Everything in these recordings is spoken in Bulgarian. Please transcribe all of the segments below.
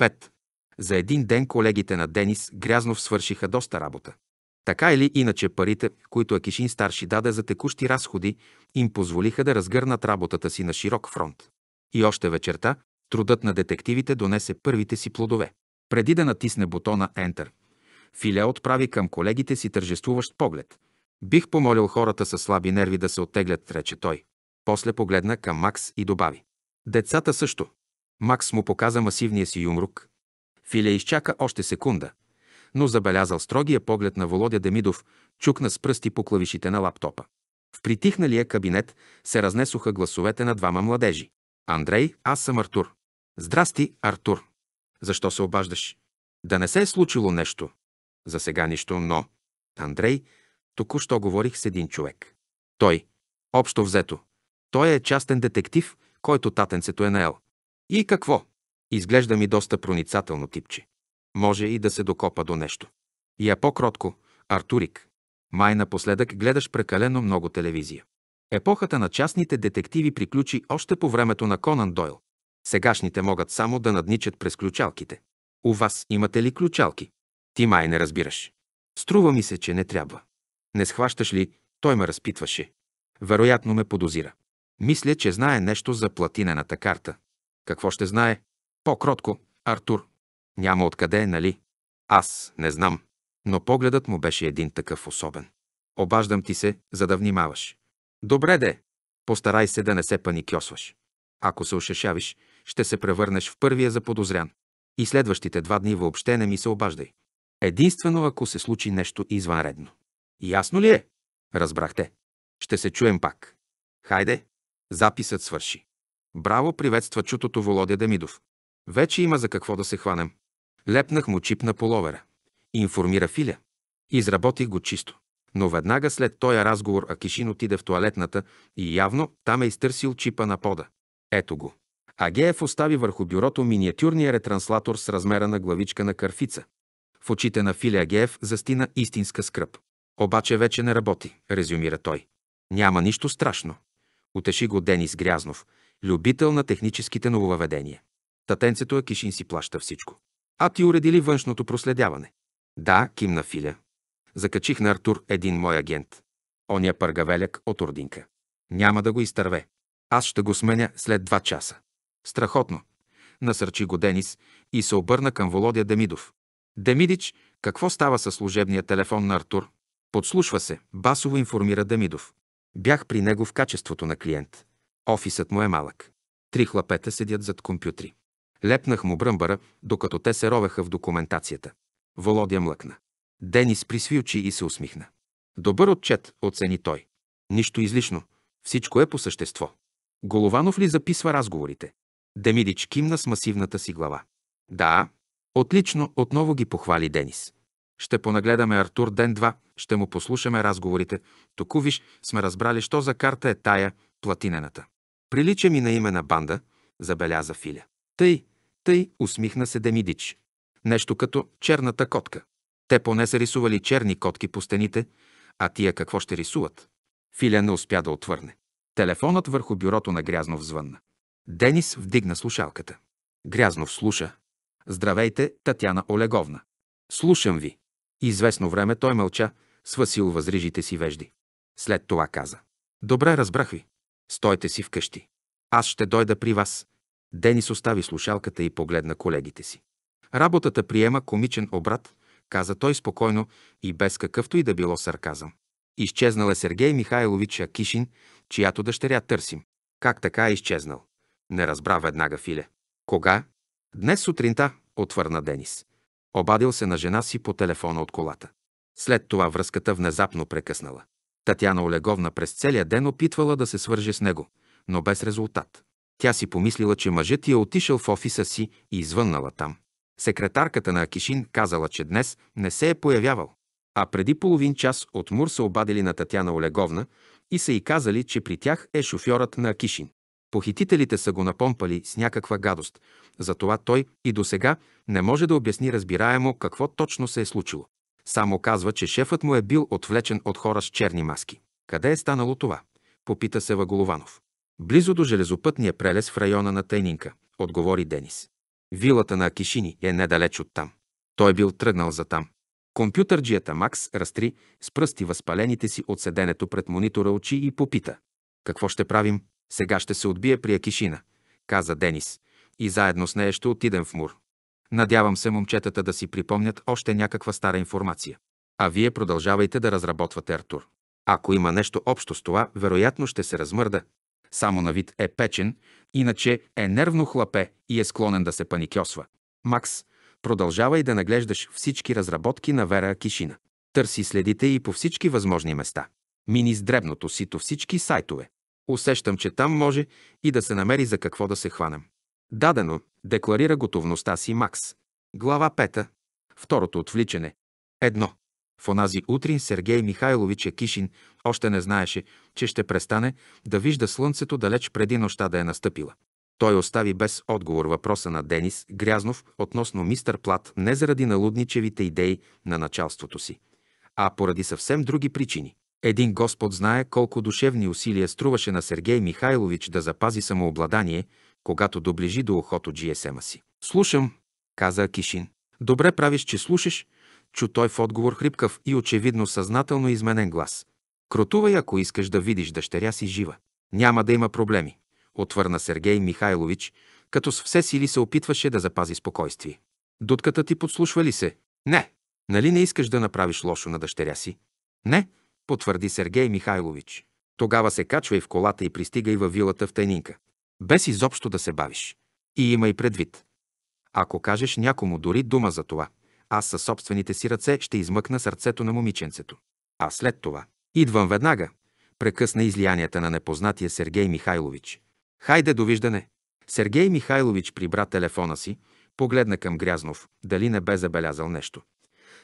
5. За един ден колегите на Денис Грязнов свършиха доста работа. Така или иначе парите, които Акишин старши даде за текущи разходи, им позволиха да разгърнат работата си на широк фронт. И още вечерта трудът на детективите донесе първите си плодове. Преди да натисне бутона Enter, Филе отправи към колегите си тържествуващ поглед. Бих помолил хората с слаби нерви да се оттеглят, рече той. После погледна към Макс и добави. Децата също. Макс му показа масивния си юмрук. Филя изчака още секунда, но забелязал строгия поглед на Володя Демидов, чукна с пръсти по клавишите на лаптопа. В притихналия кабинет се разнесоха гласовете на двама младежи. Андрей, аз съм Артур. Здрасти, Артур. Защо се обаждаш? Да не се е случило нещо. За сега нищо, но... Андрей, току-що говорих с един човек. Той. Общо взето. Той е частен детектив, който татенцето е наел. И какво? Изглежда ми доста проницателно типче. Може и да се докопа до нещо. И е по-кротко, Артурик. Май напоследък гледаш прекалено много телевизия. Епохата на частните детективи приключи още по времето на Конан Дойл. Сегашните могат само да надничат през ключалките. У вас имате ли ключалки? Ти май не разбираш. Струва ми се, че не трябва. Не схващаш ли? Той ме разпитваше. Вероятно ме подозира. Мисля, че знае нещо за платинената карта. Какво ще знае? По-кротко, Артур. Няма откъде, нали? Аз не знам. Но погледът му беше един такъв особен. Обаждам ти се, за да внимаваш. Добре де. Постарай се да не се паникьосваш. Ако се ушешавиш, ще се превърнеш в първия заподозрян. И следващите два дни въобще не ми се обаждай. Единствено, ако се случи нещо извънредно. Ясно ли е? Разбрахте. Ще се чуем пак. Хайде. Записът свърши. Браво приветства чутото Володя Демидов. Вече има за какво да се хванем. Лепнах му чип на половера. Информира Филя. Изработих го чисто. Но веднага след този разговор Акишин отиде в туалетната и явно там е изтърсил чипа на пода. Ето го. Агеев остави върху бюрото миниатюрния ретранслатор с размера на главичка на кърфица. В очите на Филя Агеев застина истинска скръп. Обаче вече не работи, резюмира той. Няма нищо страшно. Утеши го Денис Грязнов, любител на техническите нововъведения. Татенцето Акишин е си плаща всичко. А ти уреди ли външното проследяване? Да, кимна Филя. Закачих на Артур един мой агент. Оня пъргавеляк от Ординка. Няма да го изтърве. Аз ще го сменя след два часа. Страхотно. Насърчи го Денис и се обърна към Володя Демидов. Демидич, какво става със служебния телефон на Артур? Подслушва се, басово информира Демидов. Бях при него в качеството на клиент. Офисът му е малък. Три хлапета седят зад компютри. Лепнах му бръмбара, докато те се ровеха в документацията. Володя млъкна. Денис присви очи и се усмихна. Добър отчет, оцени той. Нищо излишно. Всичко е по същество. Голованов ли записва разговорите? Демидич кимна с масивната си глава. Да, отлично, отново ги похвали Денис. Ще понагледаме Артур ден-два, ще му послушаме разговорите. Току виж, сме разбрали, що за карта е тая, платинената. Прилича ми на имена банда, забеляза Филя. Тъй, тъй, усмихна се Демидич. Нещо като черната котка. Те поне са рисували черни котки по стените, а тия какво ще рисуват? Филя не успя да отвърне. Телефонът върху бюрото на грязно звънна. Денис вдигна слушалката. Грязнов слуша. Здравейте, Татяна Олеговна. Слушам ви. Известно време той мълча, свасил възрижите си вежди. След това каза. Добре, разбрах ви. Стойте си вкъщи. Аз ще дойда при вас. Денис остави слушалката и погледна колегите си. Работата приема комичен обрат, каза той спокойно и без какъвто и да било сарказъм. Изчезнал е Сергей Михайлович Акишин, чиято дъщеря търсим. Как така е изчезнал? Не разбра веднага Филе. Кога? Днес сутринта, отвърна Денис. Обадил се на жена си по телефона от колата. След това връзката внезапно прекъснала. Татяна Олеговна през целия ден опитвала да се свърже с него, но без резултат. Тя си помислила, че мъжът е отишъл в офиса си и извъннала там. Секретарката на Акишин казала, че днес не се е появявал. А преди половин час от Мур са обадили на Татяна Олеговна и са й казали, че при тях е шофьорът на Акишин. Похитителите са го напомпали с някаква гадост, затова той и до сега не може да обясни разбираемо какво точно се е случило. Само казва, че шефът му е бил отвлечен от хора с черни маски. Къде е станало това? Попита се Ваголованов. Близо до железопътния прелез в района на Тайнинка, отговори Денис. Вилата на Акишини е недалеч от там. Той бил тръгнал за там. Компютърджията Макс разтри с пръсти възпалените си от седенето пред монитора очи и попита. Какво ще правим? Сега ще се отбие при Акишина, каза Денис. И заедно с нея ще отидем в Мур. Надявам се момчетата да си припомнят още някаква стара информация. А вие продължавайте да разработвате Артур. Ако има нещо общо с това, вероятно ще се размърда. Само на вид е печен, иначе е нервно хлапе и е склонен да се паникьосва. Макс, продължавай да наглеждаш всички разработки на Вера Кишина. Търси следите и по всички възможни места. Мини с дребното сито всички сайтове. Усещам, че там може и да се намери за какво да се хванем. Дадено, Декларира готовността си Макс. Глава 5. Второто отвличане. Едно. В онази утрин Сергей Михайлович Якишин още не знаеше, че ще престане да вижда слънцето далеч преди нощта да е настъпила. Той остави без отговор въпроса на Денис Грязнов относно мистър Плат не заради налудничевите идеи на началството си, а поради съвсем други причини. Един Господ знае колко душевни усилия струваше на Сергей Михайлович да запази самообладание когато доближи до ухото GSM-а си. Слушам, каза Акишин. Добре правиш, че слушаш, чу той в отговор хрипкав и очевидно съзнателно изменен глас. Кротувай, ако искаш да видиш дъщеря си жива. Няма да има проблеми, отвърна Сергей Михайлович, като с все сили се опитваше да запази спокойствие. Дутката ти подслушва ли се? Не. Нали не искаш да направиш лошо на дъщеря си? Не, потвърди Сергей Михайлович. Тогава се качвай в колата и пристигай във вилата в Тайнинка без изобщо да се бавиш. И имай предвид. Ако кажеш някому дори дума за това, аз със собствените си ръце ще измъкна сърцето на момиченцето. А след това идвам веднага, прекъсна излиянията на непознатия Сергей Михайлович. Хайде, довиждане! Сергей Михайлович прибра телефона си, погледна към Грязнов, дали не бе забелязал нещо.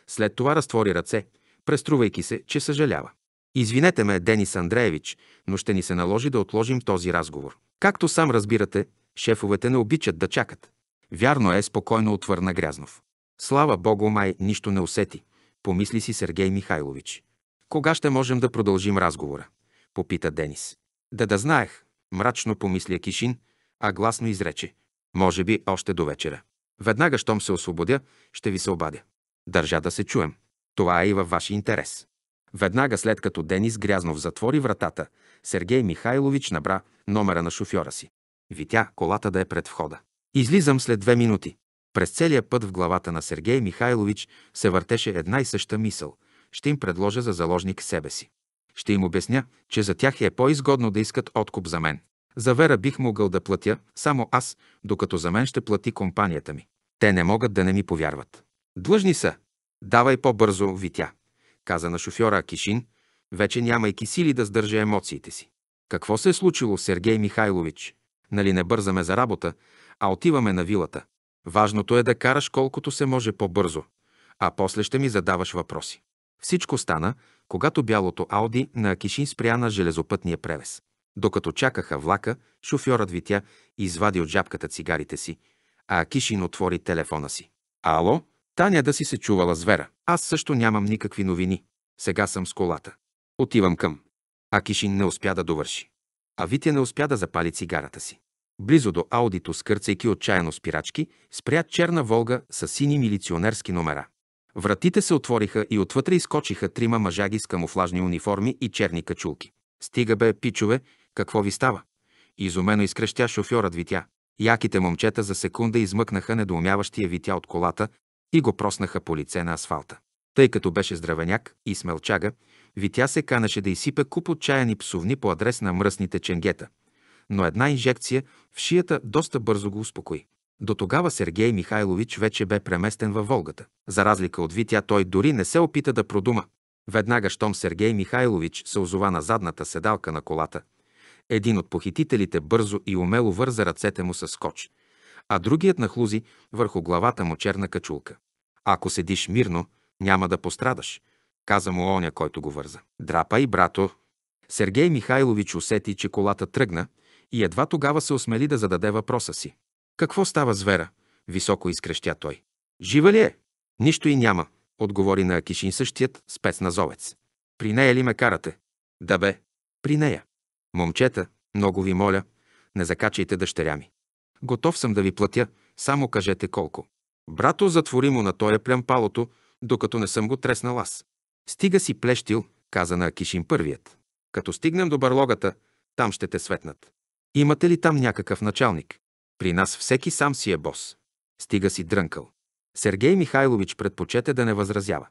След това разтвори ръце, преструвайки се, че съжалява. Извинете ме, Денис Андреевич, но ще ни се наложи да отложим този разговор. Както сам разбирате, шефовете не обичат да чакат. Вярно е, спокойно отвърна Грязнов. Слава Богу, май нищо не усети, помисли си Сергей Михайлович. Кога ще можем да продължим разговора? Попита Денис. Да да знаех, мрачно помисля Кишин, а гласно изрече. Може би още до вечера. Веднага, щом се освободя, ще ви се обадя. Държа да се чуем. Това е и във ваш интерес. Веднага след като Денис Грязнов затвори вратата, Сергей Михайлович набра номера на шофьора си. Витя колата да е пред входа. Излизам след две минути. През целия път в главата на Сергей Михайлович се въртеше една и съща мисъл. Ще им предложа за заложник себе си. Ще им обясня, че за тях е по-изгодно да искат откуп за мен. За Вера бих могъл да платя само аз, докато за мен ще плати компанията ми. Те не могат да не ми повярват. Длъжни са. Давай по-бързо, Витя, каза на шофьора Акишин, вече нямайки сили да сдържа емоциите си. Какво се е случило, Сергей Михайлович? Нали не бързаме за работа, а отиваме на вилата. Важното е да караш колкото се може по-бързо, а после ще ми задаваш въпроси. Всичко стана, когато бялото Ауди на Акишин спря на железопътния превес. Докато чакаха влака, шофьорът Витя извади от жабката цигарите си, а Акишин отвори телефона си. Ало, Таня да си се чувала звера. Аз също нямам никакви новини. Сега съм с колата. Отивам към. Акишин не успя да довърши. А Витя не успя да запали цигарата си. Близо до аудито, скърцайки отчаяно спирачки, спря черна волга с сини милиционерски номера. Вратите се отвориха и отвътре изкочиха трима мъжаги с камуфлажни униформи и черни качулки. Стига бе, пичове, какво ви става? Изумено изкрещя шофьорът Витя. Яките момчета за секунда измъкнаха недоумяващия Витя от колата и го проснаха по лице на асфалта. Тъй като беше здравеняк и смелчага, Витя се канеше да изсипе куп отчаяни псовни по адрес на мръсните ченгета, но една инжекция в шията доста бързо го успокои. До тогава Сергей Михайлович вече бе преместен във Волгата. За разлика от Витя, той дори не се опита да продума. Веднага, щом Сергей Михайлович се озова на задната седалка на колата, един от похитителите бързо и умело върза ръцете му с скоч, а другият нахлузи върху главата му черна качулка. Ако седиш мирно, няма да пострадаш – каза му оня, който го върза. Драпай, брато! Сергей Михайлович усети, че колата тръгна и едва тогава се осмели да зададе въпроса си. Какво става звера? Високо изкрещя той. Жива ли е? Нищо и няма, отговори на Акишин същият спецназовец. При нея ли ме карате? Да бе, при нея. Момчета, много ви моля, не закачайте дъщеря ми. Готов съм да ви платя, само кажете колко. Брато затвори му на тоя плямпалото, докато не съм го треснал аз. Стига си плещил, каза на Акишин първият. Като стигнем до барлогата, там ще те светнат. Имате ли там някакъв началник? При нас всеки сам си е бос. Стига си дрънкал. Сергей Михайлович предпочете да не възразява.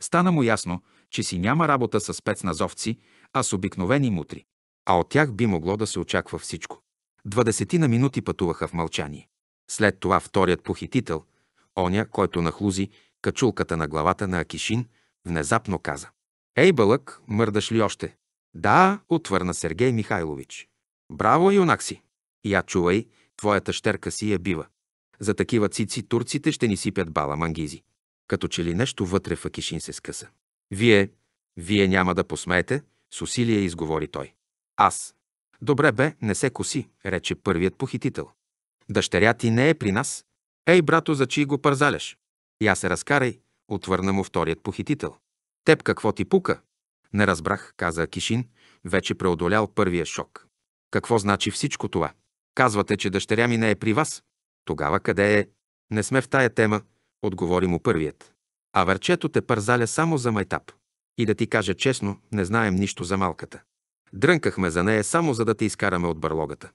Стана му ясно, че си няма работа с спецназовци, а с обикновени мутри. А от тях би могло да се очаква всичко. Двадесетина минути пътуваха в мълчание. След това вторият похитител, оня, който нахлузи качулката на главата на Акишин, Внезапно каза. Ей, Бълък, мърдаш ли още? Да, отвърна Сергей Михайлович. Браво, юнак си! Я чувай, твоята щерка си я бива. За такива цици турците ще ни сипят бала мангизи. Като че ли нещо вътре в Акишин се скъса. Вие, вие няма да посмеете, с усилие изговори той. Аз. Добре бе, не се коси, рече първият похитител. Дъщеря ти не е при нас. Ей, брато, за чи го пързаляш? Я се разкарай, отвърна му вторият похитител. Теб какво ти пука? Не разбрах, каза Кишин, вече преодолял първия шок. Какво значи всичко това? Казвате, че дъщеря ми не е при вас. Тогава къде е? Не сме в тая тема, отговори му първият. А върчето те пързаля само за майтап. И да ти кажа честно, не знаем нищо за малката. Дрънкахме за нея само за да те изкараме от бърлогата.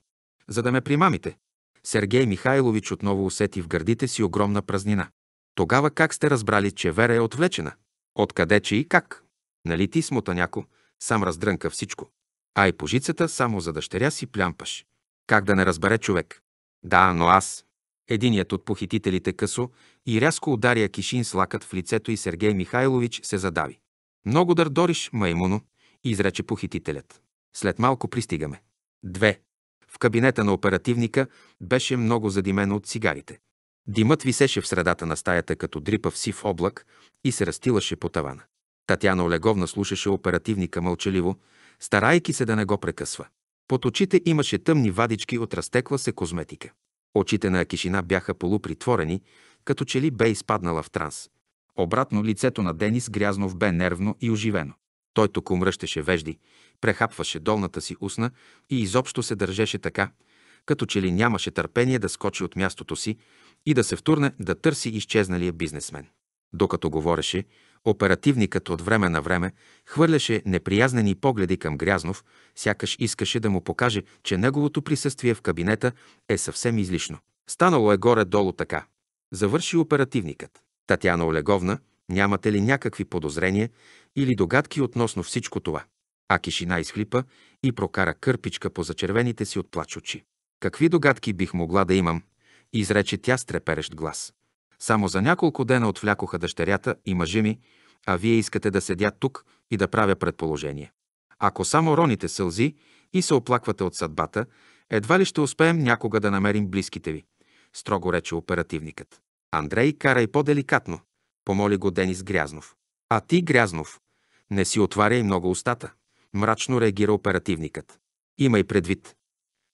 За да ме примамите. Сергей Михайлович отново усети в гърдите си огромна празнина. Тогава как сте разбрали, че Вера е отвлечена? Откъде, че и как? Нали ти смута няко, сам раздрънка всичко. А и пожицата само за дъщеря си плямпаш. Как да не разбере човек? Да, но аз. Единият от похитителите късо и рязко ударя кишин с лакът в лицето и Сергей Михайлович се задави. Много дърдориш, маймуно, изрече похитителят. След малко пристигаме. Две. В кабинета на оперативника беше много задимено от цигарите. Димът висеше в средата на стаята като дрипав сив облак и се разтилаше по тавана. Татяна Олеговна слушаше оперативника мълчаливо, старайки се да не го прекъсва. Под очите имаше тъмни вадички от разтекла се козметика. Очите на Акишина бяха полупритворени, като че ли бе изпаднала в транс. Обратно лицето на Денис Грязнов бе нервно и оживено. Той тук умръщаше вежди, прехапваше долната си устна и изобщо се държеше така, като че ли нямаше търпение да скочи от мястото си, и да се втурне да търси изчезналия бизнесмен. Докато говореше, оперативникът от време на време хвърляше неприязнени погледи към Грязнов, сякаш искаше да му покаже, че неговото присъствие в кабинета е съвсем излишно. Станало е горе-долу така. Завърши оперативникът. Татяна Олеговна, нямате ли някакви подозрения или догадки относно всичко това? А Кишина изхлипа и прокара кърпичка по зачервените си от плач очи. Какви догадки бих могла да имам? изрече тя с треперещ глас. Само за няколко дена отвлякоха дъщерята и мъжи ми, а вие искате да седя тук и да правя предположение. Ако само роните сълзи и се оплаквате от съдбата, едва ли ще успеем някога да намерим близките ви, строго рече оперативникът. Андрей, карай по-деликатно, помоли го Денис Грязнов. А ти, Грязнов, не си отваряй много устата, мрачно реагира оперативникът. Имай предвид,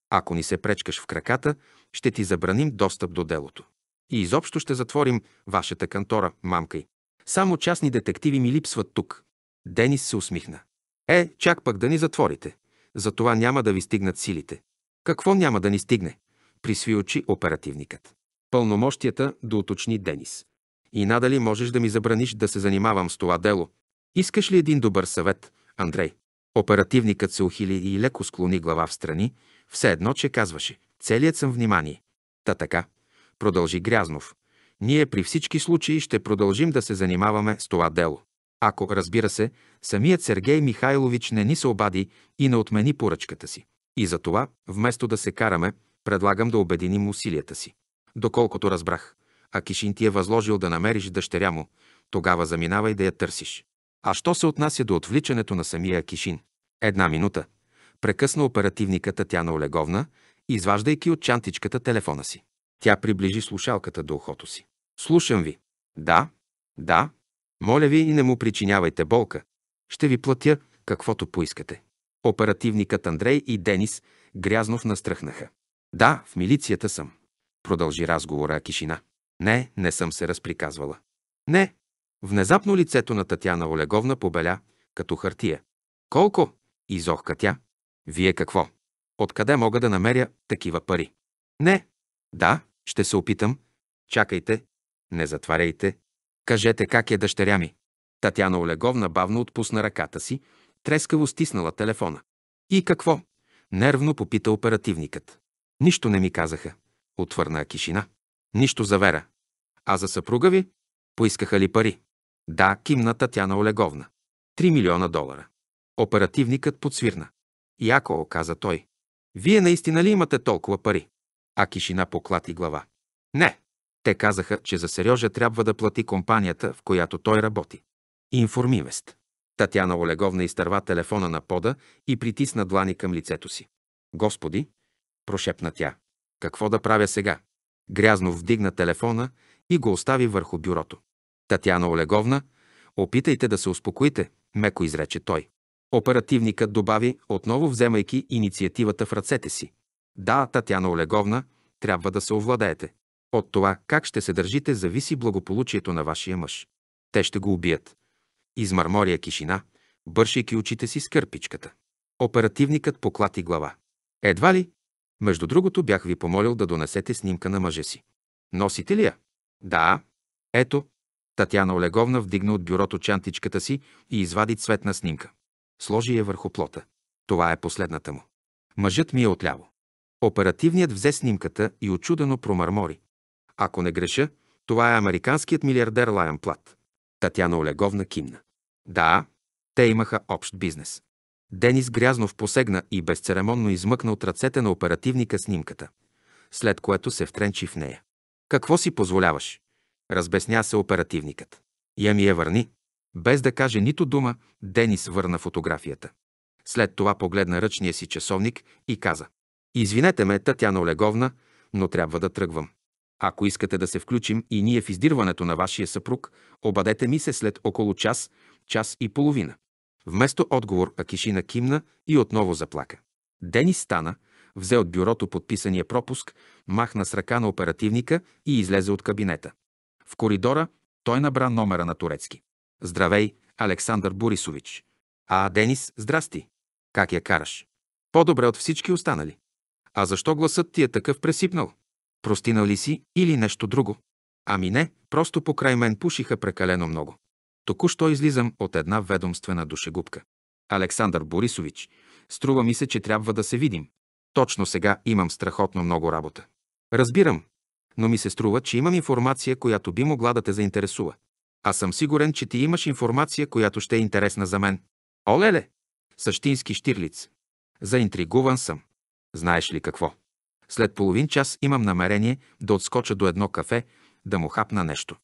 ако ни се пречкаш в краката, ще ти забраним достъп до делото. И изобщо ще затворим вашата кантора, мамка й. Само частни детективи ми липсват тук. Денис се усмихна. Е, чак пък да ни затворите. За това няма да ви стигнат силите. Какво няма да ни стигне? Присви очи оперативникът. Пълномощията да уточни Денис. И надали можеш да ми забраниш да се занимавам с това дело. Искаш ли един добър съвет, Андрей? Оперативникът се ухили и леко склони глава в страни, все едно, че казваше. Целият съм внимание. Та така, продължи Грязнов. Ние при всички случаи ще продължим да се занимаваме с това дело. Ако, разбира се, самият Сергей Михайлович не ни се обади и не отмени поръчката си. И за това, вместо да се караме, предлагам да обединим усилията си. Доколкото разбрах, а Кишин ти е възложил да намериш дъщеря му, тогава заминавай да я търсиш. А що се отнася до отвличането на самия Кишин? Една минута прекъсна оперативника Татяна Олеговна, изваждайки от чантичката телефона си. Тя приближи слушалката до ухото си. Слушам ви. Да, да. Моля ви и не му причинявайте болка. Ще ви платя каквото поискате. Оперативникът Андрей и Денис Грязнов настръхнаха. Да, в милицията съм. Продължи разговора Кишина. Не, не съм се разприказвала. Не. Внезапно лицето на Татяна Олеговна побеля, като хартия. Колко? Изохка тя, вие какво? Откъде мога да намеря такива пари? Не. Да, ще се опитам. Чакайте. Не затваряйте. Кажете как е дъщеря ми. Татяна Олеговна бавно отпусна ръката си, трескаво стиснала телефона. И какво? Нервно попита оперативникът. Нищо не ми казаха, отвърна кишина. Нищо за Вера. А за съпруга ви? Поискаха ли пари? Да, кимна Татяна Олеговна. Три милиона долара. Оперативникът подсвирна. Яко, каза той, вие наистина ли имате толкова пари? А Кишина поклати глава. Не. Те казаха, че за Сережа трябва да плати компанията, в която той работи. Информивест. Татяна Олеговна изтърва телефона на пода и притисна длани към лицето си. Господи, прошепна тя. Какво да правя сега? Грязно вдигна телефона и го остави върху бюрото. Татяна Олеговна, опитайте да се успокоите, меко изрече той. Оперативникът добави, отново вземайки инициативата в ръцете си. Да, Татяна Олеговна, трябва да се овладеете. От това как ще се държите зависи благополучието на вашия мъж. Те ще го убият. Измърмория кишина, бършайки очите си с кърпичката. Оперативникът поклати глава. Едва ли? Между другото бях ви помолил да донесете снимка на мъжа си. Носите ли я? Да. Ето. Татяна Олеговна вдигна от бюрото чантичката си и извади цветна снимка сложи я върху плота. Това е последната му. Мъжът ми е отляво. Оперативният взе снимката и очудено промърмори. Ако не греша, това е американският милиардер Лайан Плат. Татяна Олеговна кимна. Да, те имаха общ бизнес. Денис Грязнов посегна и безцеремонно измъкна от ръцете на оперативника снимката, след което се втренчи в нея. Какво си позволяваш? Разбесня се оперативникът. Я ми я върни. Без да каже нито дума, Денис върна фотографията. След това погледна ръчния си часовник и каза «Извинете ме, Татяна Олеговна, но трябва да тръгвам. Ако искате да се включим и ние в издирването на вашия съпруг, обадете ми се след около час, час и половина». Вместо отговор Акишина кимна и отново заплака. Денис стана, взе от бюрото подписания пропуск, махна с ръка на оперативника и излезе от кабинета. В коридора той набра номера на Турецки. Здравей, Александър Борисович. А, Денис, здрасти. Как я караш? По-добре от всички останали. А защо гласът ти е такъв пресипнал? Простинал ли си или нещо друго? Ами не, просто покрай мен пушиха прекалено много. Току-що излизам от една ведомствена душегубка. Александър Борисович, струва ми се, че трябва да се видим. Точно сега имам страхотно много работа. Разбирам, но ми се струва, че имам информация, която би могла да те заинтересува. Аз съм сигурен, че ти имаш информация, която ще е интересна за мен. Олеле! Същински штирлиц. Заинтригуван съм. Знаеш ли какво? След половин час имам намерение да отскоча до едно кафе, да му хапна нещо.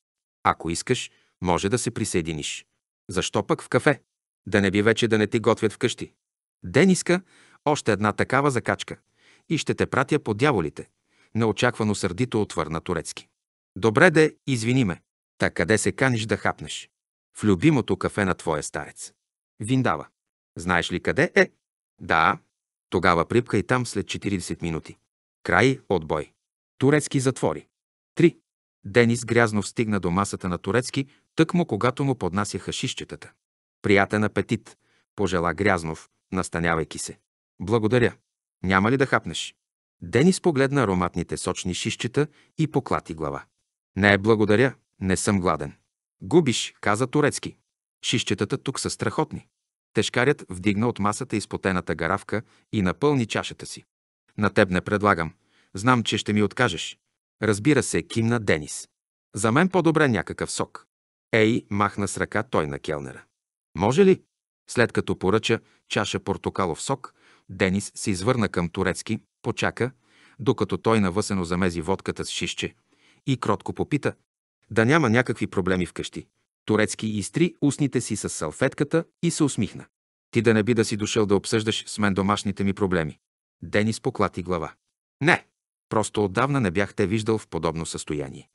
Ако искаш, може да се присъединиш. Защо пък в кафе? Да не би вече да не ти готвят вкъщи. Ден иска още една такава закачка. И ще те пратя по дяволите. Неочаквано сърдито отвърна турецки. Добре де, извини ме. Та къде се каниш да хапнеш? В любимото кафе на твоя старец. Виндава. Знаеш ли къде е? Да. Тогава припка и там след 40 минути. Край отбой. Турецки затвори. 3. Денис грязно стигна до масата на Турецки, тъкмо когато му поднасяха шишчетата. Приятен апетит, пожела Грязнов, настанявайки се. Благодаря. Няма ли да хапнеш? Денис погледна ароматните сочни шишчета и поклати глава. Не, благодаря, не съм гладен. Губиш, каза Турецки. Шишчетата тук са страхотни. Тежкарят вдигна от масата изпотената гаравка и напълни чашата си. На теб не предлагам. Знам, че ще ми откажеш. Разбира се, кимна Денис. За мен по-добре някакъв сок. Ей, махна с ръка той на келнера. Може ли? След като поръча чаша портокалов сок, Денис се извърна към турецки, почака, докато той навъсено замези водката с шишче и кротко попита да няма някакви проблеми вкъщи. Турецки изтри устните си с салфетката и се усмихна. Ти да не би да си дошъл да обсъждаш с мен домашните ми проблеми. Денис поклати глава. Не, просто отдавна не бях те виждал в подобно състояние.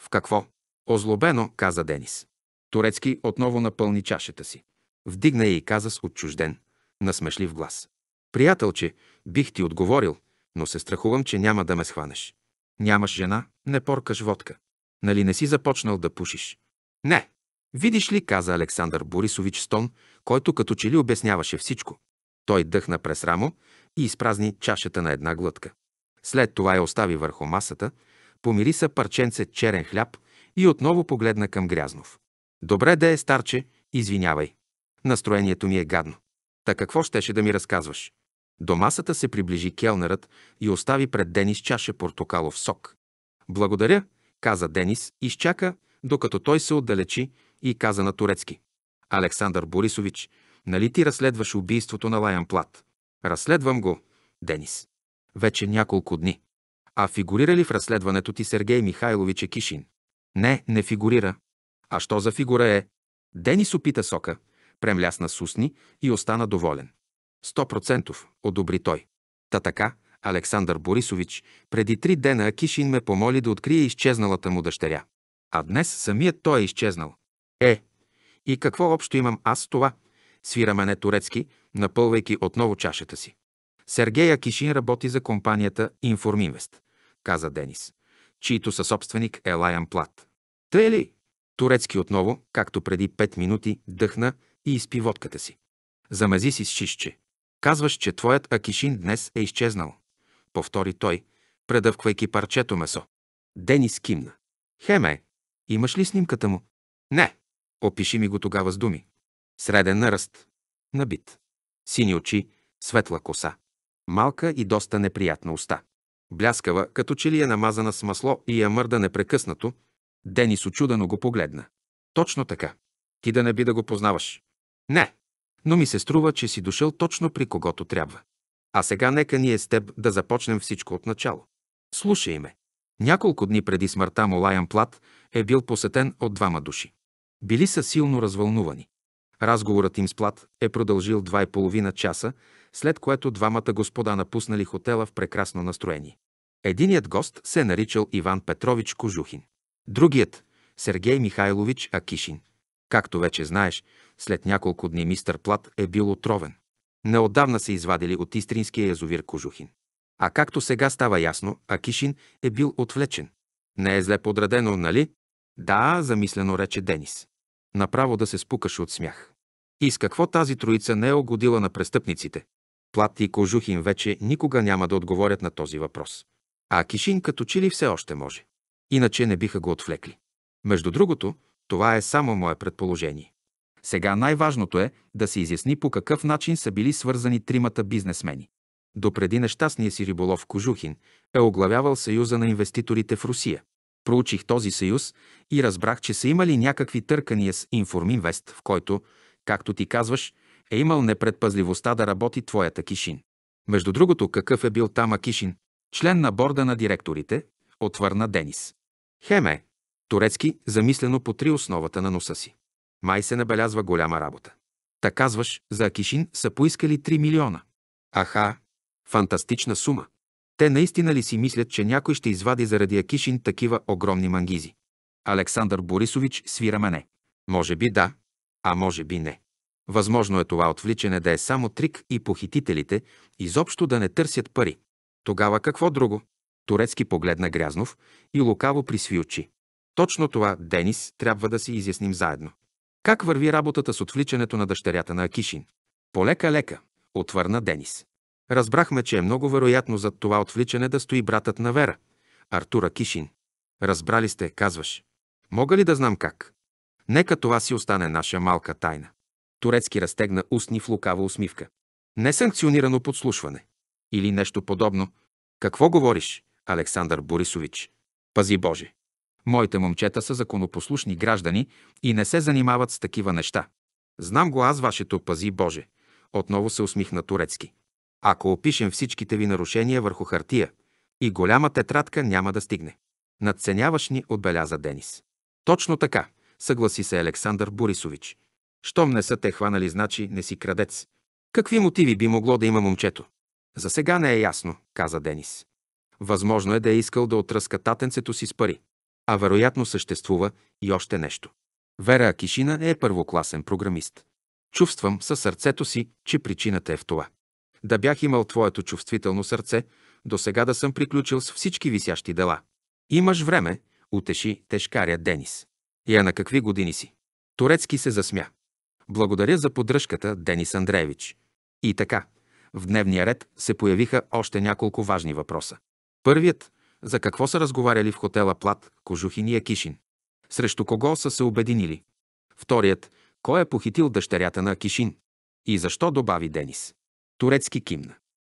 В какво? Озлобено, каза Денис. Турецки отново напълни чашата си. Вдигна я и каза с отчужден, насмешлив глас. Приятелче, бих ти отговорил, но се страхувам, че няма да ме схванеш. Нямаш жена, не поркаш водка нали не си започнал да пушиш? Не. Видиш ли, каза Александър Борисович Стон, който като че ли обясняваше всичко. Той дъхна през рамо и изпразни чашата на една глътка. След това я остави върху масата, помири са парченце черен хляб и отново погледна към Грязнов. Добре да е, старче, извинявай. Настроението ми е гадно. Та какво щеше да ми разказваш? До масата се приближи келнерът и остави пред Денис чаша портокалов сок. Благодаря, каза Денис, изчака, докато той се отдалечи и каза на турецки. Александър Борисович, нали ти разследваш убийството на Лаян Плат? Разследвам го, Денис. Вече няколко дни. А фигурира ли в разследването ти Сергей Михайлович Екишин? Не, не фигурира. А що за фигура е? Денис опита сока, премлясна с устни и остана доволен. Сто процентов, одобри той. Та така, Александър Борисович, преди три дена Акишин ме помоли да открие изчезналата му дъщеря. А днес самият той е изчезнал. Е, и какво общо имам аз с това? Свира мене турецки, напълвайки отново чашата си. Сергей Акишин работи за компанията Информинвест, каза Денис, чийто съсобственик е Лаян Плат. Те е ли? Турецки отново, както преди пет минути, дъхна и изпи водката си. Замези си с шишче. Казваш, че твоят Акишин днес е изчезнал повтори той, предъвквайки парчето месо. Денис кимна. Хеме, имаш ли снимката му? Не. Опиши ми го тогава с думи. Среден наръст. Набит. Сини очи, светла коса. Малка и доста неприятна уста. Бляскава, като че ли е намазана с масло и я мърда непрекъснато, Денис очудено го погледна. Точно така. Ти да не би да го познаваш. Не. Но ми се струва, че си дошъл точно при когото трябва. А сега нека ние с теб да започнем всичко от начало. Слушай ме. Няколко дни преди смъртта му Лаян Плат е бил посетен от двама души. Били са силно развълнувани. Разговорът им с Плат е продължил два и половина часа, след което двамата господа напуснали хотела в прекрасно настроение. Единият гост се е наричал Иван Петрович Кожухин. Другият – Сергей Михайлович Акишин. Както вече знаеш, след няколко дни мистър Плат е бил отровен. Неотдавна се извадили от истринския язовир Кожухин. А както сега става ясно, Акишин е бил отвлечен. Не е зле подредено, нали? Да, замислено рече Денис. Направо да се спукаш от смях. И с какво тази троица не е угодила на престъпниците? Плат и Кожухин вече никога няма да отговорят на този въпрос. А Кишин като че ли все още може. Иначе не биха го отвлекли. Между другото, това е само мое предположение. Сега най-важното е да се изясни по какъв начин са били свързани тримата бизнесмени. Допреди нещастния си риболов Кожухин е оглавявал Съюза на инвеститорите в Русия. Проучих този съюз и разбрах, че са имали някакви търкания с Информинвест, в който, както ти казваш, е имал непредпазливостта да работи твоята Кишин. Между другото, какъв е бил Тама Кишин? Член на борда на директорите, отвърна Денис. Хеме, турецки, замислено по три основата на носа си. Май се набелязва голяма работа. Та казваш, за Акишин са поискали 3 милиона. Аха, фантастична сума. Те наистина ли си мислят, че някой ще извади заради Акишин такива огромни мангизи? Александър Борисович свира мене. Може би да, а може би не. Възможно е това отвличане да е само трик и похитителите изобщо да не търсят пари. Тогава какво друго? Турецки погледна Грязнов и лукаво присви очи. Точно това, Денис, трябва да си изясним заедно. Как върви работата с отвличането на дъщерята на Акишин? Полека-лека, отвърна Денис. Разбрахме, че е много вероятно зад това отвличане да стои братът на Вера, Артура Кишин. Разбрали сте, казваш. Мога ли да знам как? Нека това си остане наша малка тайна. Турецки разтегна устни в лукава усмивка. Несанкционирано подслушване. Или нещо подобно. Какво говориш, Александър Борисович? Пази Боже! Моите момчета са законопослушни граждани и не се занимават с такива неща. Знам го аз, вашето пази Боже. Отново се усмихна турецки. Ако опишем всичките ви нарушения върху хартия, и голяма тетрадка няма да стигне. Надценяваш ни, отбеляза Денис. Точно така, съгласи се Александър Борисович. Щом не са те хванали, значи не си крадец. Какви мотиви би могло да има момчето? За сега не е ясно, каза Денис. Възможно е да е искал да отръска татенцето си с пари. А вероятно съществува и още нещо. Вера Акишина е първокласен програмист. Чувствам със сърцето си, че причината е в това. Да бях имал твоето чувствително сърце, до сега да съм приключил с всички висящи дела. Имаш време, утеши тежкаря Денис. Я на какви години си? Турецки се засмя. Благодаря за поддръжката, Денис Андреевич. И така, в дневния ред се появиха още няколко важни въпроса. Първият за какво са разговаряли в хотела Плат, Кожухин и Акишин. Срещу кого са се обединили. Вторият – кой е похитил дъщерята на Акишин. И защо добави Денис. Турецки кимна.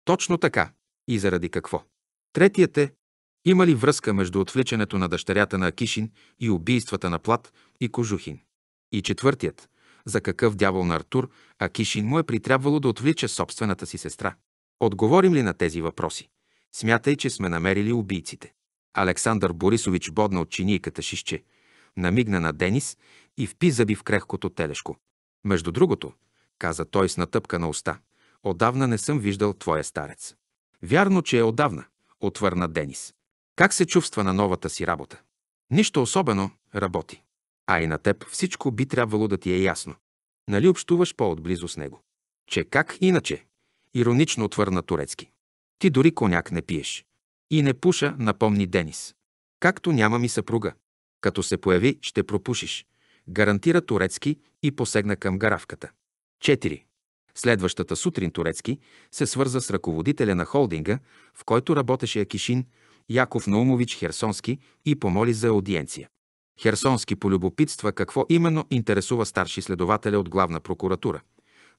Точно така. И заради какво? Третият е – има ли връзка между отвличането на дъщерята на Акишин и убийствата на Плат и Кожухин? И четвъртият – за какъв дявол на Артур Акишин му е притрябвало да отвлича собствената си сестра? Отговорим ли на тези въпроси? Смятай, че сме намерили убийците. Александър Борисович бодна от чинийката шишче, намигна на Денис и впи зъби в крехкото телешко. Между другото, каза той с натъпка на уста, отдавна не съм виждал твоя старец. Вярно, че е отдавна, отвърна Денис. Как се чувства на новата си работа? Нищо особено работи. А и на теб всичко би трябвало да ти е ясно. Нали общуваш по-отблизо с него? Че как иначе? Иронично отвърна Турецки. Ти дори коняк не пиеш. И не пуша, напомни Денис. Както няма ми съпруга. Като се появи, ще пропушиш. Гарантира Турецки и посегна към гаравката. 4. Следващата сутрин Турецки се свърза с ръководителя на холдинга, в който работеше Акишин, Яков Наумович Херсонски и помоли за аудиенция. Херсонски полюбопитства какво именно интересува старши следователя от главна прокуратура.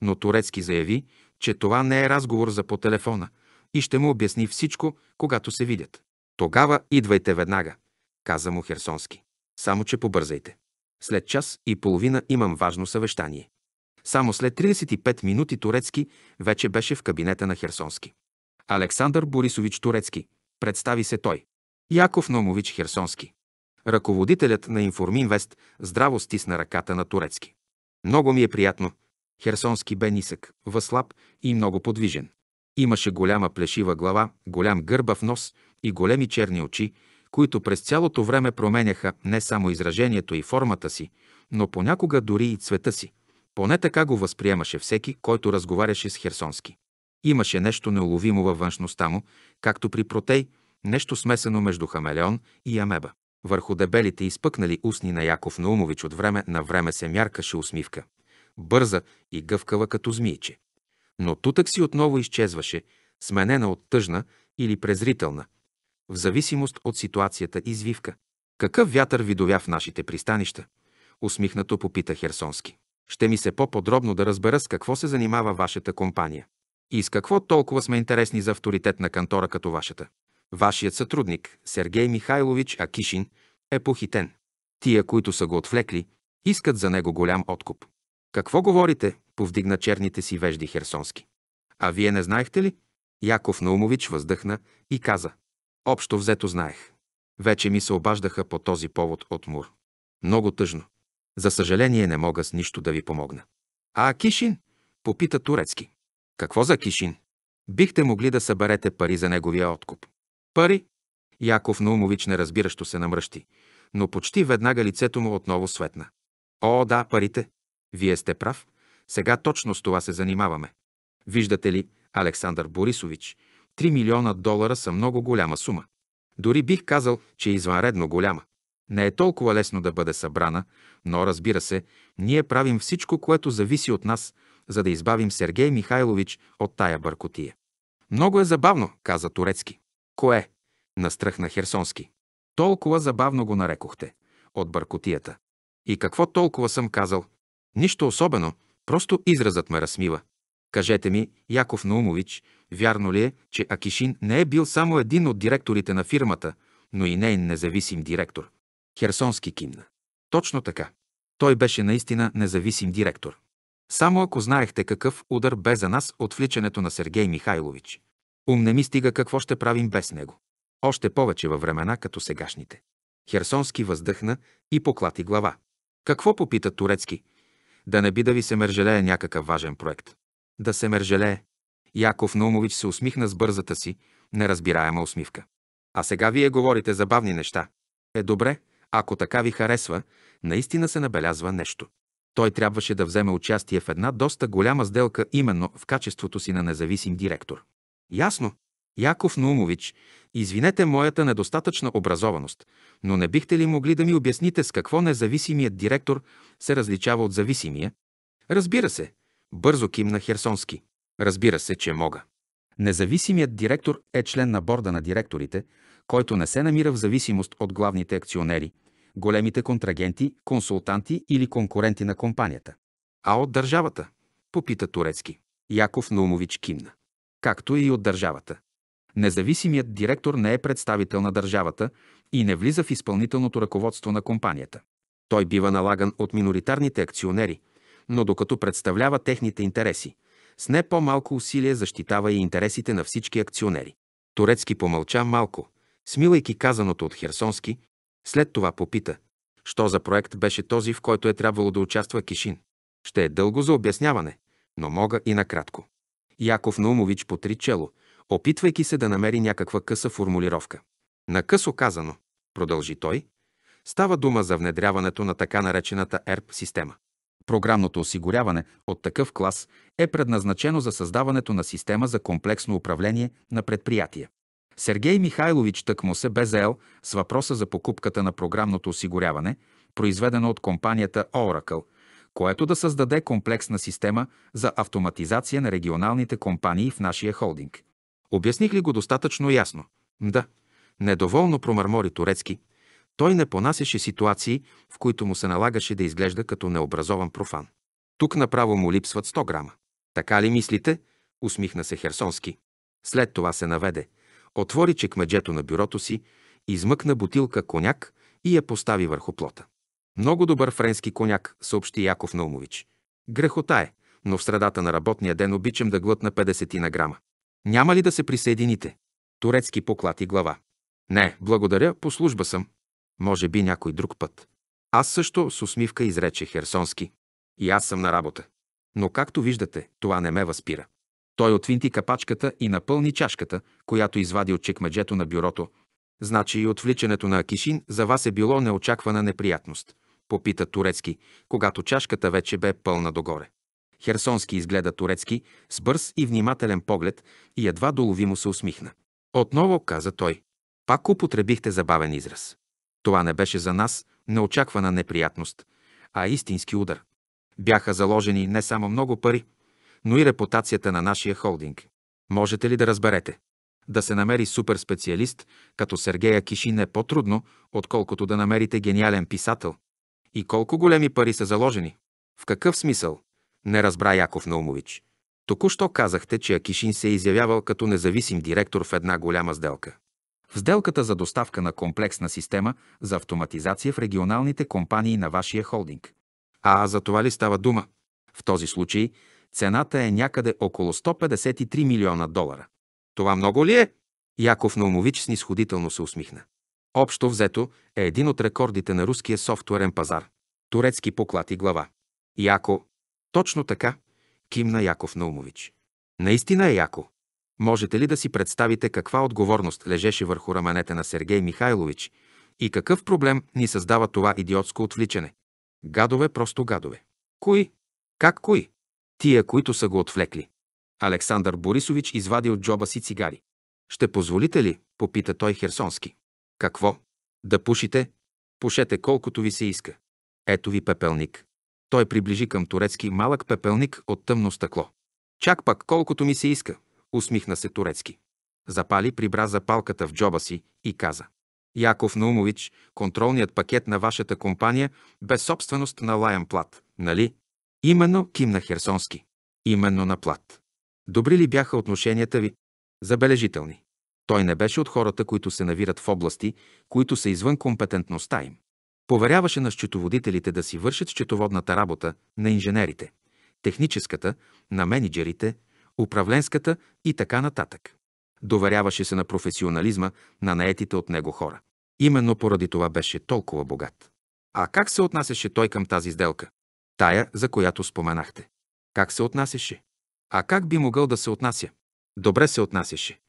Но Турецки заяви, че това не е разговор за по телефона – и ще му обясни всичко, когато се видят. Тогава идвайте веднага, каза му Херсонски. Само, че побързайте. След час и половина имам важно съвещание. Само след 35 минути Турецки вече беше в кабинета на Херсонски. Александър Борисович Турецки, представи се той. Яков Номович Херсонски. Ръководителят на Информинвест здраво стисна ръката на Турецки. Много ми е приятно. Херсонски бе нисък, възслаб и много подвижен. Имаше голяма плешива глава, голям гърбав нос и големи черни очи, които през цялото време променяха не само изражението и формата си, но понякога дори и цвета си. Поне така го възприемаше всеки, който разговаряше с Херсонски. Имаше нещо неуловимо във външността му, както при протей, нещо смесено между хамелеон и амеба. Върху дебелите изпъкнали устни на Яков Наумович от време на време се мяркаше усмивка. Бърза и гъвкава като змийче но тутък си отново изчезваше, сменена от тъжна или презрителна, в зависимост от ситуацията извивка. Какъв вятър видовя в нашите пристанища? Усмихнато попита Херсонски. Ще ми се по-подробно да разбера с какво се занимава вашата компания. И с какво толкова сме интересни за авторитет на кантора като вашата? Вашият сътрудник, Сергей Михайлович Акишин, е похитен. Тия, които са го отвлекли, искат за него голям откуп. Какво говорите, повдигна черните си вежди Херсонски. А вие не знаехте ли? Яков Наумович въздъхна и каза. Общо взето знаех. Вече ми се обаждаха по този повод от Мур. Много тъжно. За съжаление не мога с нищо да ви помогна. А Кишин? Попита турецки. Какво за Кишин? Бихте могли да съберете пари за неговия откуп. Пари? Яков Наумович неразбиращо се намръщи, но почти веднага лицето му отново светна. О, да, парите. Вие сте прав. Сега точно с това се занимаваме. Виждате ли, Александър Борисович, 3 милиона долара са много голяма сума. Дори бих казал, че е извънредно голяма. Не е толкова лесно да бъде събрана, но разбира се, ние правим всичко, което зависи от нас, за да избавим Сергей Михайлович от тая бъркотия. Много е забавно, каза Турецки. Кое? Настръхна Херсонски. Толкова забавно го нарекохте. От бъркотията. И какво толкова съм казал? Нищо особено, Просто изразът ме разсмива. Кажете ми, Яков Наумович, вярно ли е, че Акишин не е бил само един от директорите на фирмата, но и нейн независим директор? Херсонски кимна. Точно така. Той беше наистина независим директор. Само ако знаехте какъв удар бе за нас от вличането на Сергей Михайлович. Ум не ми стига какво ще правим без него. Още повече във времена като сегашните. Херсонски въздъхна и поклати глава. Какво попита Турецки – да не би да ви се мержелее някакъв важен проект. Да се мержелее. Яков Наумович се усмихна с бързата си, неразбираема усмивка. А сега вие говорите за бавни неща. Е добре, ако така ви харесва, наистина се набелязва нещо. Той трябваше да вземе участие в една доста голяма сделка именно в качеството си на независим директор. Ясно, Яков Наумович, извинете моята недостатъчна образованост, но не бихте ли могли да ми обясните с какво независимият директор се различава от зависимия? Разбира се, бързо кимна Херсонски. Разбира се, че мога. Независимият директор е член на борда на директорите, който не се намира в зависимост от главните акционери, големите контрагенти, консултанти или конкуренти на компанията. А от държавата? Попита Турецки. Яков Наумович кимна. Както и от държавата. Независимият директор не е представител на държавата и не влиза в изпълнителното ръководство на компанията. Той бива налаган от миноритарните акционери, но докато представлява техните интереси, с не по-малко усилие защитава и интересите на всички акционери. Турецки помълча малко, смилайки казаното от Херсонски, след това попита, що за проект беше този, в който е трябвало да участва Кишин. Ще е дълго за обясняване, но мога и накратко. Яков Наумович потри чело – опитвайки се да намери някаква къса формулировка. Накъсо казано, продължи той, става дума за внедряването на така наречената ERP система. Програмното осигуряване от такъв клас е предназначено за създаването на система за комплексно управление на предприятия. Сергей Михайлович тък му се бе заел с въпроса за покупката на програмното осигуряване, произведено от компанията Oracle, което да създаде комплексна система за автоматизация на регионалните компании в нашия холдинг. Обясних ли го достатъчно ясно? Да. Недоволно промърмори Турецки. Той не понасяше ситуации, в които му се налагаше да изглежда като необразован профан. Тук направо му липсват 100 грама. Така ли мислите? Усмихна се Херсонски. След това се наведе. Отвори чекмеджето на бюрото си, измъкна бутилка коняк и я постави върху плота. Много добър френски коняк, съобщи Яков Наумович. Грехота е, но в средата на работния ден обичам да глътна 50 на грама. Няма ли да се присъедините? Турецки поклати глава. Не, благодаря, по служба съм. Може би някой друг път. Аз също с усмивка изрече Херсонски. И аз съм на работа. Но както виждате, това не ме възпира. Той отвинти капачката и напълни чашката, която извади от чекмеджето на бюрото. Значи и отвличането на Акишин за вас е било неочаквана неприятност, попита Турецки, когато чашката вече бе пълна догоре. Херсонски изгледа турецки с бърз и внимателен поглед и едва доловимо се усмихна. Отново каза той. Пак употребихте забавен израз. Това не беше за нас неочаквана неприятност, а истински удар. Бяха заложени не само много пари, но и репутацията на нашия холдинг. Можете ли да разберете? Да се намери суперспециалист като Сергея Кишин е по-трудно, отколкото да намерите гениален писател. И колко големи пари са заложени? В какъв смисъл? не разбра Яков Наумович. Току-що казахте, че Акишин се е изявявал като независим директор в една голяма сделка. В сделката за доставка на комплексна система за автоматизация в регионалните компании на вашия холдинг. А за това ли става дума? В този случай цената е някъде около 153 милиона долара. Това много ли е? Яков Наумович снисходително се усмихна. Общо взето е един от рекордите на руския софтуерен пазар. Турецки поклати глава. Яко, точно така, кимна Яков Наумович. Наистина е яко. Можете ли да си представите каква отговорност лежеше върху раменете на Сергей Михайлович и какъв проблем ни създава това идиотско отвличане? Гадове, просто гадове. Кои? Как кои? Тия, които са го отвлекли. Александър Борисович извади от джоба си цигари. Ще позволите ли? попита той херсонски. Какво? Да пушите? Пушете колкото ви се иска. Ето ви пепелник. Той приближи към турецки малък пепелник от тъмно стъкло. Чак пак, колкото ми се иска, усмихна се турецки. Запали прибра запалката в джоба си и каза. Яков Наумович, контролният пакет на вашата компания бе собственост на Лаян Плат, нали? Именно Ким на Херсонски. Именно на Плат. Добри ли бяха отношенията ви? Забележителни. Той не беше от хората, които се навират в области, които са извън компетентността им. Поверяваше на счетоводителите да си вършат счетоводната работа, на инженерите, техническата, на менеджерите, управленската и така нататък. Доверяваше се на професионализма на наетите от него хора. Именно поради това беше толкова богат. А как се отнасяше той към тази сделка? Тая, за която споменахте. Как се отнасяше? А как би могъл да се отнася? Добре се отнасяше.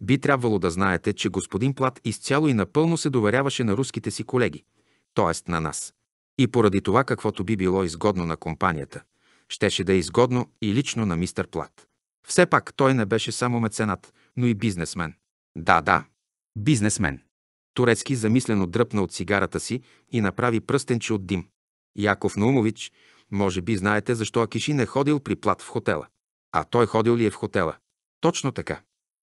Би трябвало да знаете, че господин Плат изцяло и напълно се доверяваше на руските си колеги – т.е. на нас. И поради това, каквото би било изгодно на компанията, щеше да е изгодно и лично на мистер Плат. Все пак той не беше само меценат, но и бизнесмен. Да, да, бизнесмен. Турецки замислено дръпна от цигарата си и направи пръстенче от дим. Яков Наумович, може би знаете защо Акишин е ходил при Плат в хотела. А той ходил ли е в хотела? Точно така.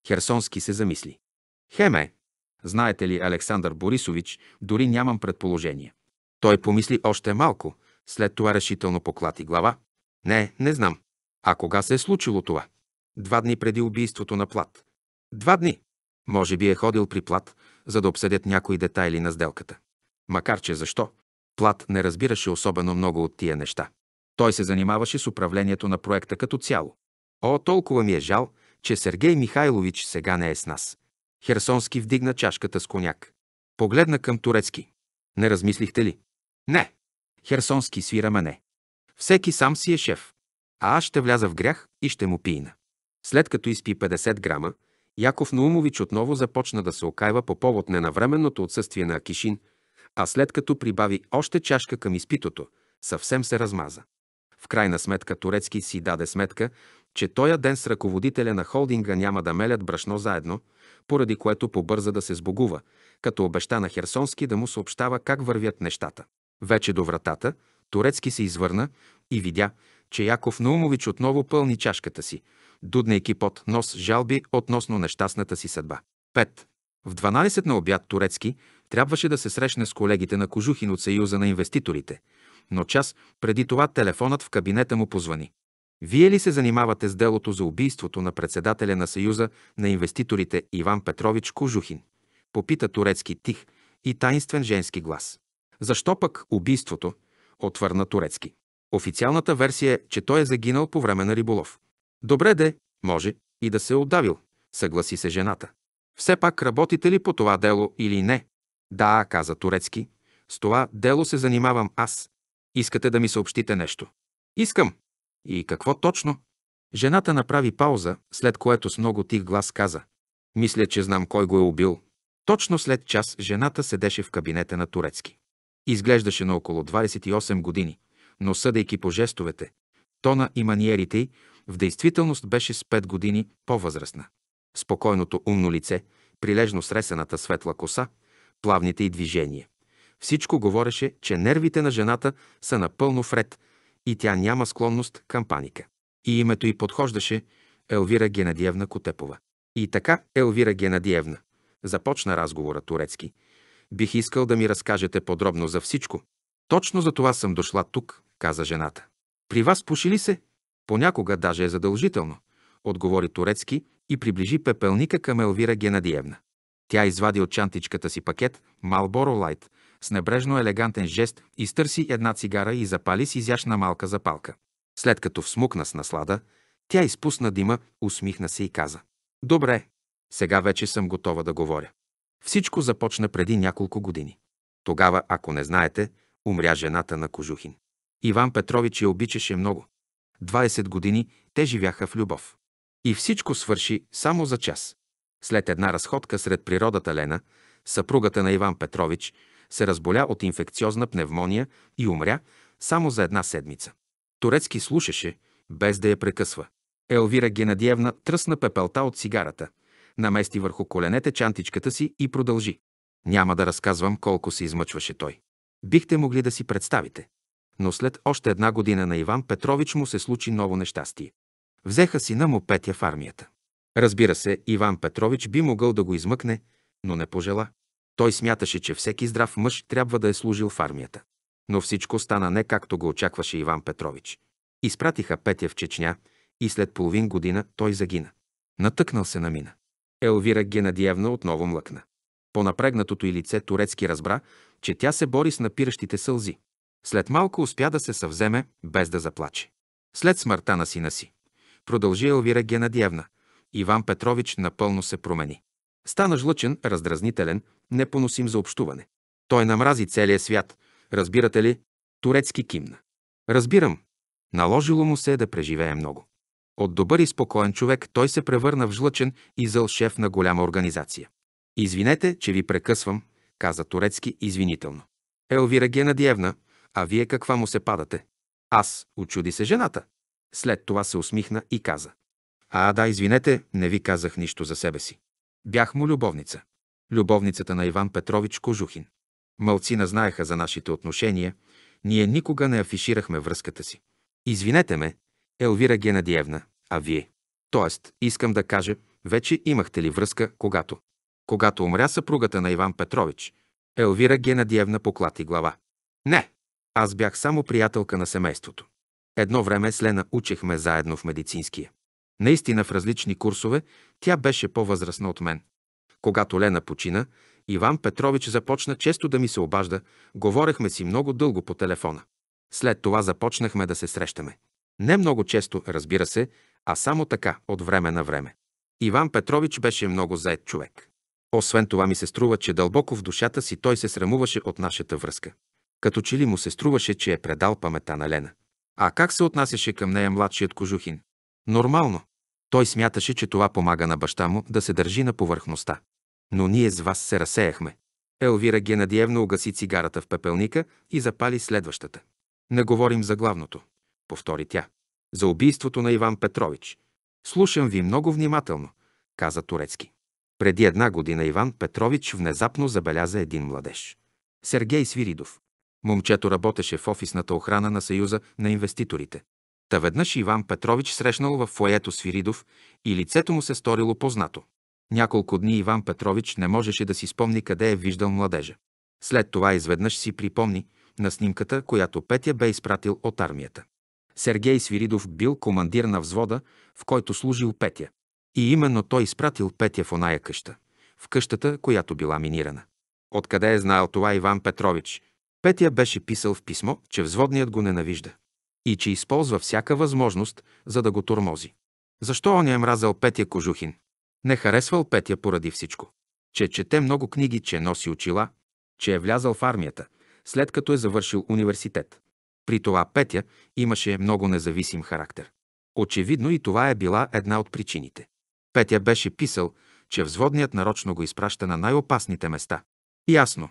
Херсонски се замисли. Хеме, Знаете ли, Александър Борисович, дори нямам предположение. Той помисли още малко, след това решително поклати глава. Не, не знам. А кога се е случило това? Два дни преди убийството на Плат. Два дни. Може би е ходил при Плат, за да обсъдят някои детайли на сделката. Макар че защо? Плат не разбираше особено много от тия неща. Той се занимаваше с управлението на проекта като цяло. О, толкова ми е жал, че Сергей Михайлович сега не е с нас. Херсонски вдигна чашката с коняк. Погледна към Турецки. Не размислихте ли? Не. Херсонски свира мене. Всеки сам си е шеф. А аз ще вляза в грях и ще му пийна. След като изпи 50 грама, Яков Наумович отново започна да се окайва по повод ненавременното отсъствие на Акишин, а след като прибави още чашка към изпитото, съвсем се размаза. В крайна сметка Турецки си даде сметка, че тоя ден с ръководителя на холдинга няма да мелят брашно заедно, поради което побърза да се сбогува, като обеща на Херсонски да му съобщава как вървят нещата. Вече до вратата, Турецки се извърна и видя, че Яков Наумович отново пълни чашката си, дуднейки под нос жалби относно нещастната си съдба. 5. В 12 на обяд Турецки трябваше да се срещне с колегите на Кожухин от Съюза на инвеститорите, но час преди това телефонът в кабинета му позвани. Вие ли се занимавате с делото за убийството на председателя на Съюза на инвеститорите Иван Петрович Кожухин? Попита турецки тих и таинствен женски глас. Защо пък убийството? Отвърна турецки. Официалната версия е, че той е загинал по време на риболов. Добре де, може и да се е отдавил, съгласи се жената. Все пак работите ли по това дело или не? Да, каза турецки. С това дело се занимавам аз. Искате да ми съобщите нещо? Искам, и какво точно? Жената направи пауза, след което с много тих глас каза. Мисля, че знам кой го е убил. Точно след час жената седеше в кабинета на Турецки. Изглеждаше на около 28 години, но съдейки по жестовете, тона и маниерите й, в действителност беше с 5 години по-възрастна. Спокойното умно лице, прилежно сресената светла коса, плавните й движения. Всичко говореше, че нервите на жената са напълно вред – и тя няма склонност към паника. И името й подхождаше Елвира Генадиевна Котепова. И така, Елвира Генадиевна, започна разговора турецки. Бих искал да ми разкажете подробно за всичко. Точно за това съм дошла тук, каза жената. При вас пуши ли се? Понякога даже е задължително, отговори турецки и приближи пепелника към Елвира Генадиевна. Тя извади от чантичката си пакет Малборо Лайт, с небрежно елегантен жест изтърси една цигара и запали с изящна малка запалка. След като всмукна с наслада, тя изпусна дима, усмихна се и каза. Добре, сега вече съм готова да говоря. Всичко започна преди няколко години. Тогава, ако не знаете, умря жената на Кожухин. Иван Петрович я обичаше много. 20 години те живяха в любов. И всичко свърши само за час. След една разходка сред природата Лена, съпругата на Иван Петрович, се разболя от инфекциозна пневмония и умря само за една седмица. Турецки слушаше, без да я прекъсва. Елвира Генадиевна тръсна пепелта от цигарата, намести върху коленете чантичката си и продължи. Няма да разказвам колко се измъчваше той. Бихте могли да си представите. Но след още една година на Иван Петрович му се случи ново нещастие. Взеха сина му Петя в армията. Разбира се, Иван Петрович би могъл да го измъкне, но не пожела. Той смяташе, че всеки здрав мъж трябва да е служил в армията. Но всичко стана не както го очакваше Иван Петрович. Изпратиха Петя в Чечня и след половин година той загина. Натъкнал се на мина. Елвира Генадиевна отново млъкна. По напрегнатото и лице Турецки разбра, че тя се бори с напиращите сълзи. След малко успя да се съвземе, без да заплаче. След смъртта на сина си, продължи Елвира Генадиевна, Иван Петрович напълно се промени. Стана жлъчен, раздразнителен, непоносим за общуване. Той намрази целия свят, разбирате ли? Турецки кимна. Разбирам. Наложило му се да преживее много. От добър и спокоен човек той се превърна в жлъчен и зъл шеф на голяма организация. Извинете, че ви прекъсвам, каза Турецки извинително. Елвира Генадиевна, а вие каква му се падате? Аз, очуди се жената. След това се усмихна и каза. А, да, извинете, не ви казах нищо за себе си. Бях му любовница. Любовницата на Иван Петрович Кожухин. Малцина знаеха за нашите отношения, ние никога не афиширахме връзката си. Извинете ме, Елвира Генадиевна, а вие? Тоест, искам да кажа, вече имахте ли връзка, когато? Когато умря съпругата на Иван Петрович, Елвира Генадиевна поклати глава. Не, аз бях само приятелка на семейството. Едно време с Лена учехме заедно в медицинския. Наистина в различни курсове тя беше по-възрастна от мен. Когато Лена почина, Иван Петрович започна често да ми се обажда, говорехме си много дълго по телефона. След това започнахме да се срещаме. Не много често, разбира се, а само така, от време на време. Иван Петрович беше много заед човек. Освен това ми се струва, че дълбоко в душата си той се срамуваше от нашата връзка. Като че ли му се струваше, че е предал памета на Лена. А как се отнасяше към нея младшият кожухин? Нормално. Той смяташе, че това помага на баща му да се държи на повърхността. Но ние с вас се разсеяхме. Елвира Геннадиевна угаси цигарата в пепелника и запали следващата. Не говорим за главното, повтори тя. За убийството на Иван Петрович. Слушам ви много внимателно, каза Турецки. Преди една година Иван Петрович внезапно забеляза един младеж. Сергей Свиридов. Момчето работеше в офисната охрана на Съюза на инвеститорите. Та веднъж Иван Петрович срещнал в фоето Свиридов и лицето му се сторило познато. Няколко дни Иван Петрович не можеше да си спомни къде е виждал младежа. След това изведнъж си припомни на снимката, която Петя бе изпратил от армията. Сергей Свиридов бил командир на взвода, в който служил Петя. И именно той изпратил Петя в оная къща, в къщата, която била минирана. Откъде е знаел това Иван Петрович? Петя беше писал в писмо, че взводният го ненавижда и че използва всяка възможност, за да го тормози. Защо он е мразел Петя Кожухин? Не харесвал Петя поради всичко. Че чете много книги, че носи очила, че е влязал в армията, след като е завършил университет. При това Петя имаше много независим характер. Очевидно и това е била една от причините. Петя беше писал, че взводният нарочно го изпраща на най-опасните места. Ясно.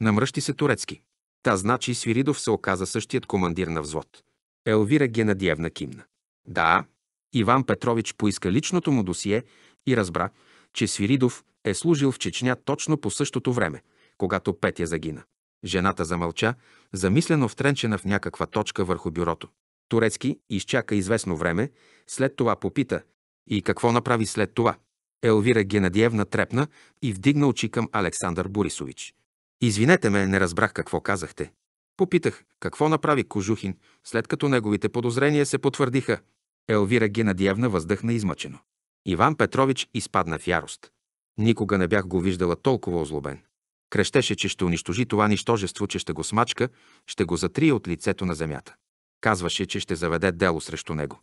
Намръщи се турецки. Та значи Свиридов се оказа същият командир на взвод. Елвира Генадиевна кимна. Да, Иван Петрович поиска личното му досие и разбра, че Свиридов е служил в Чечня точно по същото време, когато Петя загина. Жената замълча, замислено втренчена в някаква точка върху бюрото. Турецки изчака известно време, след това попита и какво направи след това. Елвира Генадиевна трепна и вдигна очи към Александър Борисович. Извинете ме, не разбрах какво казахте. Попитах, какво направи Кожухин, след като неговите подозрения се потвърдиха. Елвира Генадиевна въздъхна измъчено. Иван Петрович изпадна в ярост. Никога не бях го виждала толкова озлобен. Крещеше, че ще унищожи това нищожество, че ще го смачка, ще го затрие от лицето на земята. Казваше, че ще заведе дело срещу него.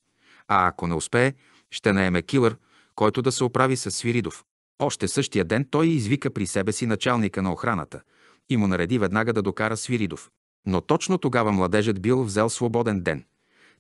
А ако не успее, ще наеме килър, който да се оправи с Свиридов. Още същия ден той извика при себе си началника на охраната и му нареди веднага да докара Свиридов. Но точно тогава младежът бил взел свободен ден.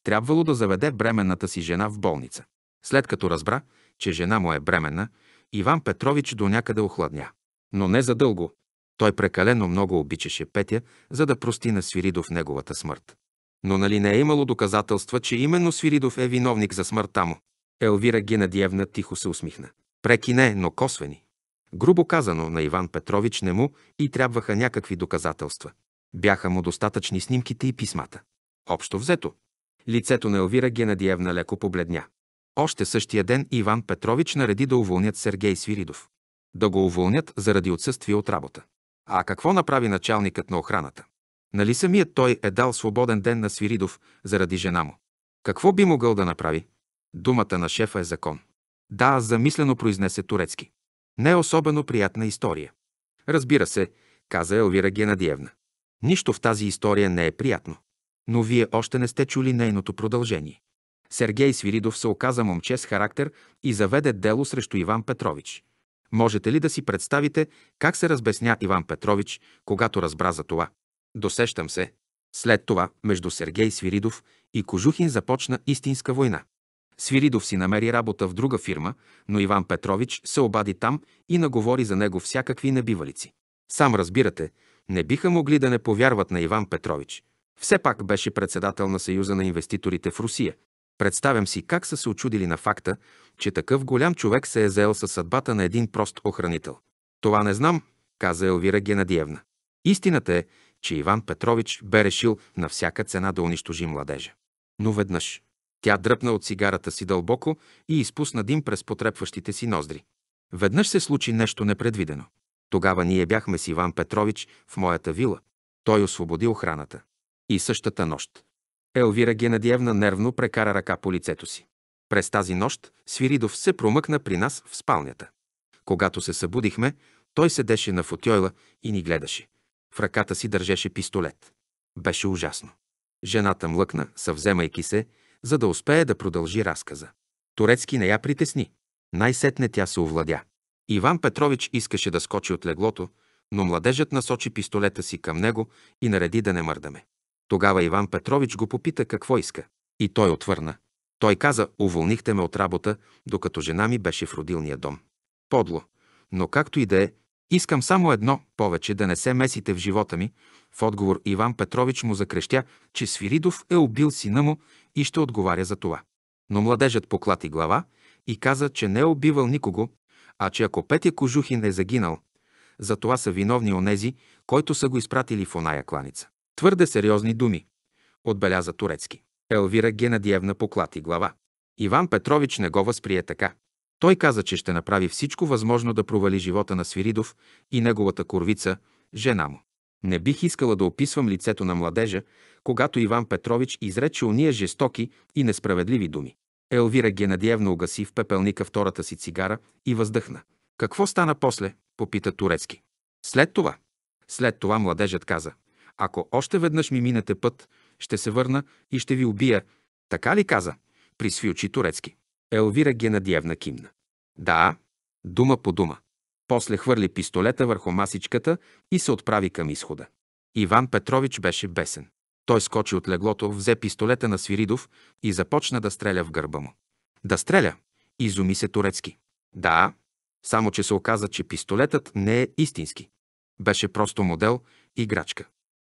Трябвало да заведе бременната си жена в болница. След като разбра, че жена му е бременна, Иван Петрович до някъде охладня. Но не задълго. Той прекалено много обичаше Петя, за да прости на Свиридов неговата смърт. Но нали не е имало доказателства, че именно Свиридов е виновник за смъртта му? Елвира Геннадиевна тихо се усмихна. Преки не, но косвени. Грубо казано, на Иван Петрович не му и трябваха някакви доказателства. Бяха му достатъчни снимките и писмата. Общо взето. Лицето на Елвира Генадиевна леко побледня. Още същия ден Иван Петрович нареди да уволнят Сергей Свиридов. Да го уволнят заради отсъствие от работа. А какво направи началникът на охраната? Нали самият той е дал свободен ден на Свиридов заради жена му? Какво би могъл да направи? Думата на шефа е закон. Да, замислено произнесе турецки. Не е особено приятна история. Разбира се, каза Елвира Генадиевна. Нищо в тази история не е приятно. Но вие още не сте чули нейното продължение. Сергей Свиридов се оказа момче с характер и заведе дело срещу Иван Петрович. Можете ли да си представите как се разбесня Иван Петрович, когато разбра за това? Досещам се. След това между Сергей Свиридов и Кожухин започна истинска война. Свиридов си намери работа в друга фирма, но Иван Петрович се обади там и наговори за него всякакви набивалици. Сам разбирате, не биха могли да не повярват на Иван Петрович. Все пак беше председател на Съюза на инвеститорите в Русия. Представям си как са се очудили на факта, че такъв голям човек се е заел със съдбата на един прост охранител. Това не знам, каза Елвира Генадиевна. Истината е, че Иван Петрович бе решил на всяка цена да унищожи младежа. Но веднъж тя дръпна от цигарата си дълбоко и изпусна дим през потрепващите си ноздри. Веднъж се случи нещо непредвидено. Тогава ние бяхме с Иван Петрович в моята вила. Той освободи охраната. И същата нощ. Елвира Генадиевна нервно прекара ръка по лицето си. През тази нощ Свиридов се промъкна при нас в спалнята. Когато се събудихме, той седеше на фотойла и ни гледаше. В ръката си държеше пистолет. Беше ужасно. Жената млъкна, съвземайки се, за да успее да продължи разказа. Турецки не я притесни. Най-сетне тя се овладя. Иван Петрович искаше да скочи от леглото, но младежът насочи пистолета си към него и нареди да не мърдаме. Тогава Иван Петрович го попита какво иска. И той отвърна. Той каза, уволнихте ме от работа, докато жена ми беше в родилния дом. Подло, но както и да е, искам само едно, повече да не се месите в живота ми. В отговор Иван Петрович му закрещя, че Свиридов е убил сина му и ще отговаря за това. Но младежът поклати глава и каза, че не е убивал никого, а че ако Петя Кожухин е загинал, за това са виновни онези, които са го изпратили в оная кланица. Твърде сериозни думи, отбеляза Турецки. Елвира Генадиевна поклати глава. Иван Петрович не го възприе така. Той каза, че ще направи всичко възможно да провали живота на Свиридов и неговата корвица, жена му. Не бих искала да описвам лицето на младежа, когато Иван Петрович изрече уния жестоки и несправедливи думи. Елвира Генадиевна угаси в пепелника втората си цигара и въздъхна. Какво стана после? попита Турецки. След това. След това младежът каза. Ако още веднъж ми минете път, ще се върна и ще ви убия. Така ли каза? Присви очи Турецки. Елвира Генадиевна кимна. Да, дума по дума. После хвърли пистолета върху масичката и се отправи към изхода. Иван Петрович беше бесен. Той скочи от леглото, взе пистолета на Свиридов и започна да стреля в гърба му. Да стреля! Изуми се Турецки. Да, само че се оказа, че пистолетът не е истински. Беше просто модел, играчка.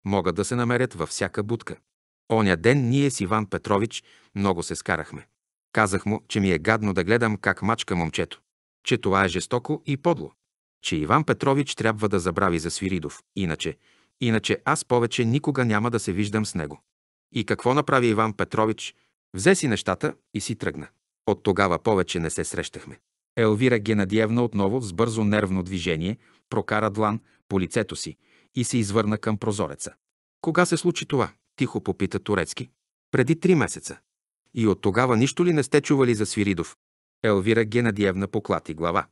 Могат да се намерят във всяка будка. Оня ден ние с Иван Петрович много се скарахме. Казах му, че ми е гадно да гледам как мачка момчето. Че това е жестоко и подло. Че Иван Петрович трябва да забрави за Свиридов, иначе Иначе аз повече никога няма да се виждам с него. И какво направи Иван Петрович? Взе си нещата и си тръгна. От тогава повече не се срещахме. Елвира Генадиевна отново с бързо нервно движение прокара длан по лицето си и се извърна към прозореца. Кога се случи това? Тихо попита Турецки. Преди три месеца. И от тогава нищо ли не сте чували за Свиридов? Елвира Генадиевна поклати глава.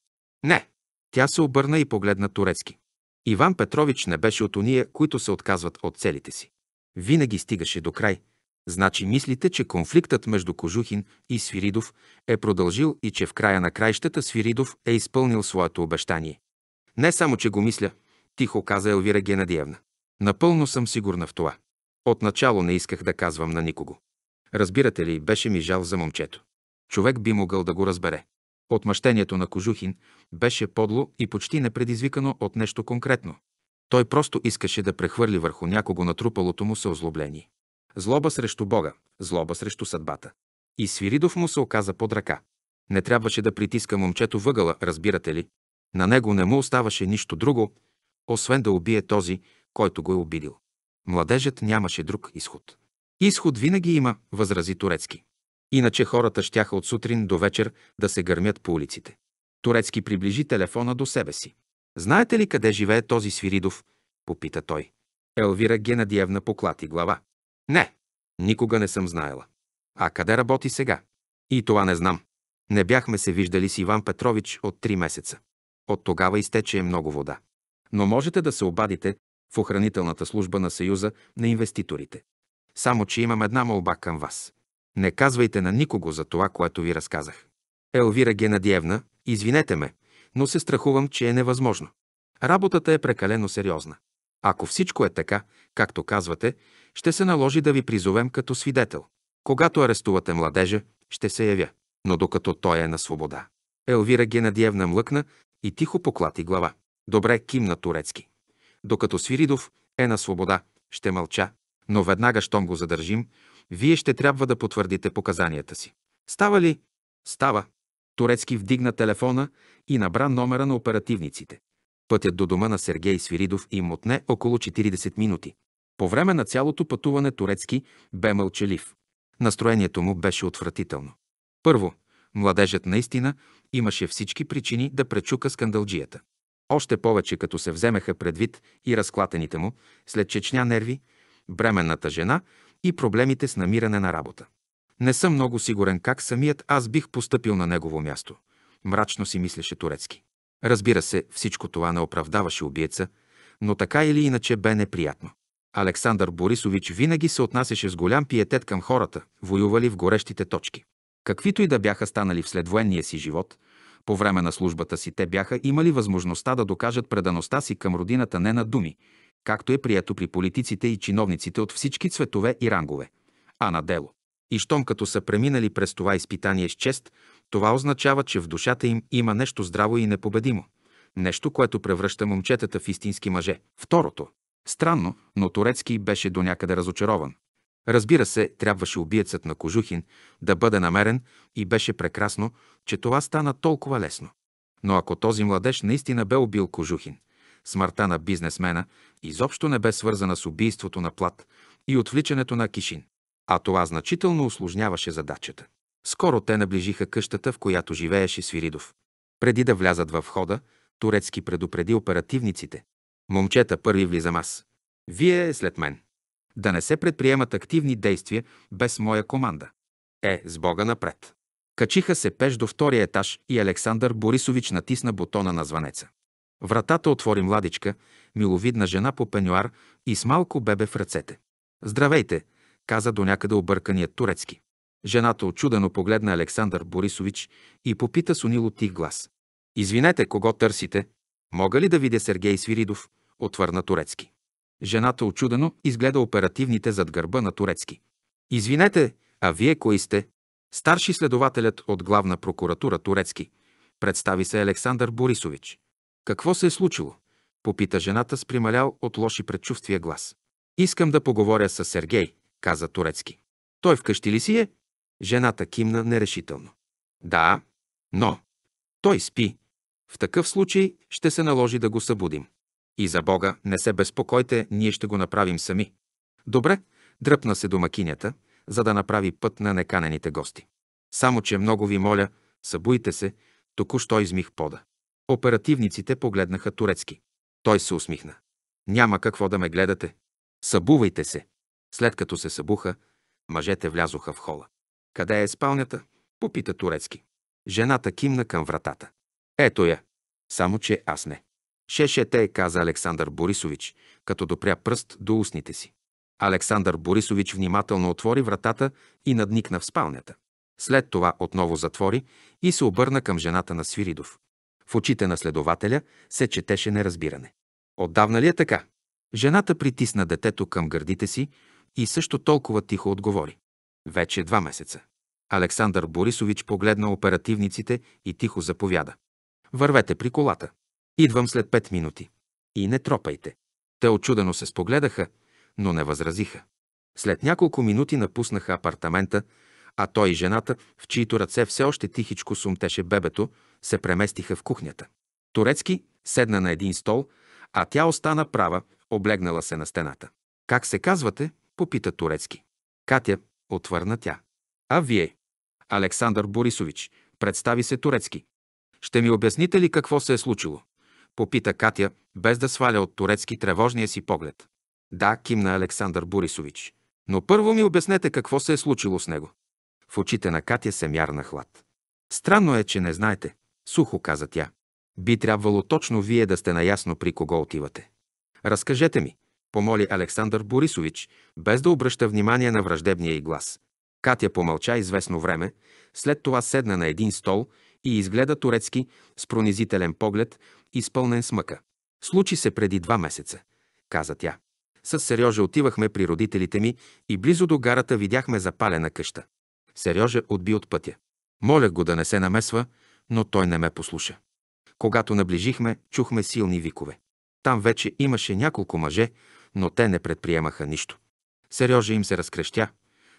Не. Тя се обърна и погледна Турецки. Иван Петрович не беше от ония, които се отказват от целите си. Винаги стигаше до край. Значи мислите, че конфликтът между Кожухин и Свиридов е продължил и че в края на краищата Свиридов е изпълнил своето обещание. Не само, че го мисля, тихо каза Елвира Генадиевна. Напълно съм сигурна в това. Отначало не исках да казвам на никого. Разбирате ли, беше ми жал за момчето. Човек би могъл да го разбере. Отмъщението на Кожухин беше подло и почти непредизвикано от нещо конкретно. Той просто искаше да прехвърли върху някого натрупалото му се озлобление. Злоба срещу Бога, злоба срещу съдбата. И Свиридов му се оказа под ръка. Не трябваше да притиска момчето въгъла, разбирате ли. На него не му оставаше нищо друго, освен да убие този, който го е обидил. Младежът нямаше друг изход. Изход винаги има, възрази Турецки. Иначе хората щяха от сутрин до вечер да се гърмят по улиците. Турецки приближи телефона до себе си. Знаете ли къде живее този Свиридов? попита той. Елвира Генадиевна поклати глава. Не, никога не съм знаела. А къде работи сега? И това не знам. Не бяхме се виждали с Иван Петрович от три месеца. От тогава изтече много вода. Но можете да се обадите в охранителната служба на Съюза на инвеститорите. Само, че имам една молба към вас. Не казвайте на никого за това, което ви разказах. Елвира Генадиевна, извинете ме, но се страхувам, че е невъзможно. Работата е прекалено сериозна. Ако всичко е така, както казвате, ще се наложи да ви призовем като свидетел. Когато арестувате младежа, ще се явя, но докато той е на свобода. Елвира Генадиевна млъкна и тихо поклати глава. Добре кимна турецки. Докато Свиридов е на свобода, ще мълча, но веднага, щом го задържим, вие ще трябва да потвърдите показанията си. Става ли? Става. Турецки вдигна телефона и набра номера на оперативниците. Пътят до дома на Сергей Свиридов им отне около 40 минути. По време на цялото пътуване Турецки бе мълчалив. Настроението му беше отвратително. Първо, младежът наистина имаше всички причини да пречука скандалджията. Още повече като се вземеха предвид и разклатените му, след чечня нерви, бременната жена и проблемите с намиране на работа. Не съм много сигурен как самият аз бих поступил на негово място, мрачно си мислеше Турецки. Разбира се, всичко това не оправдаваше убиеца, но така или иначе бе неприятно. Александър Борисович винаги се отнасяше с голям пиетет към хората, воювали в горещите точки. Каквито и да бяха станали в следвоенния си живот, по време на службата си те бяха имали възможността да докажат предаността си към родината не на думи, както е прието при политиците и чиновниците от всички цветове и рангове, а на дело. И щом като са преминали през това изпитание с чест, това означава, че в душата им има нещо здраво и непобедимо. Нещо, което превръща момчетата в истински мъже. Второто. Странно, но Турецки беше до някъде разочарован. Разбира се, трябваше убиецът на Кожухин да бъде намерен и беше прекрасно, че това стана толкова лесно. Но ако този младеж наистина бе убил Кожухин – Смъртта на бизнесмена изобщо не бе свързана с убийството на Плат и отвличането на Кишин. А това значително осложняваше задачата. Скоро те наближиха къщата, в която живееше Свиридов. Преди да влязат във входа, Турецки предупреди оперативниците. Момчета, първи влизам аз. Вие след мен. Да не се предприемат активни действия без моя команда. Е, с Бога напред. Качиха се пеш до втория етаж и Александър Борисович натисна бутона на звънеца. Вратата отвори младичка, миловидна жена по пенюар и с малко бебе в ръцете. Здравейте, каза до някъде обърканият турецки. Жената очудено погледна Александър Борисович и попита с унило тих глас. Извинете, кого търсите? Мога ли да видя Сергей Свиридов? Отвърна турецки. Жената очудено изгледа оперативните зад гърба на турецки. Извинете, а вие кои сте? Старши следователят от главна прокуратура турецки. Представи се Александър Борисович. Какво се е случило? Попита жената с прималял от лоши предчувствия глас. Искам да поговоря с Сергей, каза Турецки. Той вкъщи ли си е? Жената кимна нерешително. Да, но той спи. В такъв случай ще се наложи да го събудим. И за Бога, не се безпокойте, ние ще го направим сами. Добре, дръпна се домакинята, за да направи път на неканените гости. Само, че много ви моля, събуйте се, току-що измих пода. Оперативниците погледнаха турецки. Той се усмихна. Няма какво да ме гледате. Събувайте се. След като се събуха, мъжете влязоха в хола. Къде е спалнята? Попита турецки. Жената кимна към вратата. Ето я. Само, че аз не. Шешете, каза Александър Борисович, като допря пръст до устните си. Александър Борисович внимателно отвори вратата и надникна в спалнята. След това отново затвори и се обърна към жената на Свиридов. В очите на следователя се четеше неразбиране. Отдавна ли е така? Жената притисна детето към гърдите си и също толкова тихо отговори. Вече два месеца. Александър Борисович погледна оперативниците и тихо заповяда. Вървете при колата. Идвам след пет минути. И не тропайте. Те очудено се спогледаха, но не възразиха. След няколко минути напуснаха апартамента, а той и жената, в чието ръце все още тихичко сумтеше бебето, се преместиха в кухнята. Турецки седна на един стол, а тя остана права, облегнала се на стената. Как се казвате? попита Турецки. Катя, отвърна тя. А вие? Александър Борисович, представи се Турецки. Ще ми обясните ли какво се е случило? Попита Катя, без да сваля от Турецки тревожния си поглед. Да, кимна Александър Борисович. Но първо ми обяснете какво се е случило с него. В очите на Катя се мярна хлад. Странно е, че не знаете, сухо каза тя. Би трябвало точно вие да сте наясно при кого отивате. Разкажете ми, помоли Александър Борисович, без да обръща внимание на враждебния и глас. Катя помълча известно време, след това седна на един стол и изгледа турецки с пронизителен поглед, изпълнен с мъка. Случи се преди два месеца, каза тя. С Сережа отивахме при родителите ми и близо до гарата видяхме запалена къща. Сережа отби от пътя. Молях го да не се намесва, но той не ме послуша. Когато наближихме, чухме силни викове. Там вече имаше няколко мъже, но те не предприемаха нищо. Сережа им се разкрещя,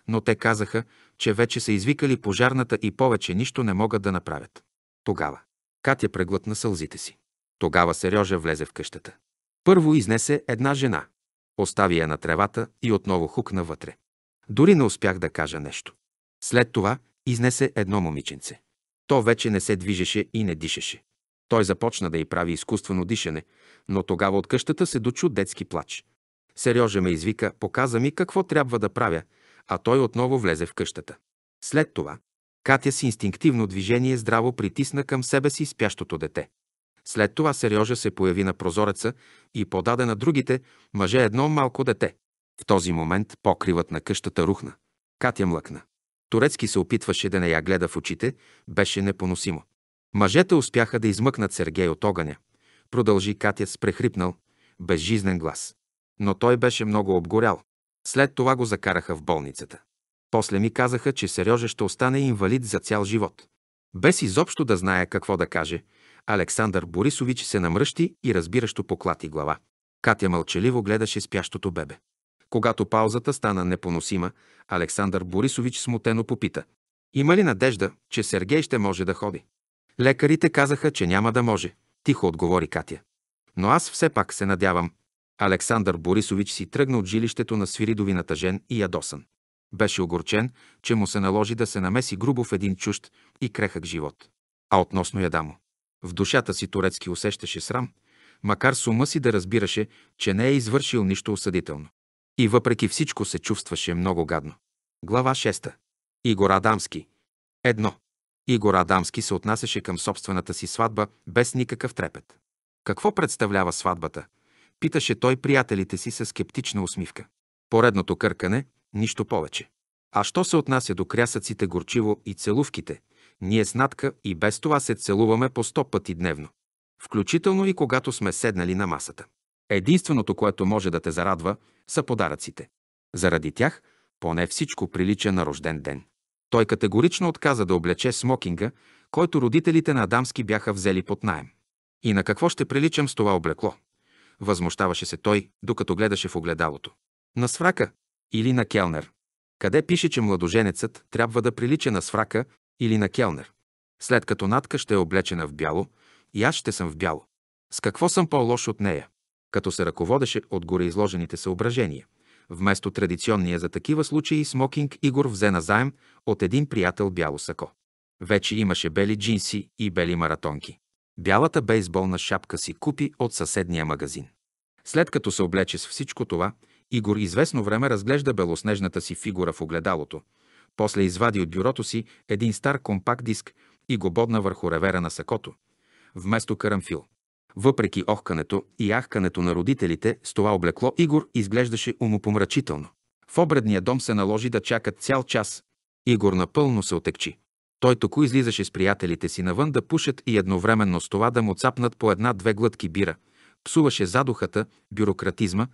но те казаха, че вече са извикали пожарната и повече нищо не могат да направят. Тогава Катя преглътна сълзите си. Тогава Сережа влезе в къщата. Първо изнесе една жена. Остави я на тревата и отново хукна вътре. Дори не успях да кажа нещо. След това изнесе едно момиченце. То вече не се движеше и не дишаше. Той започна да й прави изкуствено дишане, но тогава от къщата се дочу детски плач. Сережа ме извика, показа ми какво трябва да правя, а той отново влезе в къщата. След това, Катя с инстинктивно движение здраво притисна към себе си спящото дете. След това Сережа се появи на прозореца и подаде на другите мъже едно малко дете. В този момент покривът на къщата рухна. Катя млъкна. Турецки се опитваше да не я гледа в очите, беше непоносимо. Мъжете успяха да измъкнат Сергей от огъня. Продължи Катя с прехрипнал, безжизнен глас. Но той беше много обгорял. След това го закараха в болницата. После ми казаха, че Сережа ще остане инвалид за цял живот. Без изобщо да знае какво да каже, Александър Борисович се намръщи и разбиращо поклати глава. Катя мълчаливо гледаше спящото бебе. Когато паузата стана непоносима, Александър Борисович смутено попита. Има ли надежда, че Сергей ще може да ходи? Лекарите казаха, че няма да може, тихо отговори Катя. Но аз все пак се надявам. Александър Борисович си тръгна от жилището на свиридови натъжен и ядосан. Беше огорчен, че му се наложи да се намеси грубо в един чужд и крехък живот. А относно яда му. В душата си Турецки усещаше срам, макар с ума си да разбираше, че не е извършил нищо осъдително. И въпреки всичко се чувстваше много гадно. Глава 6. Игор Адамски. Едно. Игор Адамски се отнасяше към собствената си сватба без никакъв трепет. Какво представлява сватбата? Питаше той приятелите си със скептична усмивка. Поредното къркане, нищо повече. А що се отнася до крясъците горчиво и целувките, ние с Надка и без това се целуваме по сто пъти дневно. Включително и когато сме седнали на масата. Единственото, което може да те зарадва, са подаръците. Заради тях поне всичко прилича на рожден ден. Той категорично отказа да облече смокинга, който родителите на Адамски бяха взели под найем. И на какво ще приличам с това облекло? Възмущаваше се той, докато гледаше в огледалото. На сврака или на келнер. Къде пише, че младоженецът трябва да прилича на сврака или на келнер? След като Натка ще е облечена в бяло, и аз ще съм в бяло. С какво съм по-лош от нея? като се ръководеше от гореизложените съображения. Вместо традиционния за такива случаи смокинг Игор взе назаем от един приятел бяло сако. Вече имаше бели джинси и бели маратонки. Бялата бейсболна шапка си купи от съседния магазин. След като се облече с всичко това, Игор известно време разглежда белоснежната си фигура в огледалото. После извади от бюрото си един стар компакт диск и го бодна върху ревера на сакото. Вместо карамфил. Въпреки охкането и ахкането на родителите, с това облекло Игор изглеждаше умопомрачително. В обредния дом се наложи да чакат цял час. Игор напълно се отекчи. Той току излизаше с приятелите си навън да пушат и едновременно с това да му цапнат по една-две глътки бира. Псуваше задухата, бюрократизма,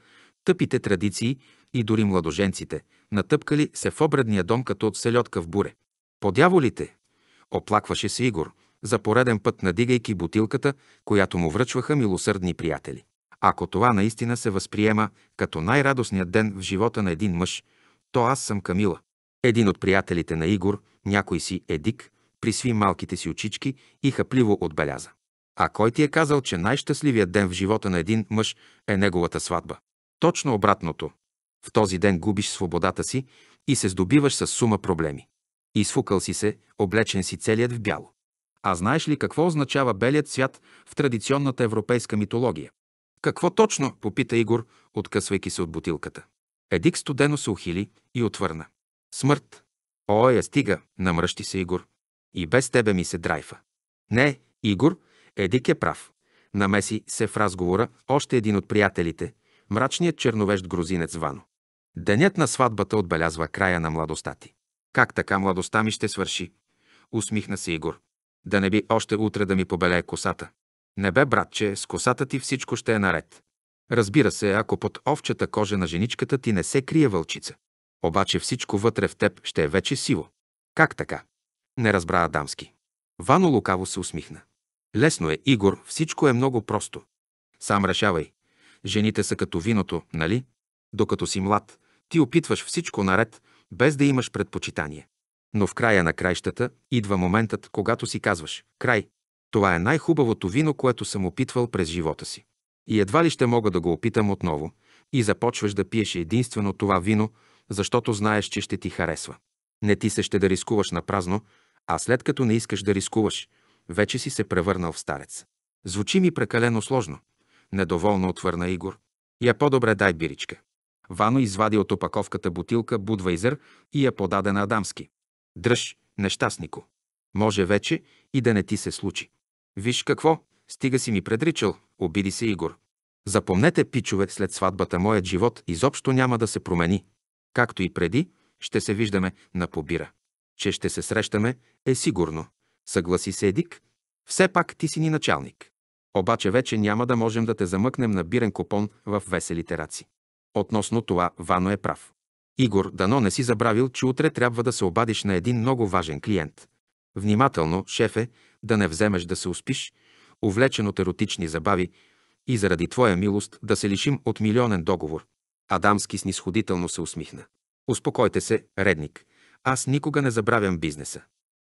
тъпите традиции и дори младоженците, натъпкали се в обредния дом като от селедка в буре. Подяволите! Оплакваше се Игор – за пореден път надигайки бутилката, която му връчваха милосърдни приятели. Ако това наистина се възприема като най-радостният ден в живота на един мъж, то аз съм Камила. Един от приятелите на Игор, някой си Едик, присви малките си очички и хапливо отбеляза. А кой ти е казал, че най-щастливият ден в живота на един мъж е неговата сватба? Точно обратното. В този ден губиш свободата си и се здобиваш с сума проблеми. Изфукал си се, облечен си целият в бяло. А знаеш ли какво означава белият свят в традиционната европейска митология? Какво точно? попита Игор, откъсвайки се от бутилката. Едик студено се ухили и отвърна. Смърт. Ой, я стига, намръщи се Игор. И без тебе ми се драйфа. Не, Игор, Едик е прав. Намеси се в разговора още един от приятелите, мрачният черновещ грузинец Вано. Денят на сватбата отбелязва края на младостта ти. Как така младостта ми ще свърши? Усмихна се Игор да не би още утре да ми побелее косата. Не бе, братче, с косата ти всичко ще е наред. Разбира се, ако под овчата кожа на женичката ти не се крие вълчица. Обаче всичко вътре в теб ще е вече сиво. Как така? Не разбра Адамски. Вано лукаво се усмихна. Лесно е, Игор, всичко е много просто. Сам решавай. Жените са като виното, нали? Докато си млад, ти опитваш всичко наред, без да имаш предпочитание. Но в края на краищата идва моментът, когато си казваш «Край, това е най-хубавото вино, което съм опитвал през живота си. И едва ли ще мога да го опитам отново, и започваш да пиеш единствено това вино, защото знаеш, че ще ти харесва. Не ти се ще да рискуваш на празно, а след като не искаш да рискуваш, вече си се превърнал в старец. Звучи ми прекалено сложно. Недоволно отвърна Игор. Я по-добре дай биричка. Вано извади от опаковката бутилка Будвайзер и я подаде на Адамски. Дръж, нещастнико. Може вече и да не ти се случи. Виж какво, стига си ми предричал, обиди се Игор. Запомнете, пичове, след сватбата моят живот изобщо няма да се промени. Както и преди, ще се виждаме на побира. Че ще се срещаме е сигурно. Съгласи се Едик. Все пак ти си ни началник. Обаче вече няма да можем да те замъкнем на бирен купон в веселите раци. Относно това Вано е прав. Игор, дано не си забравил, че утре трябва да се обадиш на един много важен клиент. Внимателно, шефе, да не вземеш да се успиш, увлечен от еротични забави и заради твоя милост да се лишим от милионен договор. Адамски снисходително се усмихна. Успокойте се, редник. Аз никога не забравям бизнеса.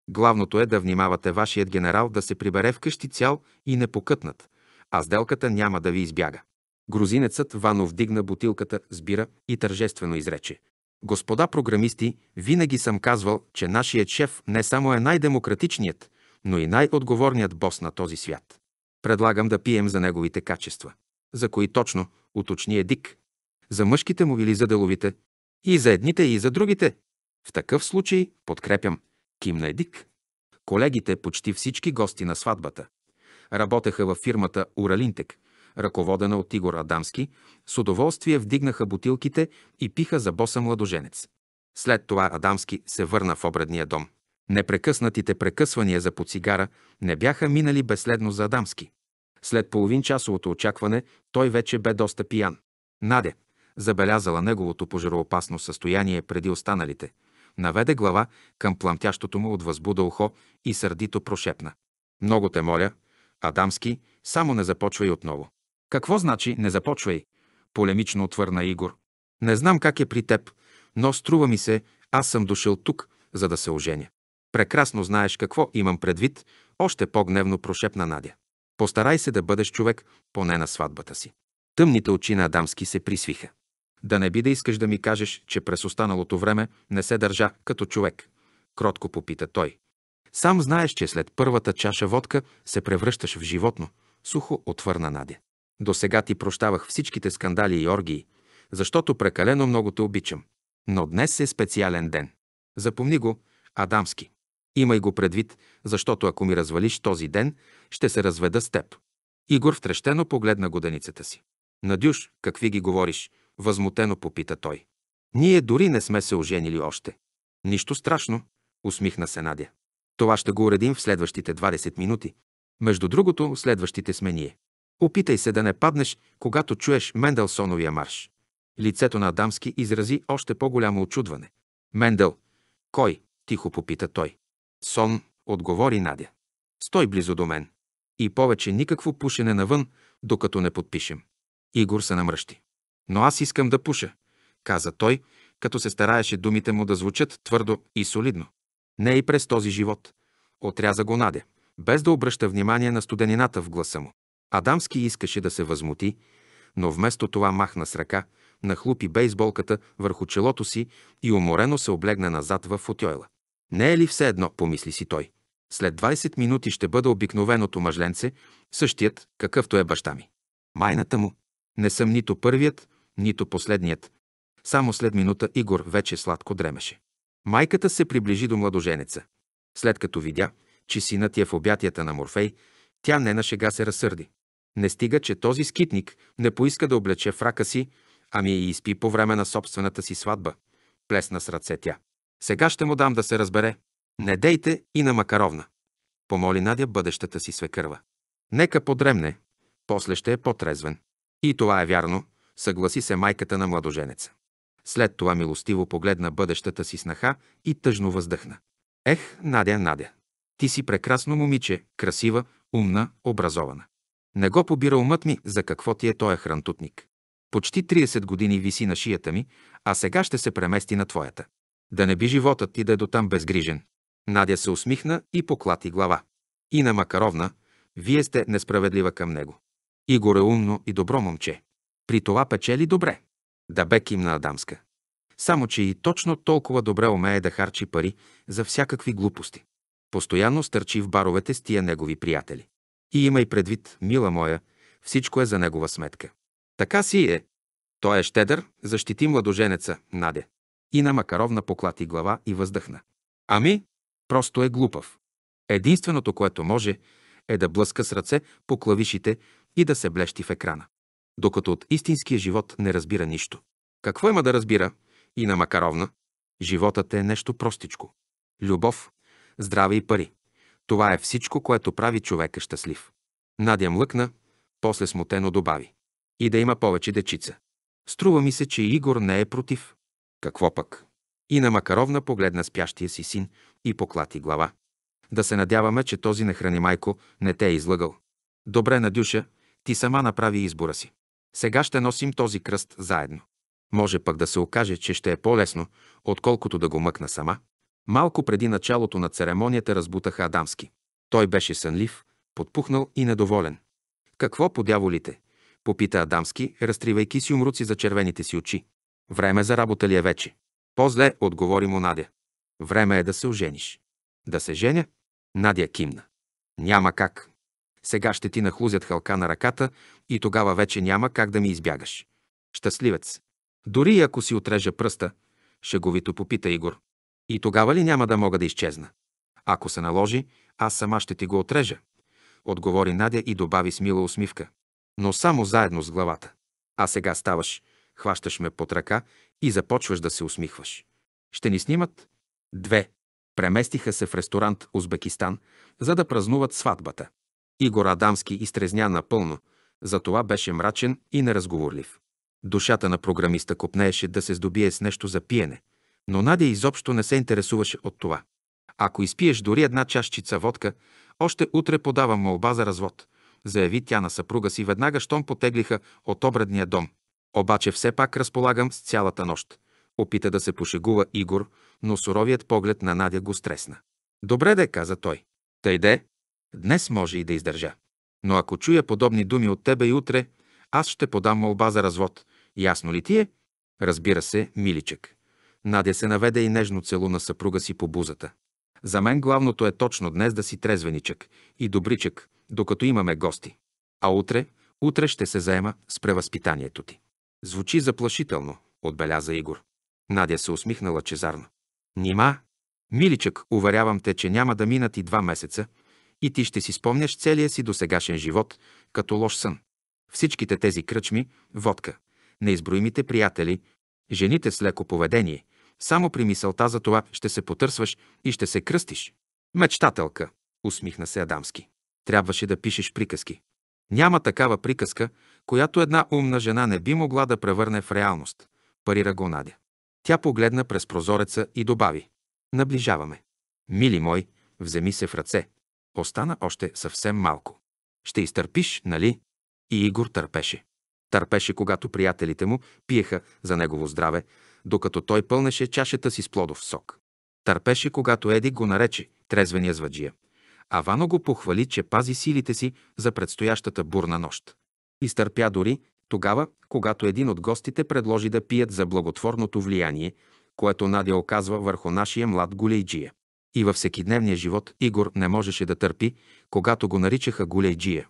Главното е да внимавате вашият генерал да се прибере вкъщи цял и непокътнат, а сделката няма да ви избяга. Грузинецът Ванов дигна бутилката сбира и тържествено изрече. Господа програмисти, винаги съм казвал, че нашият шеф не само е най-демократичният, но и най-отговорният бос на този свят. Предлагам да пием за неговите качества. За кои точно, уточни Едик. За мъжките му или за деловите? И за едните, и за другите. В такъв случай подкрепям. Кимна Едик. Колегите, почти всички гости на сватбата, работеха във фирмата Уралинтек – ръководена от Игор Адамски, с удоволствие вдигнаха бутилките и пиха за боса младоженец. След това Адамски се върна в обредния дом. Непрекъснатите прекъсвания за подсигара не бяха минали безследно за Адамски. След половин часовото очакване той вече бе доста пиян. Наде, забелязала неговото пожароопасно състояние преди останалите, наведе глава към пламтящото му от възбуда ухо и сърдито прошепна. Много те моля, Адамски, само не започвай отново. Какво значи не започвай? Полемично отвърна Игор. Не знам как е при теб, но струва ми се, аз съм дошъл тук, за да се оженя. Прекрасно знаеш какво имам предвид, още по-гневно прошепна Надя. Постарай се да бъдеш човек поне на сватбата си. Тъмните очи на Адамски се присвиха. Да не би да искаш да ми кажеш, че през останалото време не се държа като човек, кротко попита той. Сам знаеш, че след първата чаша водка се превръщаш в животно, сухо отвърна Надя. До сега ти прощавах всичките скандали и оргии, защото прекалено много те обичам. Но днес е специален ден. Запомни го, Адамски. Имай го предвид, защото ако ми развалиш този ден, ще се разведа с теб. Игор втрещено погледна годеницата си. Надюш, какви ги говориш? Възмутено попита той. Ние дори не сме се оженили още. Нищо страшно, усмихна се Надя. Това ще го уредим в следващите 20 минути. Между другото, следващите сме ние. Опитай се да не паднеш, когато чуеш Менделсоновия марш. Лицето на Адамски изрази още по-голямо очудване. Мендел. Кой? Тихо попита той. Сон, отговори Надя. Стой близо до мен. И повече никакво пушене навън, докато не подпишем. Игор се намръщи. Но аз искам да пуша, каза той, като се стараеше думите му да звучат твърдо и солидно. Не и през този живот. Отряза го Надя, без да обръща внимание на студенината в гласа му. Адамски искаше да се възмути, но вместо това махна с ръка, нахлупи бейсболката върху челото си и уморено се облегна назад в футойла. Не е ли все едно, помисли си той. След 20 минути ще бъда обикновеното мъжленце, същият, какъвто е баща ми. Майната му. Не съм нито първият, нито последният. Само след минута Игор вече сладко дремеше. Майката се приближи до младоженеца. След като видя, че синът е в обятията на Морфей, тя не на шега се разсърди. Не стига, че този скитник не поиска да облече фрака си, ами и изпи по време на собствената си сватба. Плесна с ръце тя. Сега ще му дам да се разбере. Не дейте и на Макаровна. Помоли Надя бъдещата си свекърва. Нека подремне, после ще е по-трезвен. И това е вярно, съгласи се майката на младоженеца. След това милостиво погледна бъдещата си снаха и тъжно въздъхна. Ех, Надя, Надя, ти си прекрасно момиче, красива, умна, образована. Не го побира умът ми за какво ти е той хрантутник. Почти 30 години виси на шията ми, а сега ще се премести на твоята. Да не би животът ти да е дотам безгрижен. Надя се усмихна и поклати глава. И на Макаровна, вие сте несправедлива към него. И горе умно и добро момче. При това печели добре. Да бе кимна Адамска. Само, че и точно толкова добре умее да харчи пари за всякакви глупости. Постоянно стърчи в баровете с тия негови приятели. И имай предвид, мила моя, всичко е за негова сметка. Така си е. Той е щедър, защити младоженеца, Наде. И на Макаровна поклати глава и въздъхна. Ами, просто е глупав. Единственото, което може, е да блъска с ръце по клавишите и да се блещи в екрана. Докато от истинския живот не разбира нищо. Какво има да разбира? И на Макаровна. Животът е нещо простичко. Любов, здраве и пари. Това е всичко, което прави човека щастлив. Надя млъкна, после смутено добави. И да има повече дечица. Струва ми се, че Игор не е против. Какво пък? И на Макаровна погледна спящия си син и поклати глава. Да се надяваме, че този нехрани майко не те е излъгал. Добре, Надюша, ти сама направи избора си. Сега ще носим този кръст заедно. Може пък да се окаже, че ще е по-лесно, отколкото да го мъкна сама. Малко преди началото на церемонията разбутаха Адамски. Той беше сънлив, подпухнал и недоволен. Какво по дяволите? Попита Адамски, разтривайки си умруци за червените си очи. Време за работа ли е вече? По-зле, отговори му Надя. Време е да се ожениш. Да се женя? Надя кимна. Няма как. Сега ще ти нахлузят хълка на ръката и тогава вече няма как да ми избягаш. Щастливец. Дори и ако си отрежа пръста, шеговито попита Игор. И тогава ли няма да мога да изчезна? Ако се наложи, аз сама ще ти го отрежа, отговори Надя и добави с мила усмивка. Но само заедно с главата. А сега ставаш, хващаш ме под ръка и започваш да се усмихваш. Ще ни снимат? Две. Преместиха се в ресторант Узбекистан, за да празнуват сватбата. Игор Адамски изтрезня напълно, затова беше мрачен и неразговорлив. Душата на програмиста копнееше да се здобие с нещо за пиене, но Надя изобщо не се интересуваше от това. Ако изпиеш дори една чашчица водка, още утре подавам молба за развод, заяви тя на съпруга си веднага, щом потеглиха от обредния дом. Обаче все пак разполагам с цялата нощ. Опита да се пошегува Игор, но суровият поглед на Надя го стресна. Добре де, каза той. Тъй де, днес може и да издържа. Но ако чуя подобни думи от тебе и утре, аз ще подам молба за развод. Ясно ли ти е? Разбира се, миличък. Надя се наведе и нежно целуна съпруга си по бузата. За мен главното е точно днес да си трезвеничък и добричък, докато имаме гости. А утре, утре ще се заема с превъзпитанието ти. Звучи заплашително, отбеляза Игор. Надя се усмихнала чезарно. Нима, миличък, уверявам те, че няма да минат и два месеца, и ти ще си спомняш целия си досегашен живот, като лош сън. Всичките тези кръчми, водка, неизброимите приятели, жените с леко поведение, само при мисълта за това ще се потърсваш и ще се кръстиш. Мечтателка, усмихна се Адамски. Трябваше да пишеш приказки. Няма такава приказка, която една умна жена не би могла да превърне в реалност. Парира го Надя. Тя погледна през прозореца и добави. Наближаваме. Мили мой, вземи се в ръце. Остана още съвсем малко. Ще изтърпиш, нали? И Игор търпеше. Търпеше, когато приятелите му пиеха за негово здраве, докато той пълнеше чашата си с плодов сок. Търпеше, когато Еди го нарече трезвения зваджия, а Вано го похвали, че пази силите си за предстоящата бурна нощ. Изтърпя дори тогава, когато един от гостите предложи да пият за благотворното влияние, което Надя оказва върху нашия млад голейджия. И във всекидневния живот Игор не можеше да търпи, когато го наричаха голейджия.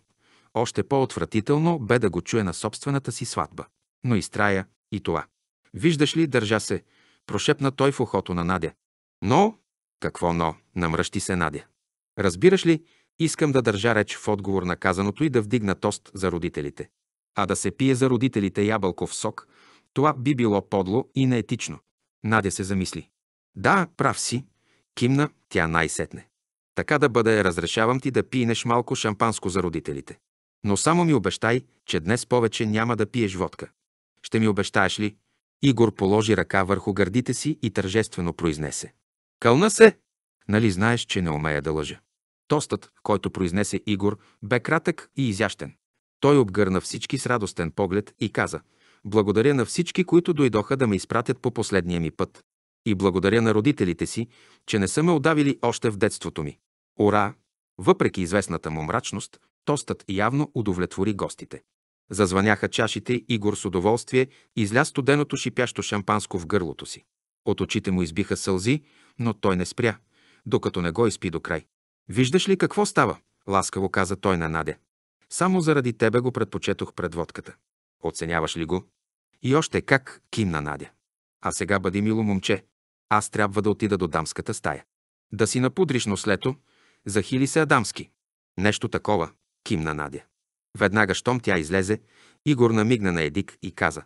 Още по-отвратително бе да го чуе на собствената си сватба. Но изтрая и това. Виждаш ли, държа се, прошепна той в ухото на Надя. Но, какво но, намръщи се Надя. Разбираш ли, искам да държа реч в отговор на казаното и да вдигна тост за родителите. А да се пие за родителите ябълков сок, това би било подло и неетично. Надя се замисли. Да, прав си. Кимна, тя най-сетне. Така да бъде, разрешавам ти да пиенеш малко шампанско за родителите. Но само ми обещай, че днес повече няма да пиеш водка. Ще ми обещаеш ли? Игор положи ръка върху гърдите си и тържествено произнесе. Кълна се! Нали знаеш, че не умея да лъжа? Тостът, който произнесе Игор, бе кратък и изящен. Той обгърна всички с радостен поглед и каза «Благодаря на всички, които дойдоха да ме изпратят по последния ми път. И благодаря на родителите си, че не са ме удавили още в детството ми. Ура!» Въпреки известната му мрачност, тостът явно удовлетвори гостите. Зазвъняха чашите, и гор с удоволствие изля студеното шипящо шампанско в гърлото си. От очите му избиха сълзи, но той не спря, докато не го изпи до край. «Виждаш ли какво става?» – ласкаво каза той на Надя. «Само заради тебе го предпочетох пред водката. Оценяваш ли го?» И още как кимна Надя. «А сега бъди мило момче. Аз трябва да отида до дамската стая. Да си напудриш нослето, захили се Адамски. Нещо такова, кимна Надя. Веднага, щом тя излезе, Игор намигна на Едик и каза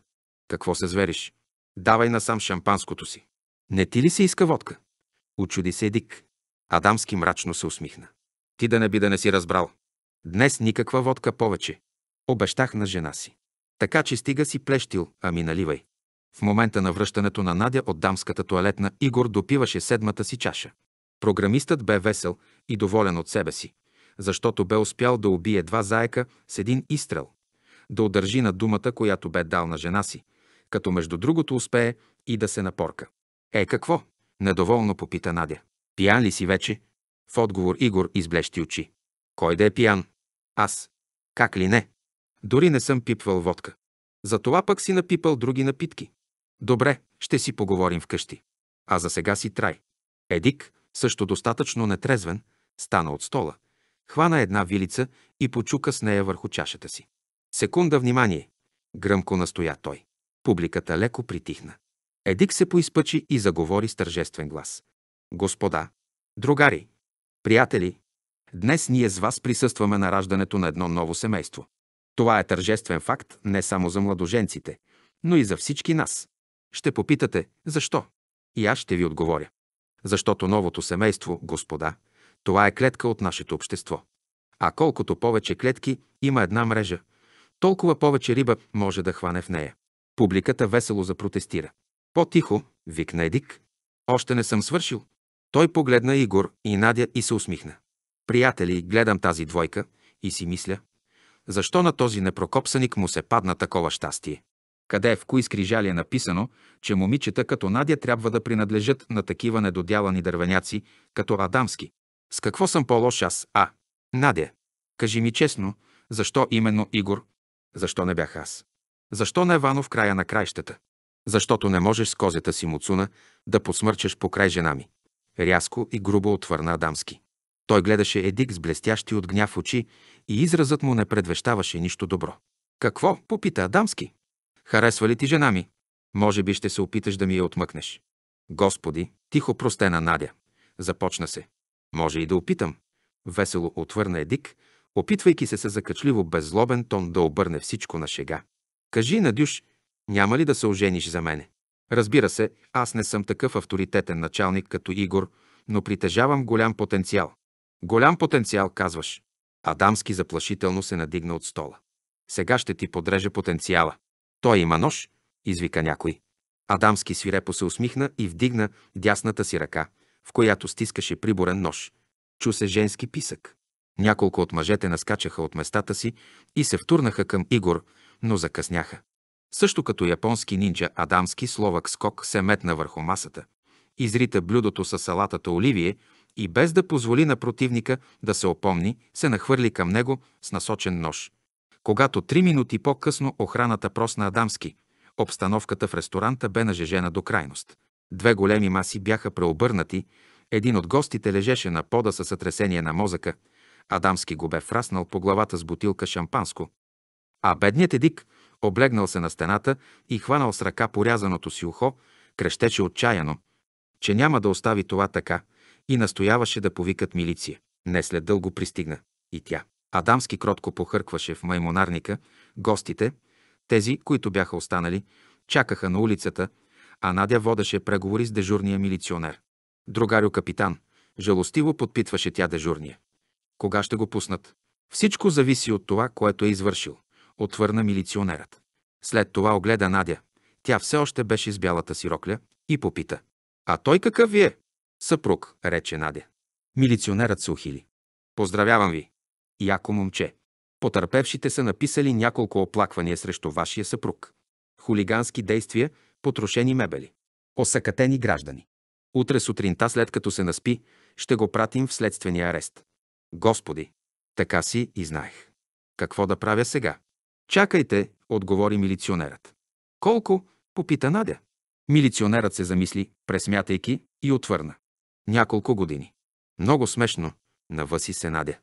«Какво се звериш? Давай насам шампанското си». «Не ти ли се иска водка?» Очуди се Едик. Адамски мрачно се усмихна. «Ти да не би да не си разбрал. Днес никаква водка повече. Обещах на жена си. Така че стига си плещил, ами наливай». В момента на връщането на Надя от дамската туалетна Игор допиваше седмата си чаша. Програмистът бе весел и доволен от себе си защото бе успял да убие два заека с един изстрел, да удържи на думата, която бе дал на жена си, като между другото успее и да се напорка. Е, какво? Недоволно попита Надя. Пиян ли си вече? В отговор Игор изблещи очи. Кой да е пиян? Аз. Как ли не? Дори не съм пипвал водка. Затова пък си напипал други напитки. Добре, ще си поговорим вкъщи. А за сега си трай. Едик, също достатъчно нетрезвен, стана от стола, хвана една вилица и почука с нея върху чашата си. Секунда внимание! гръмко настоя той. Публиката леко притихна. Едик се поизпъчи и заговори с тържествен глас. Господа, другари, приятели, днес ние с вас присъстваме на раждането на едно ново семейство. Това е тържествен факт не само за младоженците, но и за всички нас. Ще попитате, защо? И аз ще ви отговоря. Защото новото семейство, господа, това е клетка от нашето общество. А колкото повече клетки има една мрежа, толкова повече риба може да хване в нея. Публиката весело запротестира. По-тихо, викна Едик. Още не съм свършил. Той погледна Игор и Надя и се усмихна. Приятели, гледам тази двойка и си мисля, защо на този непрокопсаник му се падна такова щастие? Къде е в кои скрижали е написано, че момичета като Надя трябва да принадлежат на такива недодялани дървеняци, като Адамски? С какво съм по-лош аз, а? Надя. кажи ми честно, защо именно Игор? Защо не бях аз? Защо не е Вано в края на краищата? Защото не можеш с козята си Муцуна да посмърчаш покрай жена ми. Рязко и грубо отвърна Адамски. Той гледаше Едик с блестящи от гняв очи и изразът му не предвещаваше нищо добро. Какво? попита Адамски. Харесва ли ти жена ми? Може би ще се опиташ да ми я отмъкнеш. Господи, тихо простена Надя. Започна се. Може и да опитам. Весело отвърна Едик, опитвайки се със закачливо беззлобен тон да обърне всичко на шега. Кажи, Надюш, няма ли да се ожениш за мене? Разбира се, аз не съм такъв авторитетен началник като Игор, но притежавам голям потенциал. Голям потенциал, казваш. Адамски заплашително се надигна от стола. Сега ще ти подрежа потенциала. Той има нож, извика някой. Адамски свирепо се усмихна и вдигна дясната си ръка, в която стискаше приборен нож. Чу се женски писък. Няколко от мъжете наскачаха от местата си и се втурнаха към Игор, но закъсняха. Също като японски нинджа Адамски словък скок се метна върху масата. Изрита блюдото с салатата оливие и без да позволи на противника да се опомни, се нахвърли към него с насочен нож. Когато три минути по-късно охраната просна Адамски, обстановката в ресторанта бе нажежена до крайност. Две големи маси бяха преобърнати, един от гостите лежеше на пода със сътресение на мозъка, Адамски го бе фраснал по главата с бутилка шампанско. А бедният едик, облегнал се на стената и хванал с ръка порязаното си ухо, крещеше отчаяно, че няма да остави това така и настояваше да повикат милиция. Не след дълго пристигна и тя. Адамски кротко похъркваше в маймонарника, гостите, тези, които бяха останали, чакаха на улицата – а Надя водеше преговори с дежурния милиционер. Другарю капитан, жалостиво подпитваше тя дежурния. Кога ще го пуснат? Всичко зависи от това, което е извършил, отвърна милиционерът. След това огледа Надя. Тя все още беше с бялата си рокля и попита. А той какъв ви е? Съпруг, рече Надя. Милиционерът се ухили. Поздравявам ви. Яко момче. Потърпевшите са написали няколко оплаквания срещу вашия съпруг. Хулигански действия, потрошени мебели, осъкатени граждани. Утре сутринта, след като се наспи, ще го пратим в следствения арест. Господи, така си и знаех. Какво да правя сега? Чакайте, отговори милиционерът. Колко? попита Надя. Милиционерът се замисли, пресмятайки, и отвърна. Няколко години. Много смешно, навъси се Надя.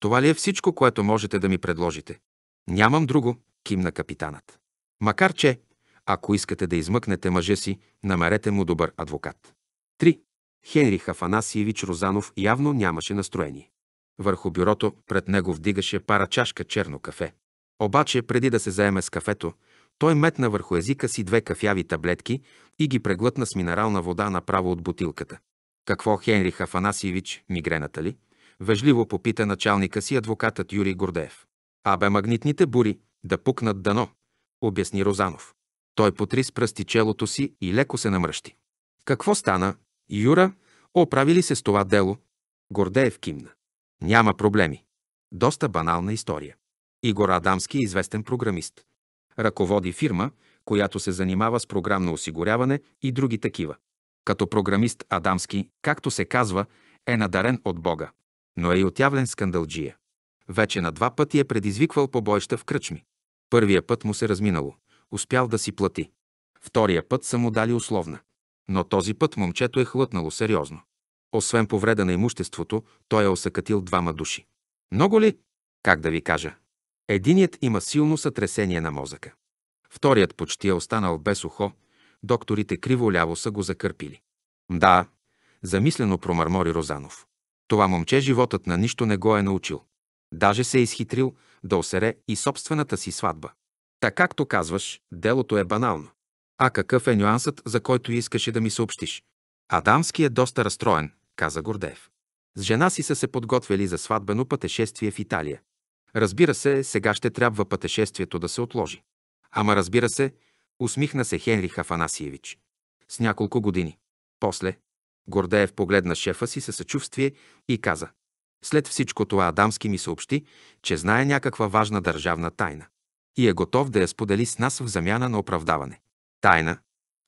Това ли е всичко, което можете да ми предложите? Нямам друго, кимна капитанът. Макар че, ако искате да измъкнете мъжа си, намерете му добър адвокат. 3. Хенрих Афанасиевич Розанов явно нямаше настроение. Върху бюрото пред него вдигаше пара чашка черно кафе. Обаче, преди да се заеме с кафето, той метна върху езика си две кафяви таблетки и ги преглътна с минерална вода направо от бутилката. Какво Хенрих Афанасиевич, мигрената ли? Вежливо попита началника си адвокатът Юрий Гордеев. Абе магнитните бури, да пукнат дано, обясни Розанов. Той потри с пръсти челото си и леко се намръщи. Какво стана? Юра, оправи ли се с това дело? Гордеев кимна. Няма проблеми. Доста банална история. Игор Адамски е известен програмист. Ръководи фирма, която се занимава с програмно осигуряване и други такива. Като програмист Адамски, както се казва, е надарен от Бога, но е и отявлен скандалджия. Вече на два пъти е предизвиквал побойща в кръчми. Първия път му се разминало успял да си плати. Втория път са му дали условна. Но този път момчето е хлътнало сериозно. Освен повреда на имуществото, той е осъкатил двама души. Много ли? Как да ви кажа? Единият има силно сътресение на мозъка. Вторият почти е останал без ухо, докторите криво-ляво са го закърпили. Да, замислено промърмори Розанов. Това момче животът на нищо не го е научил. Даже се е изхитрил да осере и собствената си сватба. Та както казваш, делото е банално. А какъв е нюансът, за който искаше да ми съобщиш? Адамски е доста разстроен, каза Гордеев. С жена си са се подготвили за сватбено пътешествие в Италия. Разбира се, сега ще трябва пътешествието да се отложи. Ама разбира се, усмихна се Хенри Хафанасиевич. С няколко години. После, Гордеев погледна шефа си със съчувствие и каза. След всичко това Адамски ми съобщи, че знае някаква важна държавна тайна и е готов да я сподели с нас в замяна на оправдаване. Тайна.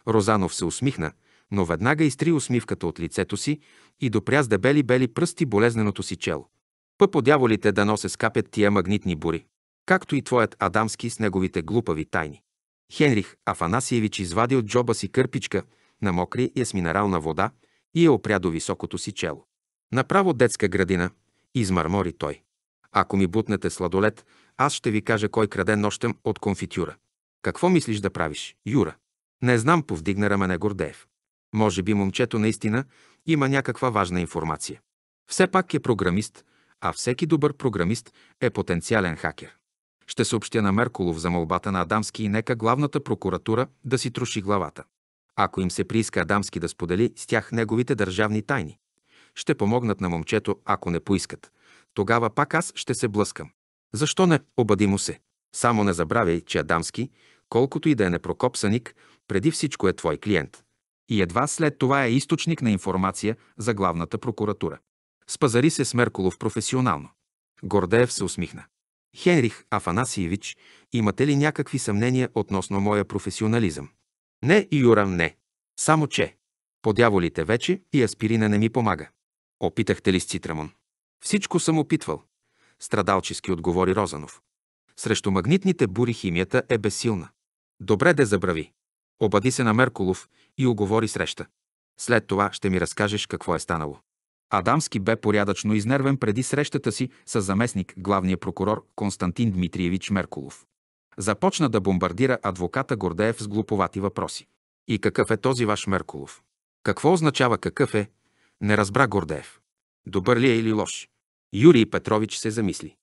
Розанов се усмихна, но веднага изтри усмивката от лицето си и допря с дебели бели пръсти болезненото си чело. по дяволите да носе скапят тия магнитни бури, както и твоят Адамски с неговите глупави тайни. Хенрих Афанасиевич извади от джоба си кърпичка, мокри я с минерална вода и я опря до високото си чело. Направо детска градина, измърмори той. Ако ми бутнете сладолет, аз ще ви кажа кой краде нощем от конфитюра. Какво мислиш да правиш, Юра? Не знам, повдигна рамене Гордеев. Може би момчето наистина има някаква важна информация. Все пак е програмист, а всеки добър програмист е потенциален хакер. Ще съобщя на Меркулов за молбата на Адамски и нека главната прокуратура да си троши главата. Ако им се прииска Адамски да сподели с тях неговите държавни тайни, ще помогнат на момчето, ако не поискат. Тогава пак аз ще се блъскам. Защо не? Обади му се. Само не забравяй, че Адамски, колкото и да е непрокопсаник, преди всичко е твой клиент. И едва след това е източник на информация за главната прокуратура. Спазари се с Меркулов професионално. Гордеев се усмихна. Хенрих Афанасиевич, имате ли някакви съмнения относно моя професионализъм? Не, Юра, не. Само че. Подяволите вече и аспирина не ми помага. Опитахте ли с цитрамон? Всичко съм опитвал страдалчески отговори Розанов. Срещу магнитните бури химията е безсилна. Добре де забрави. Обади се на Меркулов и оговори среща. След това ще ми разкажеш какво е станало. Адамски бе порядъчно изнервен преди срещата си с заместник главния прокурор Константин Дмитриевич Меркулов. Започна да бомбардира адвоката Гордеев с глуповати въпроси. И какъв е този ваш Меркулов? Какво означава какъв е? Не разбра Гордеев. Добър ли е или лош? Юрий Петрович се замисли.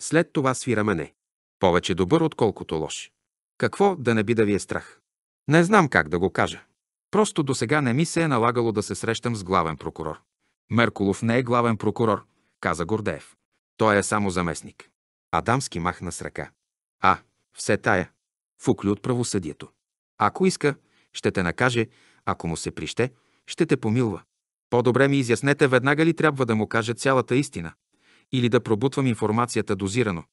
След това свира мене. Повече добър, отколкото лош. Какво да не би да ви е страх? Не знам как да го кажа. Просто до сега не ми се е налагало да се срещам с главен прокурор. Меркулов не е главен прокурор, каза Гордеев. Той е само заместник. Адамски махна с ръка. А, все тая. Фукли от правосъдието. Ако иска, ще те накаже, ако му се прище, ще те помилва. По-добре ми изяснете веднага ли трябва да му кажа цялата истина или да пробутвам информацията дозирано.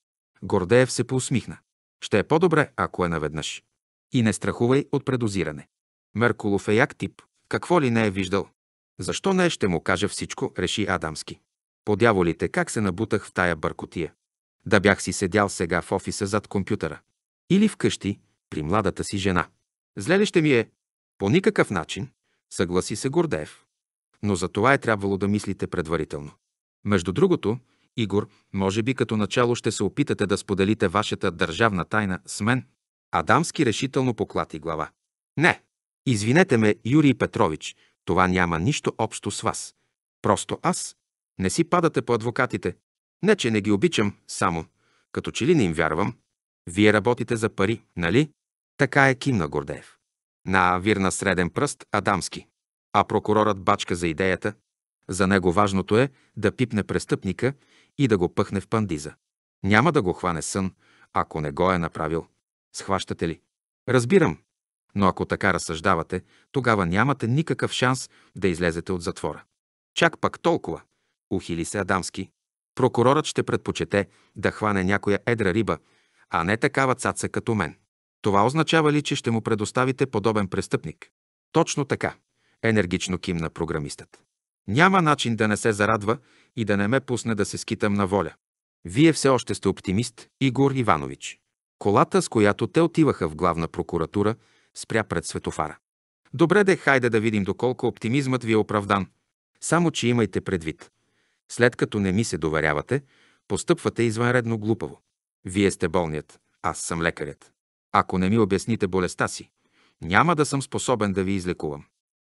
Гордеев се поусмихна. Ще е по-добре, ако е наведнъж. И не страхувай от предозиране. Меркулов е як тип. Какво ли не е виждал? Защо не ще му кажа всичко, реши Адамски. По дяволите как се набутах в тая бъркотия. Да бях си седял сега в офиса зад компютъра. Или вкъщи, при младата си жена. Зле ли ще ми е? По никакъв начин, съгласи се Гордеев. Но за това е трябвало да мислите предварително. Между другото, Игор, може би като начало ще се опитате да споделите вашата държавна тайна с мен. Адамски решително поклати глава. Не, извинете ме, Юрий Петрович, това няма нищо общо с вас. Просто аз. Не си падате по адвокатите. Не, че не ги обичам, само. Като че ли не им вярвам. Вие работите за пари, нали? Така е кимна Гордеев. На вирна среден пръст Адамски. А прокурорът бачка за идеята. За него важното е да пипне престъпника и да го пъхне в пандиза. Няма да го хване сън, ако не го е направил. Схващате ли? Разбирам. Но ако така разсъждавате, тогава нямате никакъв шанс да излезете от затвора. Чак пак толкова, ухили се Адамски. Прокурорът ще предпочете да хване някоя едра риба, а не такава цаца като мен. Това означава ли, че ще му предоставите подобен престъпник? Точно така, енергично кимна програмистът. Няма начин да не се зарадва и да не ме пусне да се скитам на воля. Вие все още сте оптимист, Игор Иванович. Колата, с която те отиваха в главна прокуратура, спря пред светофара. Добре де, хайде да видим доколко оптимизмът ви е оправдан. Само, че имайте предвид. След като не ми се доверявате, постъпвате извънредно глупаво. Вие сте болният, аз съм лекарят. Ако не ми обясните болестта си, няма да съм способен да ви излекувам.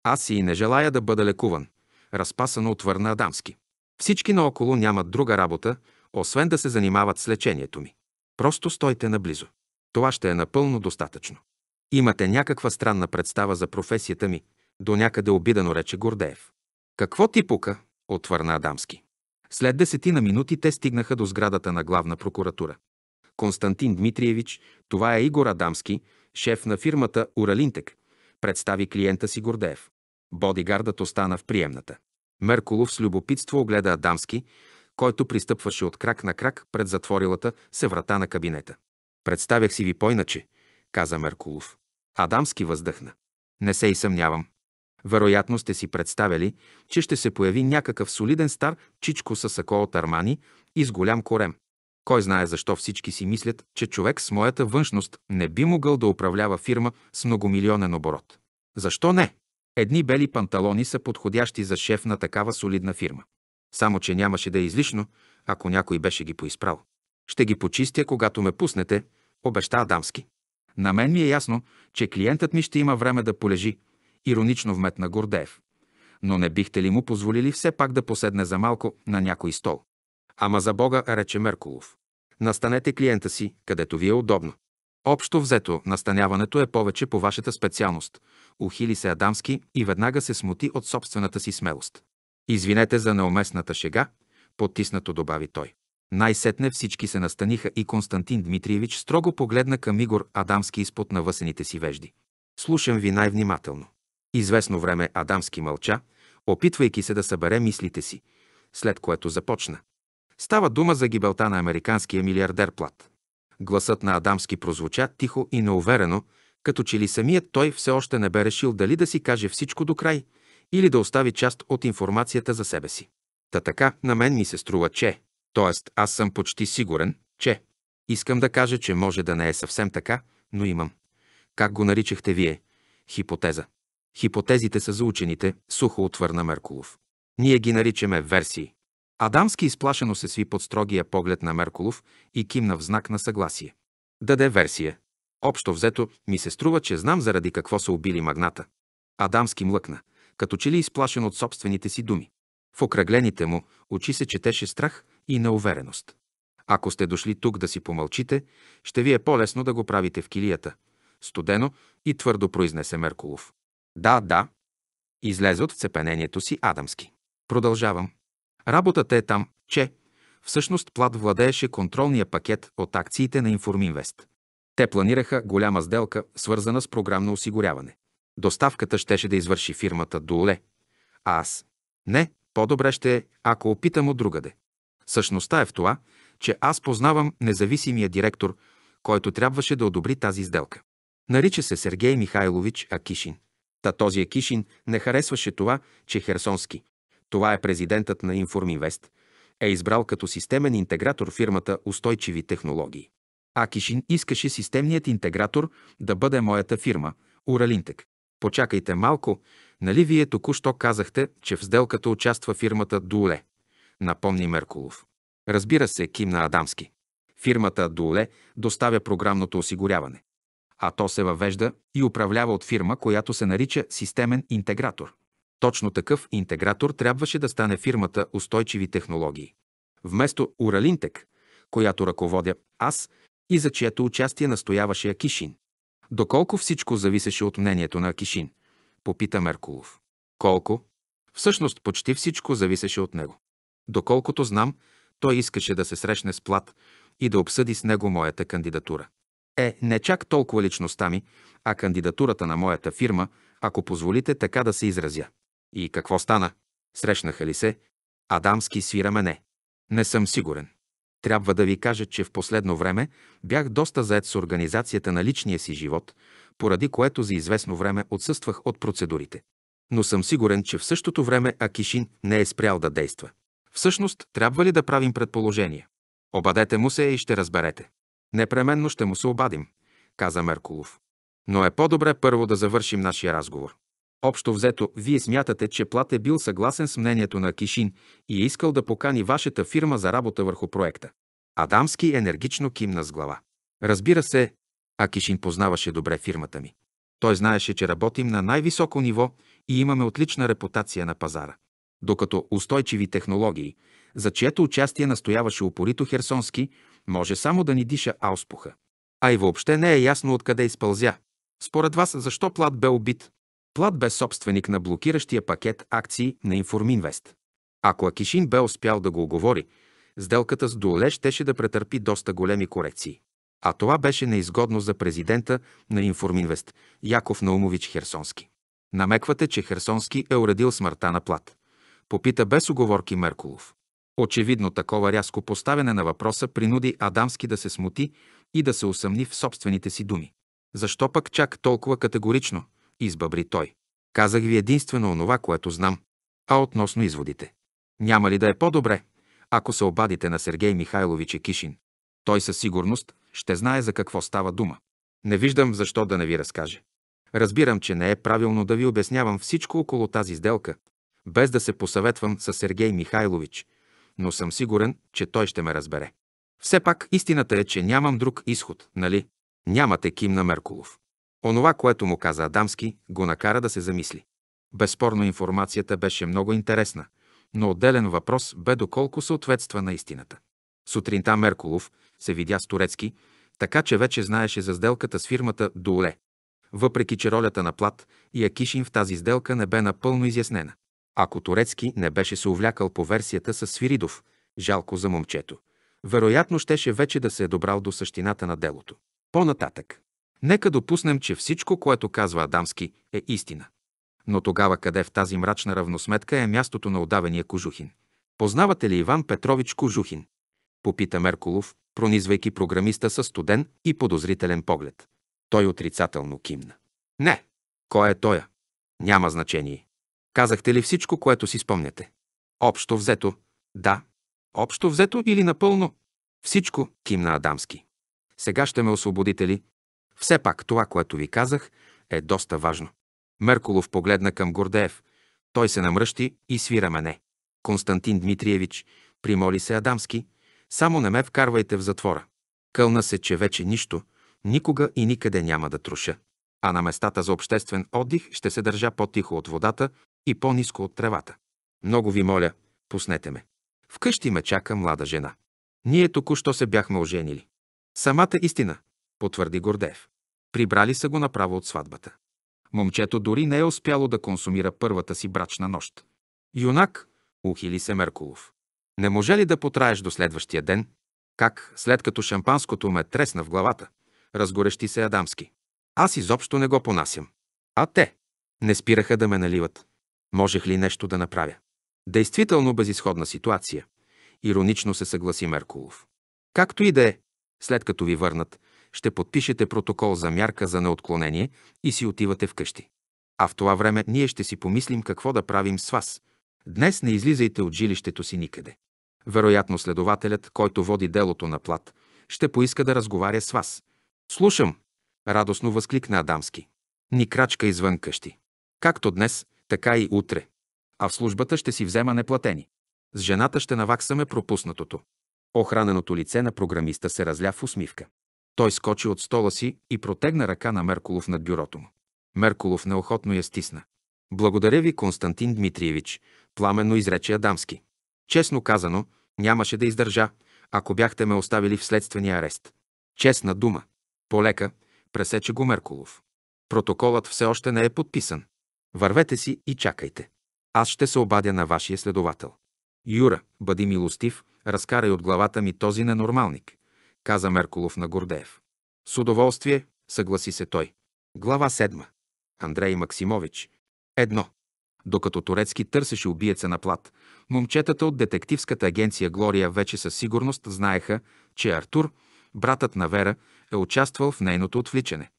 Аз и не желая да бъда лекуван, разпасано отвърна Адамски. Всички наоколо нямат друга работа, освен да се занимават с лечението ми. Просто стойте наблизо. Това ще е напълно достатъчно. Имате някаква странна представа за професията ми, до някъде обидано рече Гордеев. Какво ти пука? отвърна Адамски. След десетина минути те стигнаха до сградата на главна прокуратура. Константин Дмитриевич, това е Игор Адамски, шеф на фирмата Уралинтек, представи клиента си Гордеев. Бодигардът остана в приемната. Меркулов с любопитство огледа Адамски, който пристъпваше от крак на крак пред затворилата се врата на кабинета. Представях си ви по-иначе, каза Меркулов. Адамски въздъхна. Не се и съмнявам. Вероятно сте си представили, че ще се появи някакъв солиден стар чичко с сако от Армани и с голям корем. Кой знае защо всички си мислят, че човек с моята външност не би могъл да управлява фирма с многомилионен оборот. Защо не? Едни бели панталони са подходящи за шеф на такава солидна фирма. Само, че нямаше да е излишно, ако някой беше ги поизпрал. Ще ги почистя, когато ме пуснете, обеща Адамски. На мен ми е ясно, че клиентът ми ще има време да полежи, иронично вметна Гордеев. Но не бихте ли му позволили все пак да поседне за малко на някой стол? Ама за Бога, рече Меркулов. Настанете клиента си, където ви е удобно. Общо взето, настаняването е повече по вашата специалност. Ухили се Адамски и веднага се смути от собствената си смелост. Извинете за неуместната шега, потиснато добави той. Най-сетне всички се настаниха и Константин Дмитриевич строго погледна към Игор Адамски изпод навъсените си вежди. Слушам ви най-внимателно. Известно време Адамски мълча, опитвайки се да събере мислите си, след което започна. Става дума за гибелта на американския милиардер Плат. Гласът на Адамски прозвуча тихо и неуверено, като че ли самият той все още не бе решил дали да си каже всичко до край или да остави част от информацията за себе си. Та така на мен ми се струва, че. Т.е. аз съм почти сигурен, че. Искам да кажа, че може да не е съвсем така, но имам. Как го наричахте вие? Хипотеза. Хипотезите са за учените, сухо отвърна Меркулов. Ние ги наричаме версии. Адамски изплашено се сви под строгия поглед на Меркулов и кимна в знак на съгласие. Даде версия. Общо взето ми се струва, че знам заради какво са убили магната. Адамски млъкна, като че ли изплашен от собствените си думи. В окръглените му очи се четеше страх и неувереност. Ако сте дошли тук да си помълчите, ще ви е по-лесно да го правите в килията. Студено и твърдо произнесе Меркулов. Да, да. Излезе от вцепенението си Адамски. Продължавам. Работата е там, че всъщност Плат владееше контролния пакет от акциите на Информинвест. Те планираха голяма сделка, свързана с програмно осигуряване. Доставката щеше да извърши фирмата Дуле, а аз не, по-добре ще е, ако опитам от другаде. Същността е в това, че аз познавам независимия директор, който трябваше да одобри тази сделка. Нарича се Сергей Михайлович Акишин. Та този Акишин не харесваше това, че е Херсонски, това е президентът на Информинвест, е избрал като системен интегратор фирмата Устойчиви технологии. Акишин искаше системният интегратор да бъде моята фирма, Уралинтек. Почакайте малко, нали вие току-що казахте, че в сделката участва фирмата Дуле? Напомни Меркулов. Разбира се, кимна Адамски. Фирмата Дуле доставя програмното осигуряване. А то се въвежда и управлява от фирма, която се нарича Системен интегратор. Точно такъв интегратор трябваше да стане фирмата Устойчиви технологии. Вместо Уралинтек, която ръководя аз и за чието участие настояваше Акишин. Доколко всичко зависеше от мнението на Акишин, попита Меркулов. Колко? Всъщност почти всичко зависеше от него. Доколкото знам, той искаше да се срещне с Плат и да обсъди с него моята кандидатура. Е, не чак толкова личността ми, а кандидатурата на моята фирма, ако позволите така да се изразя. И какво стана? Срещнаха ли се? Адамски свира мене. Не съм сигурен. Трябва да ви кажа, че в последно време бях доста заед с организацията на личния си живот, поради което за известно време отсъствах от процедурите. Но съм сигурен, че в същото време Акишин не е спрял да действа. Всъщност, трябва ли да правим предположения? Обадете му се и ще разберете. Непременно ще му се обадим, каза Меркулов. Но е по-добре първо да завършим нашия разговор. Общо взето, вие смятате, че Плат е бил съгласен с мнението на Кишин и е искал да покани вашата фирма за работа върху проекта. Адамски енергично кимна с глава. Разбира се, а Кишин познаваше добре фирмата ми. Той знаеше, че работим на най-високо ниво и имаме отлична репутация на пазара. Докато устойчиви технологии, за чието участие настояваше упорито Херсонски, може само да ни диша ауспуха. А и въобще не е ясно откъде изпълзя. Според вас, защо Плат бе убит? Плат бе собственик на блокиращия пакет акции на Информинвест. Ако Акишин бе успял да го оговори, сделката с Дуоле щеше да претърпи доста големи корекции. А това беше неизгодно за президента на Информинвест, Яков Наумович Херсонски. Намеквате, че Херсонски е уредил смъртта на Плат. Попита без оговорки Меркулов. Очевидно такова рязко поставяне на въпроса принуди Адамски да се смути и да се усъмни в собствените си думи. Защо пък чак толкова категорично – избъбри той. Казах ви единствено онова, което знам. А относно изводите. Няма ли да е по-добре, ако се обадите на Сергей Михайлович кишин? Той със сигурност ще знае за какво става дума. Не виждам защо да не ви разкаже. Разбирам, че не е правилно да ви обяснявам всичко около тази сделка, без да се посъветвам с Сергей Михайлович, но съм сигурен, че той ще ме разбере. Все пак истината е, че нямам друг изход, нали? Нямате кимна Меркулов. Онова, което му каза Адамски, го накара да се замисли. Безспорно информацията беше много интересна, но отделен въпрос бе доколко съответства на истината. Сутринта Меркулов се видя с Турецки, така че вече знаеше за сделката с фирмата Доуле. Въпреки, че ролята на Плат и Акишин в тази сделка не бе напълно изяснена. Ако Турецки не беше се увлякал по версията с Свиридов, жалко за момчето, вероятно щеше вече да се е добрал до същината на делото. По-нататък. Нека допуснем, че всичко, което казва Адамски, е истина. Но тогава къде в тази мрачна равносметка е мястото на удавения Кожухин? Познавате ли Иван Петрович Кожухин? Попита Меркулов, пронизвайки програмиста със студен и подозрителен поглед. Той отрицателно кимна. Не. Кой е тоя? Няма значение. Казахте ли всичко, което си спомняте? Общо взето. Да. Общо взето или напълно? Всичко, кимна Адамски. Сега ще ме освободите ли? Все пак това, което ви казах, е доста важно. Меркулов погледна към Гордеев. Той се намръщи и свира мене. Константин Дмитриевич, примоли се Адамски, само не ме вкарвайте в затвора. Кълна се, че вече нищо, никога и никъде няма да труша. А на местата за обществен отдих ще се държа по-тихо от водата и по-низко от тревата. Много ви моля, пуснете ме. Вкъщи ме чака млада жена. Ние току-що се бяхме оженили. Самата истина, потвърди Гордеев. Прибрали са го направо от сватбата. Момчето дори не е успяло да консумира първата си брачна нощ. Юнак, ухили се Меркулов. Не може ли да потраеш до следващия ден? Как, след като шампанското ме тресна в главата, разгорещи се Адамски. Аз изобщо не го понасям. А те? Не спираха да ме наливат. Можех ли нещо да направя? Действително безисходна ситуация. Иронично се съгласи Меркулов. Както и да е, след като ви върнат, ще подпишете протокол за мярка за неотклонение и си отивате вкъщи. А в това време ние ще си помислим какво да правим с вас. Днес не излизайте от жилището си никъде. Вероятно следователят, който води делото на плат, ще поиска да разговаря с вас. Слушам! Радостно възкликна Адамски. Ни крачка извън къщи. Както днес, така и утре. А в службата ще си взема неплатени. С жената ще наваксаме пропуснатото. Охраненото лице на програмиста се разля в усмивка. Той скочи от стола си и протегна ръка на Меркулов над бюрото му. Меркулов неохотно я стисна. Благодаря ви, Константин Дмитриевич, пламенно изрече Адамски. Честно казано, нямаше да издържа, ако бяхте ме оставили в следствения арест. Честна дума. Полека, пресече го Меркулов. Протоколът все още не е подписан. Вървете си и чакайте. Аз ще се обадя на вашия следовател. Юра, бъди милостив, разкарай от главата ми този ненормалник каза Меркулов на Гордеев. С удоволствие, съгласи се той. Глава 7. Андрей Максимович. Едно. Докато Турецки търсеше убиеца на плат, момчетата от детективската агенция Глория вече със сигурност знаеха, че Артур, братът на Вера, е участвал в нейното отвличане.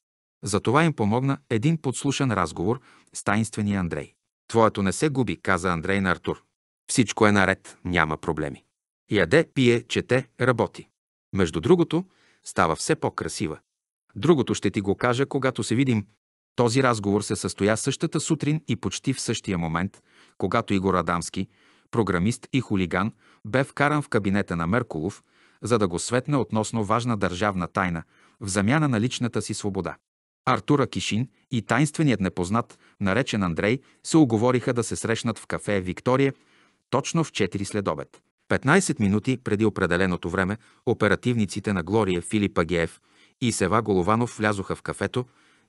Затова им помогна един подслушан разговор с таинствения Андрей. Твоето не се губи, каза Андрей на Артур. Всичко е наред, няма проблеми. Яде, пие, чете, работи. Между другото, става все по-красива. Другото ще ти го кажа, когато се видим. Този разговор се състоя същата сутрин и почти в същия момент, когато Игор Адамски, програмист и хулиган, бе вкаран в кабинета на Меркулов, за да го светне относно важна държавна тайна в замяна на личната си свобода. Артура Кишин и тайнственият непознат, наречен Андрей, се оговориха да се срещнат в кафе Виктория точно в 4 следобед. обед. 15 минути преди определеното време оперативниците на Глория Филип Агеев и Сева Голованов влязоха в кафето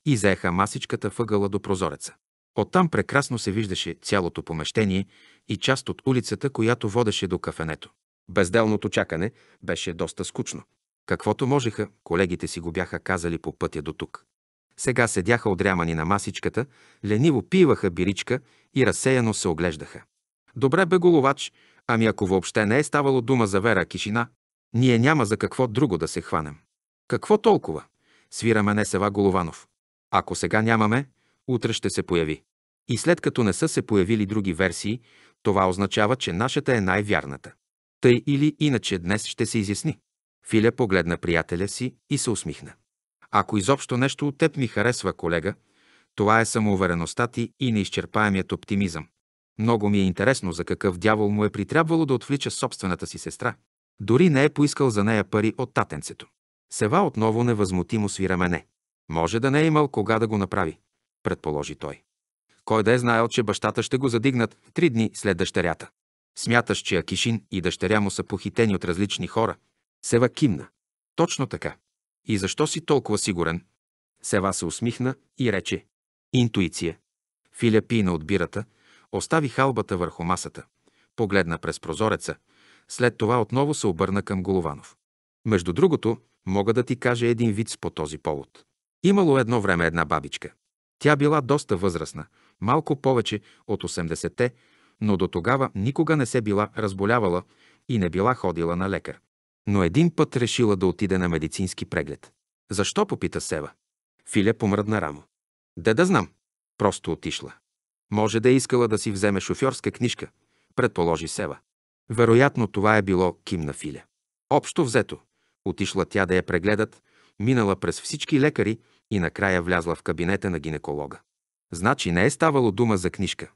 и заеха масичката въгъла до прозореца. Оттам прекрасно се виждаше цялото помещение и част от улицата, която водеше до кафенето. Безделното чакане беше доста скучно. Каквото можеха, колегите си го бяха казали по пътя до тук. Сега седяха отрямани на масичката, лениво пиваха биричка и разсеяно се оглеждаха. Добре бе, головач, Ами ако въобще не е ставало дума за Вера Кишина, ние няма за какво друго да се хванем. Какво толкова? Свира мене Сева Голованов. Ако сега нямаме, утре ще се появи. И след като не са се появили други версии, това означава, че нашата е най-вярната. Тъй или иначе днес ще се изясни. Филя погледна приятеля си и се усмихна. Ако изобщо нещо от теб ми харесва, колега, това е самоувереността ти и неизчерпаемият оптимизъм. Много ми е интересно за какъв дявол му е притрябвало да отвлича собствената си сестра. Дори не е поискал за нея пари от татенцето. Сева отново невъзмутимо свира мене. Може да не е имал кога да го направи, предположи той. Кой да е знаел, че бащата ще го задигнат три дни след дъщерята. Смяташ, че Акишин и дъщеря му са похитени от различни хора. Сева кимна. Точно така. И защо си толкова сигурен? Сева се усмихна и рече. Интуиция. Филя пи от бирата – Остави халбата върху масата. Погледна през прозореца. След това отново се обърна към Голованов. Между другото, мога да ти кажа един вид по този повод. Имало едно време една бабичка. Тя била доста възрастна, малко повече от 80-те, но до тогава никога не се била разболявала и не била ходила на лекар. Но един път решила да отиде на медицински преглед. Защо попита Сева? Филя помръдна рамо. Де да знам. Просто отишла. Може да е искала да си вземе шофьорска книжка, предположи Сева. Вероятно това е било ким на Филя. Общо взето, отишла тя да я прегледат, минала през всички лекари и накрая влязла в кабинета на гинеколога. Значи не е ставало дума за книжка.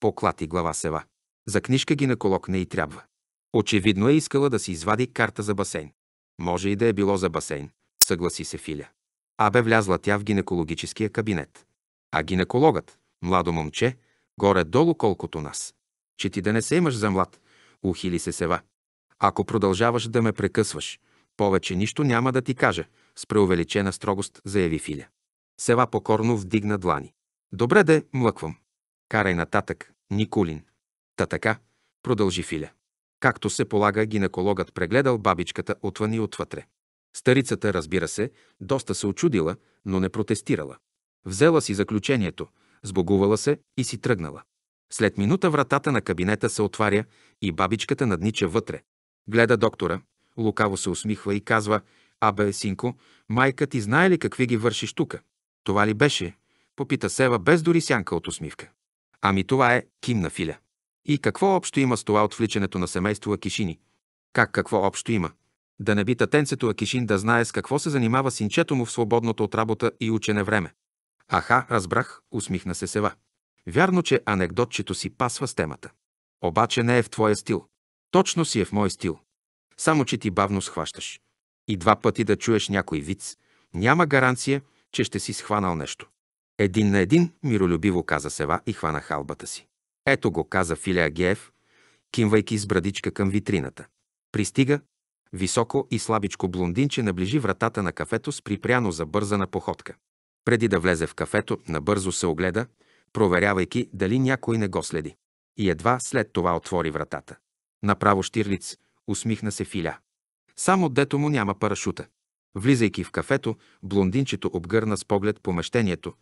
Поклати глава Сева. За книжка гинеколог не и трябва. Очевидно е искала да си извади карта за басейн. Може и да е било за басейн, съгласи се Филя. А бе влязла тя в гинекологическия кабинет. А гинекологът, младо момче, горе-долу колкото нас. Че ти да не се имаш за млад, ухили се сева. Ако продължаваш да ме прекъсваш, повече нищо няма да ти кажа, с преувеличена строгост заяви Филя. Сева покорно вдигна длани. Добре де, млъквам. Карай нататък, Никулин. Та така, продължи Филя. Както се полага, гинекологът прегледал бабичката отвън и отвътре. Старицата, разбира се, доста се очудила, но не протестирала. Взела си заключението, сбогувала се и си тръгнала. След минута вратата на кабинета се отваря и бабичката наднича вътре. Гледа доктора, лукаво се усмихва и казва «Абе, синко, майка ти знае ли какви ги вършиш тука?» «Това ли беше?» попита Сева без дори сянка от усмивка. «Ами това е кимна филя». И какво общо има с това отвличането на семейство Акишини? Как какво общо има? Да не би татенцето Акишин да знае с какво се занимава синчето му в свободното от работа и учене време. Аха, разбрах, усмихна се Сева. Вярно, че анекдотчето си пасва с темата. Обаче не е в твоя стил. Точно си е в мой стил. Само, че ти бавно схващаш. И два пъти да чуеш някой виц, няма гаранция, че ще си схванал нещо. Един на един, миролюбиво каза Сева и хвана халбата си. Ето го, каза Филия Геев, кимвайки с брадичка към витрината. Пристига, високо и слабичко блондинче наближи вратата на кафето с припряно забързана походка. Преди да влезе в кафето, набързо се огледа, проверявайки дали някой не го следи. И едва след това отвори вратата. Направо Штирлиц усмихна се Филя. Само дето му няма парашута. Влизайки в кафето, блондинчето обгърна с поглед помещението.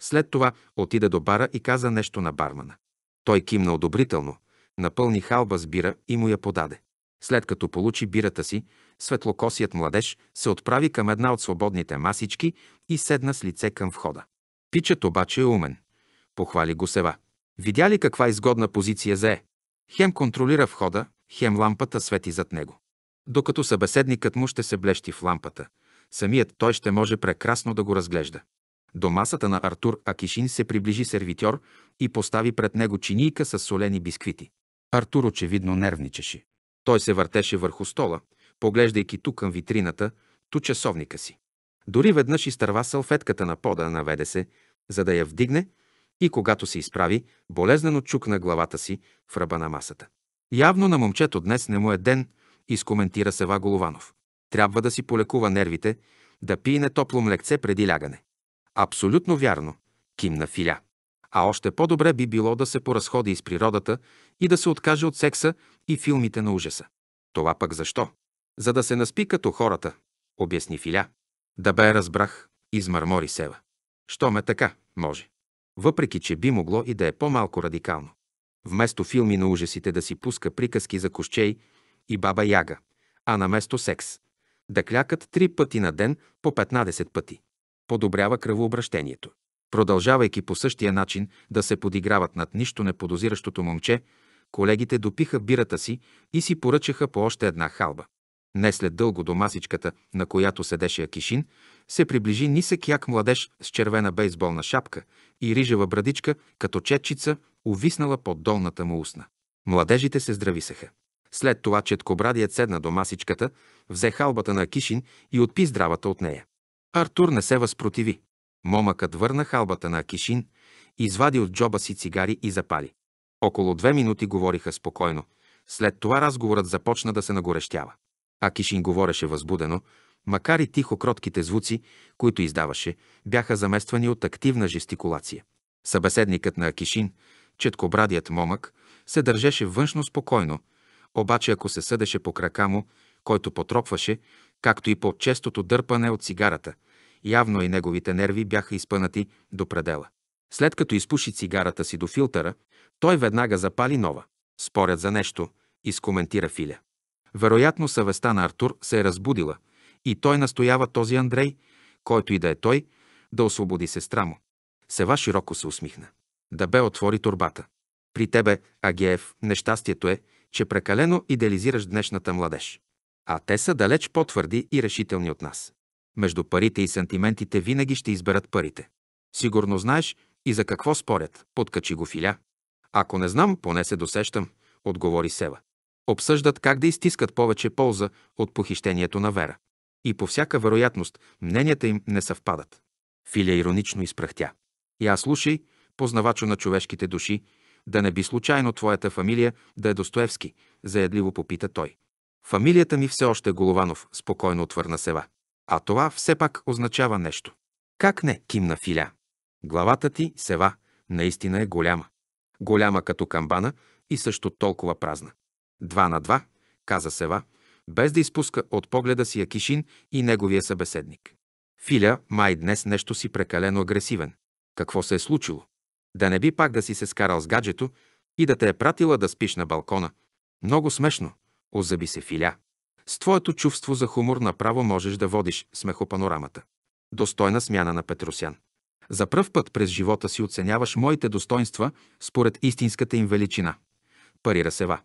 След това отида до бара и каза нещо на бармана. Той кимна одобрително, напълни халба с бира и му я подаде. След като получи бирата си, светлокосият младеж се отправи към една от свободните масички и седна с лице към входа. Пичът обаче е умен. Похвали го Сева. Видя ли каква изгодна позиция зае? Хем контролира входа, хем лампата свети зад него. Докато събеседникът му ще се блещи в лампата, самият той ще може прекрасно да го разглежда. До масата на Артур Акишин се приближи сервитьор и постави пред него чинийка с солени бисквити. Артур очевидно нервничеше. Той се въртеше върху стола, поглеждайки ту към витрината, ту часовника си. Дори веднъж изтърва салфетката на пода, наведе се, за да я вдигне и когато се изправи, болезнено чукна главата си в ръба на масата. Явно на момчето днес не му е ден, изкоментира Сева Голованов. Трябва да си полекува нервите, да пине топло млекце преди лягане. Абсолютно вярно, кимна Филя а още по-добре би било да се поразходи из природата и да се откаже от секса и филмите на ужаса. Това пък защо? За да се наспи като хората, обясни Филя. Да бе разбрах, измърмори Сева. Що ме така, може. Въпреки, че би могло и да е по-малко радикално. Вместо филми на ужасите да си пуска приказки за кощей и баба Яга, а наместо секс. Да клякат три пъти на ден по 15 пъти. Подобрява кръвообращението. Продължавайки по същия начин да се подиграват над нищо неподозиращото момче, колегите допиха бирата си и си поръчаха по още една халба. Не след дълго до масичката, на която седеше Акишин, се приближи нисък як младеж с червена бейсболна шапка и рижева брадичка, като четчица, увиснала под долната му устна. Младежите се здрависаха. След това четкобрадият седна до масичката, взе халбата на Акишин и отпи здравата от нея. Артур не се възпротиви. Момъкът върна халбата на Акишин, извади от джоба си цигари и запали. Около две минути говориха спокойно. След това разговорът започна да се нагорещява. Акишин говореше възбудено, макар и тихо кротките звуци, които издаваше, бяха замествани от активна жестикулация. Събеседникът на Акишин, четкобрадият момък, се държеше външно спокойно, обаче ако се съдеше по крака му, който потропваше, както и по честото дърпане от цигарата – Явно и неговите нерви бяха изпънати до предела. След като изпуши цигарата си до филтъра, той веднага запали нова. Спорят за нещо, изкоментира Филя. Вероятно съвестта на Артур се е разбудила и той настоява този Андрей, който и да е той, да освободи сестра му. Сева широко се усмихна. Да бе отвори турбата. При тебе, Агеев, нещастието е, че прекалено идеализираш днешната младеж. А те са далеч по-твърди и решителни от нас. Между парите и сантиментите винаги ще изберат парите. Сигурно знаеш и за какво спорят, подкачи го филя. Ако не знам, поне се досещам, отговори Сева. Обсъждат как да изтискат повече полза от похищението на Вера. И по всяка вероятност мненията им не съвпадат. Филя иронично изпрахтя. И аз слушай, познавачо на човешките души, да не би случайно твоята фамилия да е Достоевски, заедливо попита той. Фамилията ми все още е Голованов, спокойно отвърна Сева. А това все пак означава нещо. Как не, кимна Филя? Главата ти, Сева, наистина е голяма. Голяма като камбана и също толкова празна. Два на два, каза Сева, без да изпуска от погледа си Акишин и неговия събеседник. Филя май днес нещо си прекалено агресивен. Какво се е случило? Да не би пак да си се скарал с гаджето и да те е пратила да спиш на балкона. Много смешно, озаби се Филя. С твоето чувство за хумор направо можеш да водиш смехопанорамата. Достойна смяна на Петросян. За пръв път през живота си оценяваш моите достоинства според истинската им величина. Пари Расева.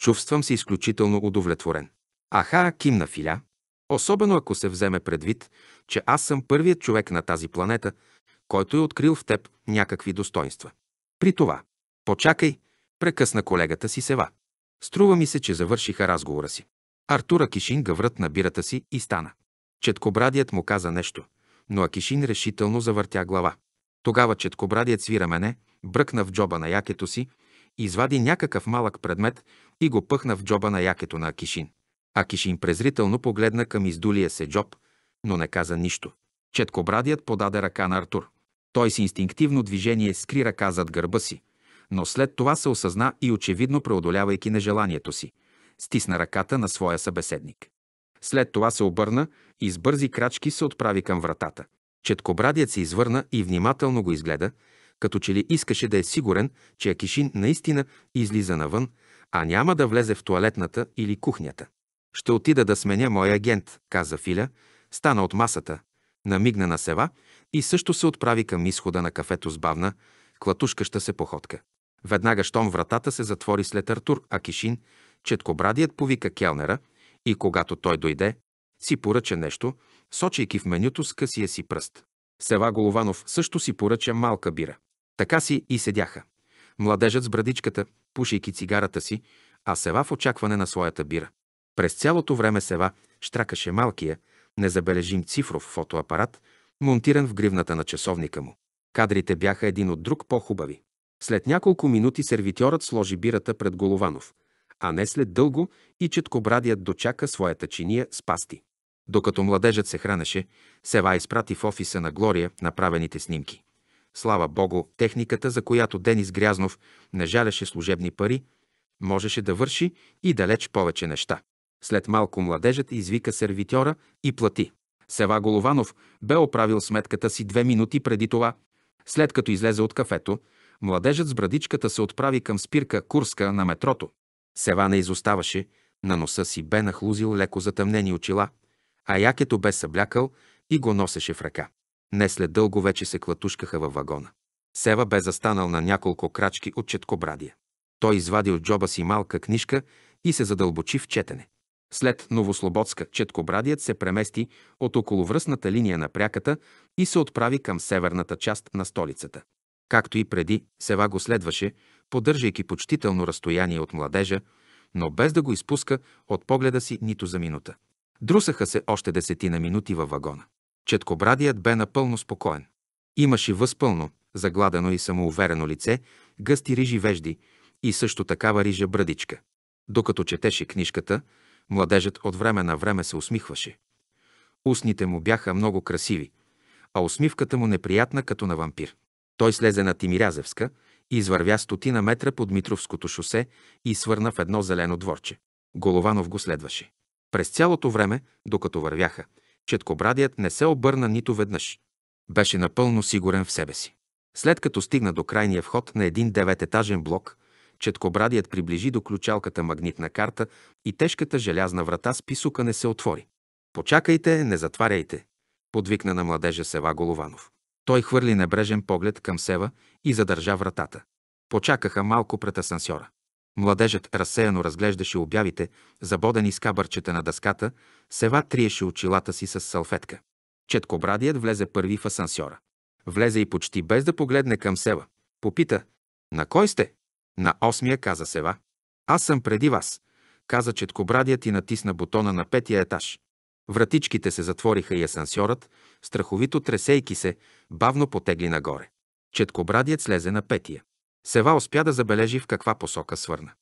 Чувствам се изключително удовлетворен. Аха, кимна филя. Особено ако се вземе предвид, че аз съм първият човек на тази планета, който е открил в теб някакви достоинства. При това. Почакай, прекъсна колегата си Сева. Струва ми се, че завършиха разговора си. Артур Акишин гъврат на бирата си и стана. Четкобрадият му каза нещо, но Акишин решително завъртя глава. Тогава четкобрадият свира мене, бръкна в джоба на якето си, извади някакъв малък предмет и го пъхна в джоба на якето на Акишин. Акишин презрително погледна към издулия се джоб, но не каза нищо. Четкобрадият подаде ръка на Артур. Той с инстинктивно движение скри ръка зад гърба си, но след това се осъзна и очевидно преодолявайки нежеланието си – стисна ръката на своя събеседник. След това се обърна и с бързи крачки се отправи към вратата. Четкобрадият се извърна и внимателно го изгледа, като че ли искаше да е сигурен, че Акишин наистина излиза навън, а няма да влезе в туалетната или кухнята. «Ще отида да сменя мой агент», каза Филя, стана от масата, намигна на сева и също се отправи към изхода на кафето с бавна, клатушкаща се походка. Веднага щом вратата се затвори след Артур Акишин, Четкобрадият повика келнера и когато той дойде, си поръча нещо, сочейки в менюто с късия си пръст. Сева Голованов също си поръча малка бира. Така си и седяха. Младежът с брадичката, пушейки цигарата си, а Сева в очакване на своята бира. През цялото време Сева штракаше малкия, незабележим цифров фотоапарат, монтиран в гривната на часовника му. Кадрите бяха един от друг по-хубави. След няколко минути сервитьорът сложи бирата пред Голованов, а не след дълго и четкобрадият дочака своята чиния с пасти. Докато младежът се хранеше, Сева изпрати в офиса на Глория направените снимки. Слава Богу, техниката, за която Денис Грязнов не жаляше служебни пари, можеше да върши и далеч повече неща. След малко младежът извика сервитьора и плати. Сева Голованов бе оправил сметката си две минути преди това. След като излезе от кафето, младежът с брадичката се отправи към спирка Курска на метрото. Сева не изоставаше, на носа си бе нахлузил леко затъмнени очила, а якето бе съблякал и го носеше в ръка. Не след дълго вече се клатушкаха във вагона. Сева бе застанал на няколко крачки от четкобрадия. Той извади от джоба си малка книжка и се задълбочи в четене. След Новослободска четкобрадият се премести от околовръстната линия на пряката и се отправи към северната част на столицата. Както и преди, Сева го следваше, поддържайки почтително разстояние от младежа, но без да го изпуска от погледа си нито за минута. Друсаха се още десетина минути във вагона. Четкобрадият бе напълно спокоен. Имаше възпълно, загладено и самоуверено лице, гъсти рижи вежди и също такава рижа брадичка. Докато четеше книжката, младежът от време на време се усмихваше. Устните му бяха много красиви, а усмивката му неприятна като на вампир. Той слезе на Тимирязевска извървя стотина метра по Дмитровското шосе и свърна в едно зелено дворче. Голованов го следваше. През цялото време, докато вървяха, четкобрадият не се обърна нито веднъж. Беше напълно сигурен в себе си. След като стигна до крайния вход на един девететажен блок, четкобрадият приближи до ключалката магнитна карта и тежката желязна врата с писука не се отвори. «Почакайте, не затваряйте», подвикна на младежа Сева Голованов. Той хвърли небрежен поглед към Сева и задържа вратата. Почакаха малко пред асансьора. Младежът разсеяно разглеждаше обявите, забодени с кабърчета на дъската, Сева триеше очилата си с салфетка. Четкобрадият влезе първи в асансьора. Влезе и почти без да погледне към Сева. Попита, на кой сте? На осмия каза Сева. Аз съм преди вас, каза Четкобрадият и натисна бутона на петия етаж. Вратичките се затвориха и асансьорът, страховито тресейки се, бавно потегли нагоре. Четкобрадият слезе на петия. Сева успя да забележи в каква посока свърна.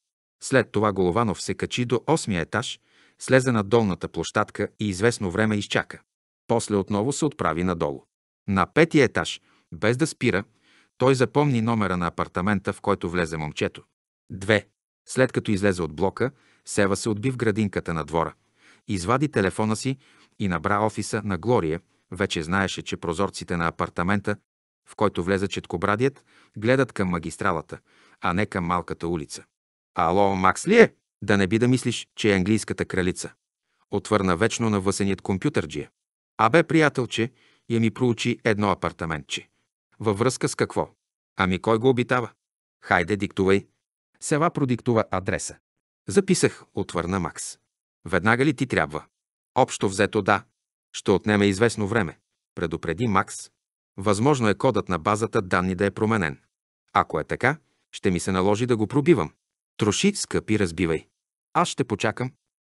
След това Голованов се качи до осмия етаж, слезе на долната площадка и известно време изчака. После отново се отправи надолу. На петия етаж, без да спира, той запомни номера на апартамента, в който влезе момчето. Две. След като излезе от блока, Сева се отби в градинката на двора, извади телефона си и набра офиса на Глория. Вече знаеше, че прозорците на апартамента, в който влезе четкобрадият, гледат към магистралата, а не към малката улица. Ало, Макс ли е? Да не би да мислиш, че е английската кралица. Отвърна вечно на въсеният компютър джия. Абе, приятелче, я ми проучи едно апартаментче. Във връзка с какво? Ами кой го обитава? Хайде, диктувай. Сева продиктува адреса. Записах, отвърна Макс. Веднага ли ти трябва? Общо взето да. Ще отнеме известно време, предупреди Макс. Възможно е кодът на базата данни да е променен. Ако е така, ще ми се наложи да го пробивам. Троши, скъпи, разбивай. Аз ще почакам.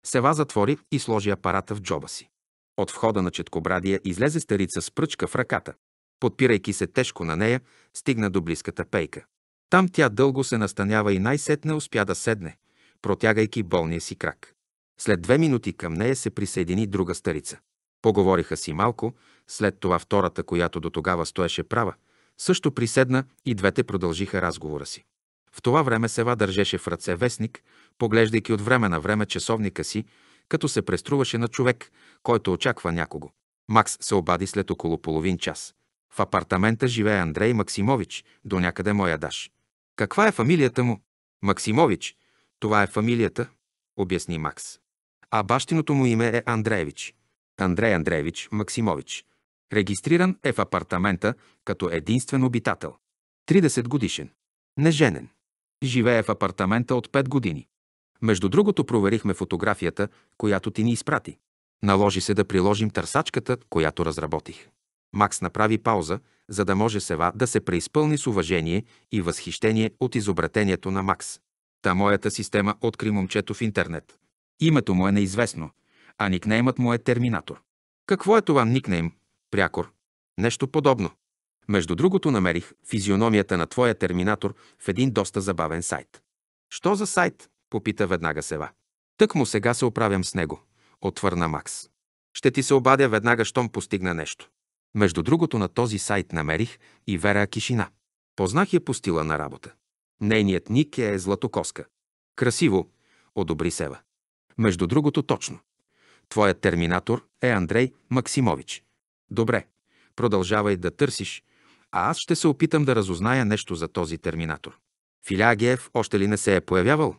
Сева затвори и сложи апарата в джоба си. От входа на четкобрадия излезе старица с пръчка в ръката. Подпирайки се тежко на нея, стигна до близката пейка. Там тя дълго се настанява и най-сетне успя да седне, протягайки болния си крак. След две минути към нея се присъедини друга старица. Поговориха си малко, след това втората, която до тогава стоеше права, също приседна и двете продължиха разговора си. В това време Сева държеше в ръце вестник, поглеждайки от време на време часовника си, като се преструваше на човек, който очаква някого. Макс се обади след около половин час. В апартамента живее Андрей Максимович, до някъде моя даш. Каква е фамилията му? Максимович. Това е фамилията, обясни Макс а бащиното му име е Андреевич. Андрей Андреевич Максимович. Регистриран е в апартамента като единствен обитател. 30 годишен. Неженен. Живее в апартамента от 5 години. Между другото проверихме фотографията, която ти ни изпрати. Наложи се да приложим търсачката, която разработих. Макс направи пауза, за да може Сева да се преизпълни с уважение и възхищение от изобретението на Макс. Та моята система откри момчето в интернет. Името му е неизвестно, а никнеймът му е Терминатор. Какво е това никнейм? Прякор. Нещо подобно. Между другото намерих физиономията на твоя Терминатор в един доста забавен сайт. Що за сайт? Попита веднага Сева. Тък му сега се оправям с него, отвърна Макс. Ще ти се обадя веднага, щом постигна нещо. Между другото на този сайт намерих и Вера Акишина. Познах я по стила на работа. Нейният ник е Златокоска. Красиво, одобри Сева. Между другото, точно. Твоят терминатор е Андрей Максимович. Добре, продължавай да търсиш, а аз ще се опитам да разузная нещо за този терминатор. Филягиев още ли не се е появявал?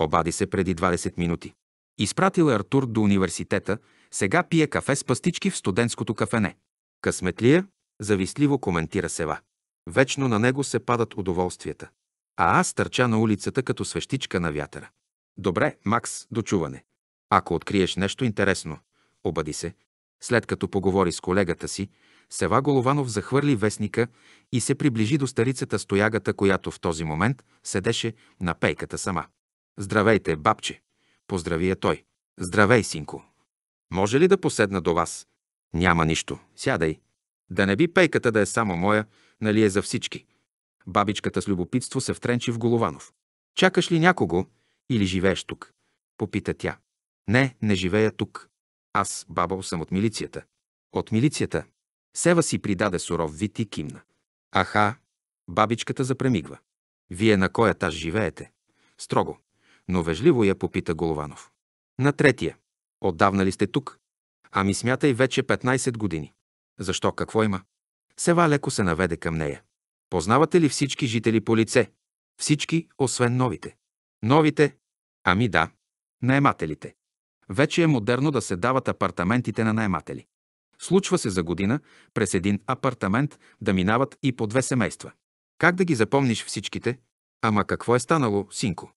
Обади се преди 20 минути. Изпратил е Артур до университета, сега пие кафе с пастички в студентското кафене. Късметлия, е? завистливо коментира Сева. Вечно на него се падат удоволствията. А аз търча на улицата като свещичка на вятъра. Добре, Макс, дочуване. Ако откриеш нещо интересно, обади се. След като поговори с колегата си, Сева Голованов захвърли вестника и се приближи до старицата стоягата, която в този момент седеше на пейката сама. Здравейте, бабче! Поздрави я той. Здравей, синко! Може ли да поседна до вас? Няма нищо. Сядай. Да не би пейката да е само моя, нали е за всички. Бабичката с любопитство се втренчи в Голованов. Чакаш ли някого? Или живееш тук? Попита тя. Не, не живея тук. Аз, бабо, съм от милицията. От милицията. Сева си придаде суров вид и кимна. Аха, бабичката запремигва. Вие на кой етаж живеете? Строго, но вежливо я попита Голованов. На третия. Отдавна ли сте тук? Ами смятай вече 15 години. Защо, какво има? Сева леко се наведе към нея. Познавате ли всички жители по лице? Всички, освен новите. Новите? Ами да. Наемателите. Вече е модерно да се дават апартаментите на наематели. Случва се за година през един апартамент да минават и по две семейства. Как да ги запомниш всичките? Ама какво е станало, синко?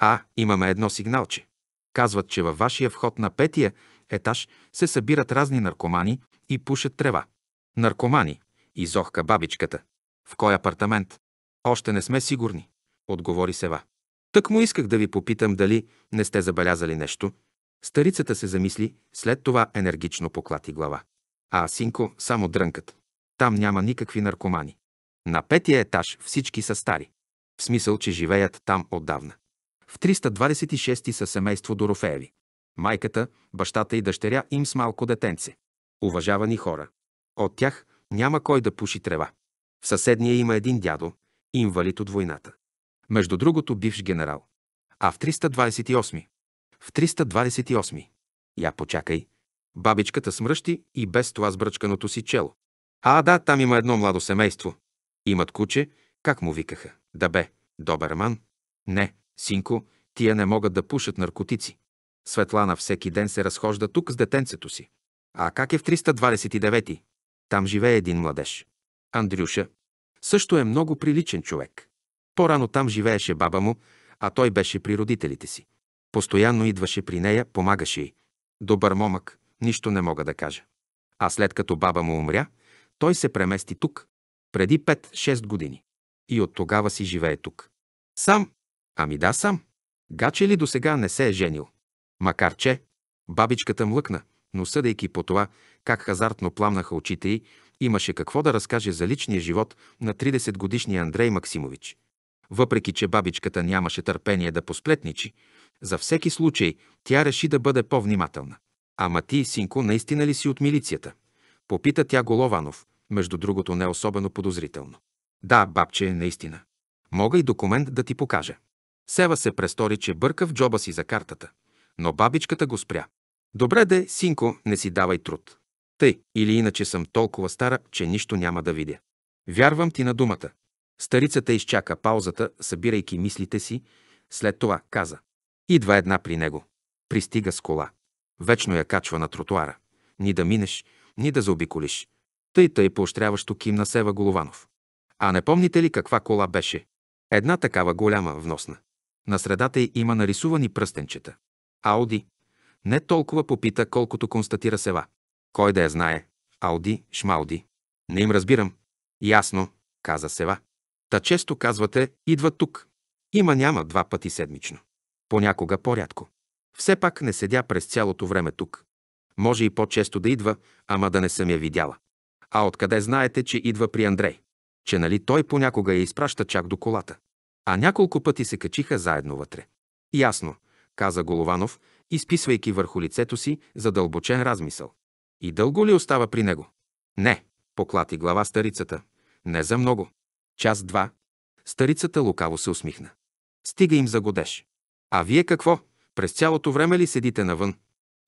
А, имаме едно сигналче. Казват, че във вашия вход на петия етаж се събират разни наркомани и пушат трева. Наркомани, изохка бабичката. В кой апартамент? Още не сме сигурни, отговори Сева. Тък му исках да ви попитам дали не сте забелязали нещо. Старицата се замисли, след това енергично поклати глава. А синко само дрънкат. Там няма никакви наркомани. На петия етаж всички са стари. В смисъл, че живеят там отдавна. В 326 са семейство Дорофееви. Майката, бащата и дъщеря им с малко детенце. Уважавани хора. От тях няма кой да пуши трева. В съседния има един дядо, инвалид от войната. Между другото, бивш генерал. А в 328. В 328. Я почакай. Бабичката смръщи и без това сбръчканото си чело. А, да, там има едно младо семейство. Имат куче, как му викаха? Да бе, доберман. Не, синко, тия не могат да пушат наркотици. Светлана всеки ден се разхожда тук с детенцето си. А как е в 329 Там живее един младеж. Андрюша. Също е много приличен човек. По-рано там живееше баба му, а той беше при родителите си. Постоянно идваше при нея, помагаше й. Добър момък, нищо не мога да кажа. А след като баба му умря, той се премести тук, преди 5-6 години. И от тогава си живее тук. Сам? Ами да, сам. Гаче ли до сега не се е женил? Макар че, бабичката млъкна, но съдейки по това, как хазартно пламнаха очите й, имаше какво да разкаже за личния живот на 30-годишния Андрей Максимович. Въпреки, че бабичката нямаше търпение да посплетничи, за всеки случай тя реши да бъде по-внимателна. Ама ти, синко, наистина ли си от милицията? Попита тя Голованов, между другото не особено подозрително. Да, бабче, наистина. Мога и документ да ти покажа. Сева се престори, че бърка в джоба си за картата, но бабичката го спря. Добре де, синко, не си давай труд. Тъй или иначе съм толкова стара, че нищо няма да видя. Вярвам ти на думата, Старицата изчака паузата, събирайки мислите си, след това каза. Идва една при него. Пристига с кола. Вечно я качва на тротуара. Ни да минеш, ни да заобиколиш. Тъй тъй поощряващо кимна Сева Голованов. А не помните ли каква кола беше? Една такава голяма, вносна. На средата й има нарисувани пръстенчета. Ауди. Не толкова попита, колкото констатира Сева. Кой да я знае? Ауди, шмалди. Не им разбирам. Ясно, каза Сева. Та често казвате, идва тук. Има няма два пъти седмично. Понякога по-рядко. Все пак не седя през цялото време тук. Може и по-често да идва, ама да не съм я видяла. А откъде знаете, че идва при Андрей? Че нали той понякога я изпраща чак до колата. А няколко пъти се качиха заедно вътре. Ясно, каза Голованов, изписвайки върху лицето си задълбочен размисъл. И дълго ли остава при него? Не, поклати глава старицата. Не за много. Час-два. Старицата лукаво се усмихна. Стига им загодеш. А вие какво? През цялото време ли седите навън?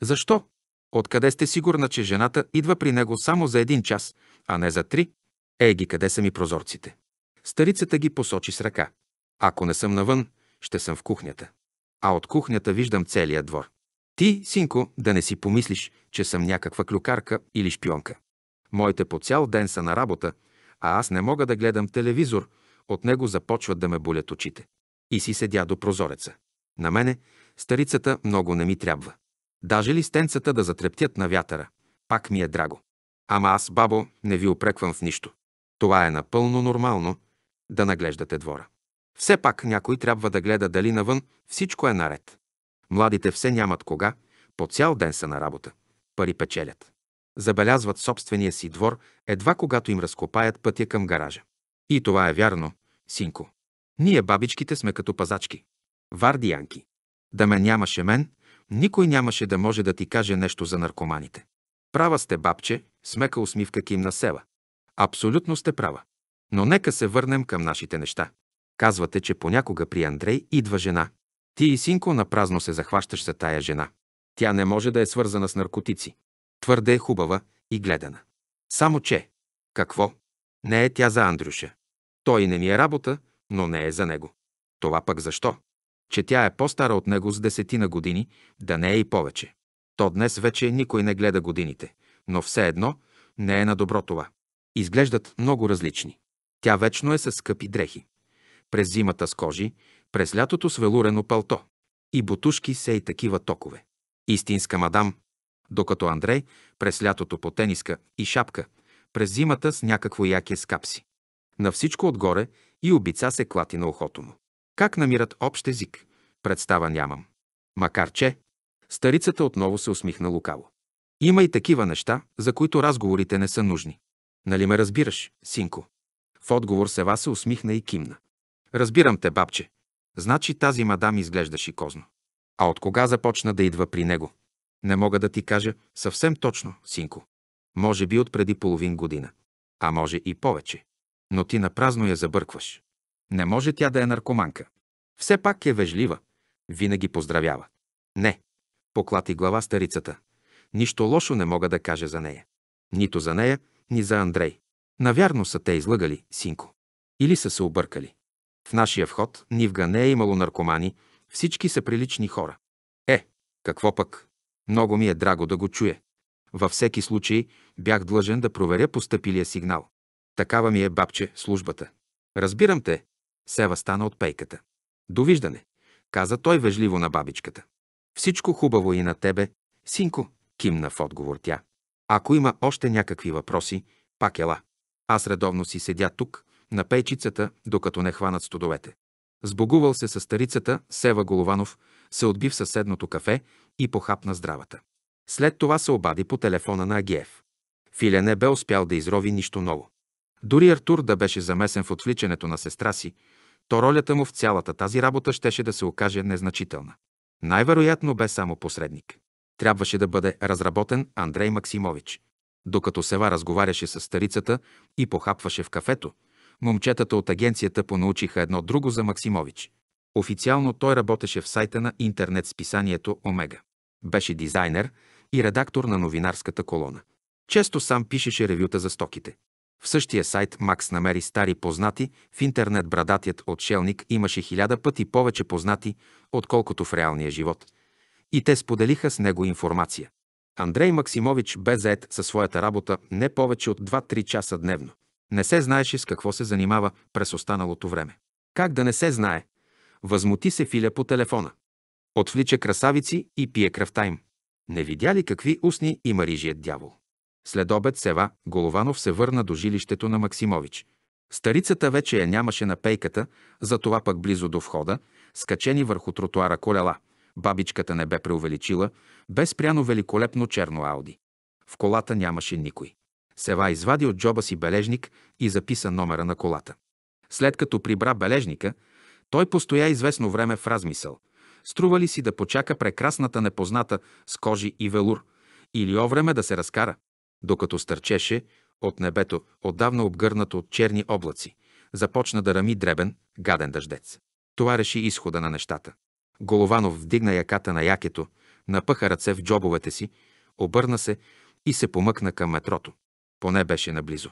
Защо? Откъде сте сигурна, че жената идва при него само за един час, а не за три? Ей ги, къде са ми прозорците? Старицата ги посочи с ръка. Ако не съм навън, ще съм в кухнята. А от кухнята виждам целия двор. Ти, синко, да не си помислиш, че съм някаква клюкарка или шпионка. Моите по цял ден са на работа а аз не мога да гледам телевизор, от него започват да ме болят очите. И си седя до прозореца. На мене старицата много не ми трябва. Даже ли стенцата да затрептят на вятъра. Пак ми е драго. Ама аз, бабо, не ви опреквам в нищо. Това е напълно нормално да наглеждате двора. Все пак някой трябва да гледа дали навън всичко е наред. Младите все нямат кога, по цял ден са на работа. Пари печелят забелязват собствения си двор едва когато им разкопаят пътя към гаража. И това е вярно, синко. Ние бабичките сме като пазачки. Вардиянки. Да ме нямаше мен, никой нямаше да може да ти каже нещо за наркоманите. Права сте, бабче, смека усмивка Ким на села. Абсолютно сте права. Но нека се върнем към нашите неща. Казвате, че понякога при Андрей идва жена. Ти и синко напразно се захващаш за тая жена. Тя не може да е свързана с наркотици. Твърде е хубава и гледана. Само че... Какво? Не е тя за Андрюша. Той не ми е работа, но не е за него. Това пък защо? Че тя е по-стара от него с десетина години, да не е и повече. То днес вече никой не гледа годините, но все едно не е на добро това. Изглеждат много различни. Тя вечно е с скъпи дрехи. През зимата с кожи, през лятото с велурено палто. И бутушки се и такива токове. Истинска мадам, докато Андрей през лятото по тениска и шапка, през зимата с някакво яке с капси. На всичко отгоре и обица се клати на ухото му. Как намират общ език? Представа нямам. Макар че... Старицата отново се усмихна лукаво. Има и такива неща, за които разговорите не са нужни. Нали ме разбираш, синко? В отговор Сева се усмихна и кимна. Разбирам те, бабче. Значи тази мадам изглежда шикозно. А от кога започна да идва при него? Не мога да ти кажа съвсем точно, синко. Може би от преди половин година. А може и повече. Но ти напразно я забъркваш. Не може тя да е наркоманка. Все пак е вежлива. Винаги поздравява. Не. Поклати глава старицата. Нищо лошо не мога да кажа за нея. Нито за нея, ни за Андрей. Навярно са те излъгали, синко. Или са се объркали. В нашия вход Нивга не е имало наркомани, всички са прилични хора. Е, какво пък? Много ми е драго да го чуя. Във всеки случай бях длъжен да проверя постъпилия сигнал. Такава ми е, бабче, службата. Разбирам те. Сева стана от пейката. Довиждане, каза той вежливо на бабичката. Всичко хубаво и на тебе, синко, кимна в отговор тя. Ако има още някакви въпроси, пак ела. Аз редовно си седя тук, на пейчицата, докато не хванат студовете. Сбогувал се с старицата, Сева Голованов се отби в съседното кафе, и похапна здравата. След това се обади по телефона на Агиев. Филя не бе успял да изрови нищо ново. Дори Артур да беше замесен в отвличането на сестра си, то ролята му в цялата тази работа щеше да се окаже незначителна. Най-вероятно бе само посредник. Трябваше да бъде разработен Андрей Максимович. Докато Сева разговаряше с старицата и похапваше в кафето, момчетата от агенцията понаучиха едно друго за Максимович. Официално той работеше в сайта на интернет списанието Омега. Беше дизайнер и редактор на новинарската колона. Често сам пишеше ревюта за стоките. В същия сайт Макс намери стари познати, в интернет брадатият отшелник имаше хиляда пъти повече познати, отколкото в реалния живот. И те споделиха с него информация. Андрей Максимович бе заед със своята работа не повече от 2-3 часа дневно. Не се знаеше с какво се занимава през останалото време. Как да не се знае? Възмути се Филя по телефона отвлича красавици и пие кръвта им. Не видя ли какви устни има рижият дявол? След обед Сева Голованов се върна до жилището на Максимович. Старицата вече я нямаше на пейката, затова пък близо до входа, скачени върху тротуара колела. Бабичката не бе преувеличила, безпряно великолепно черно ауди. В колата нямаше никой. Сева извади от джоба си бележник и записа номера на колата. След като прибра бележника, той постоя известно време в размисъл, Струва ли си да почака прекрасната непозната с кожи и велур? Или о време да се разкара? Докато стърчеше от небето, отдавна обгърнато от черни облаци, започна да рами дребен, гаден дъждец. Това реши изхода на нещата. Голованов вдигна яката на якето, напъха ръце в джобовете си, обърна се и се помъкна към метрото. Поне беше наблизо.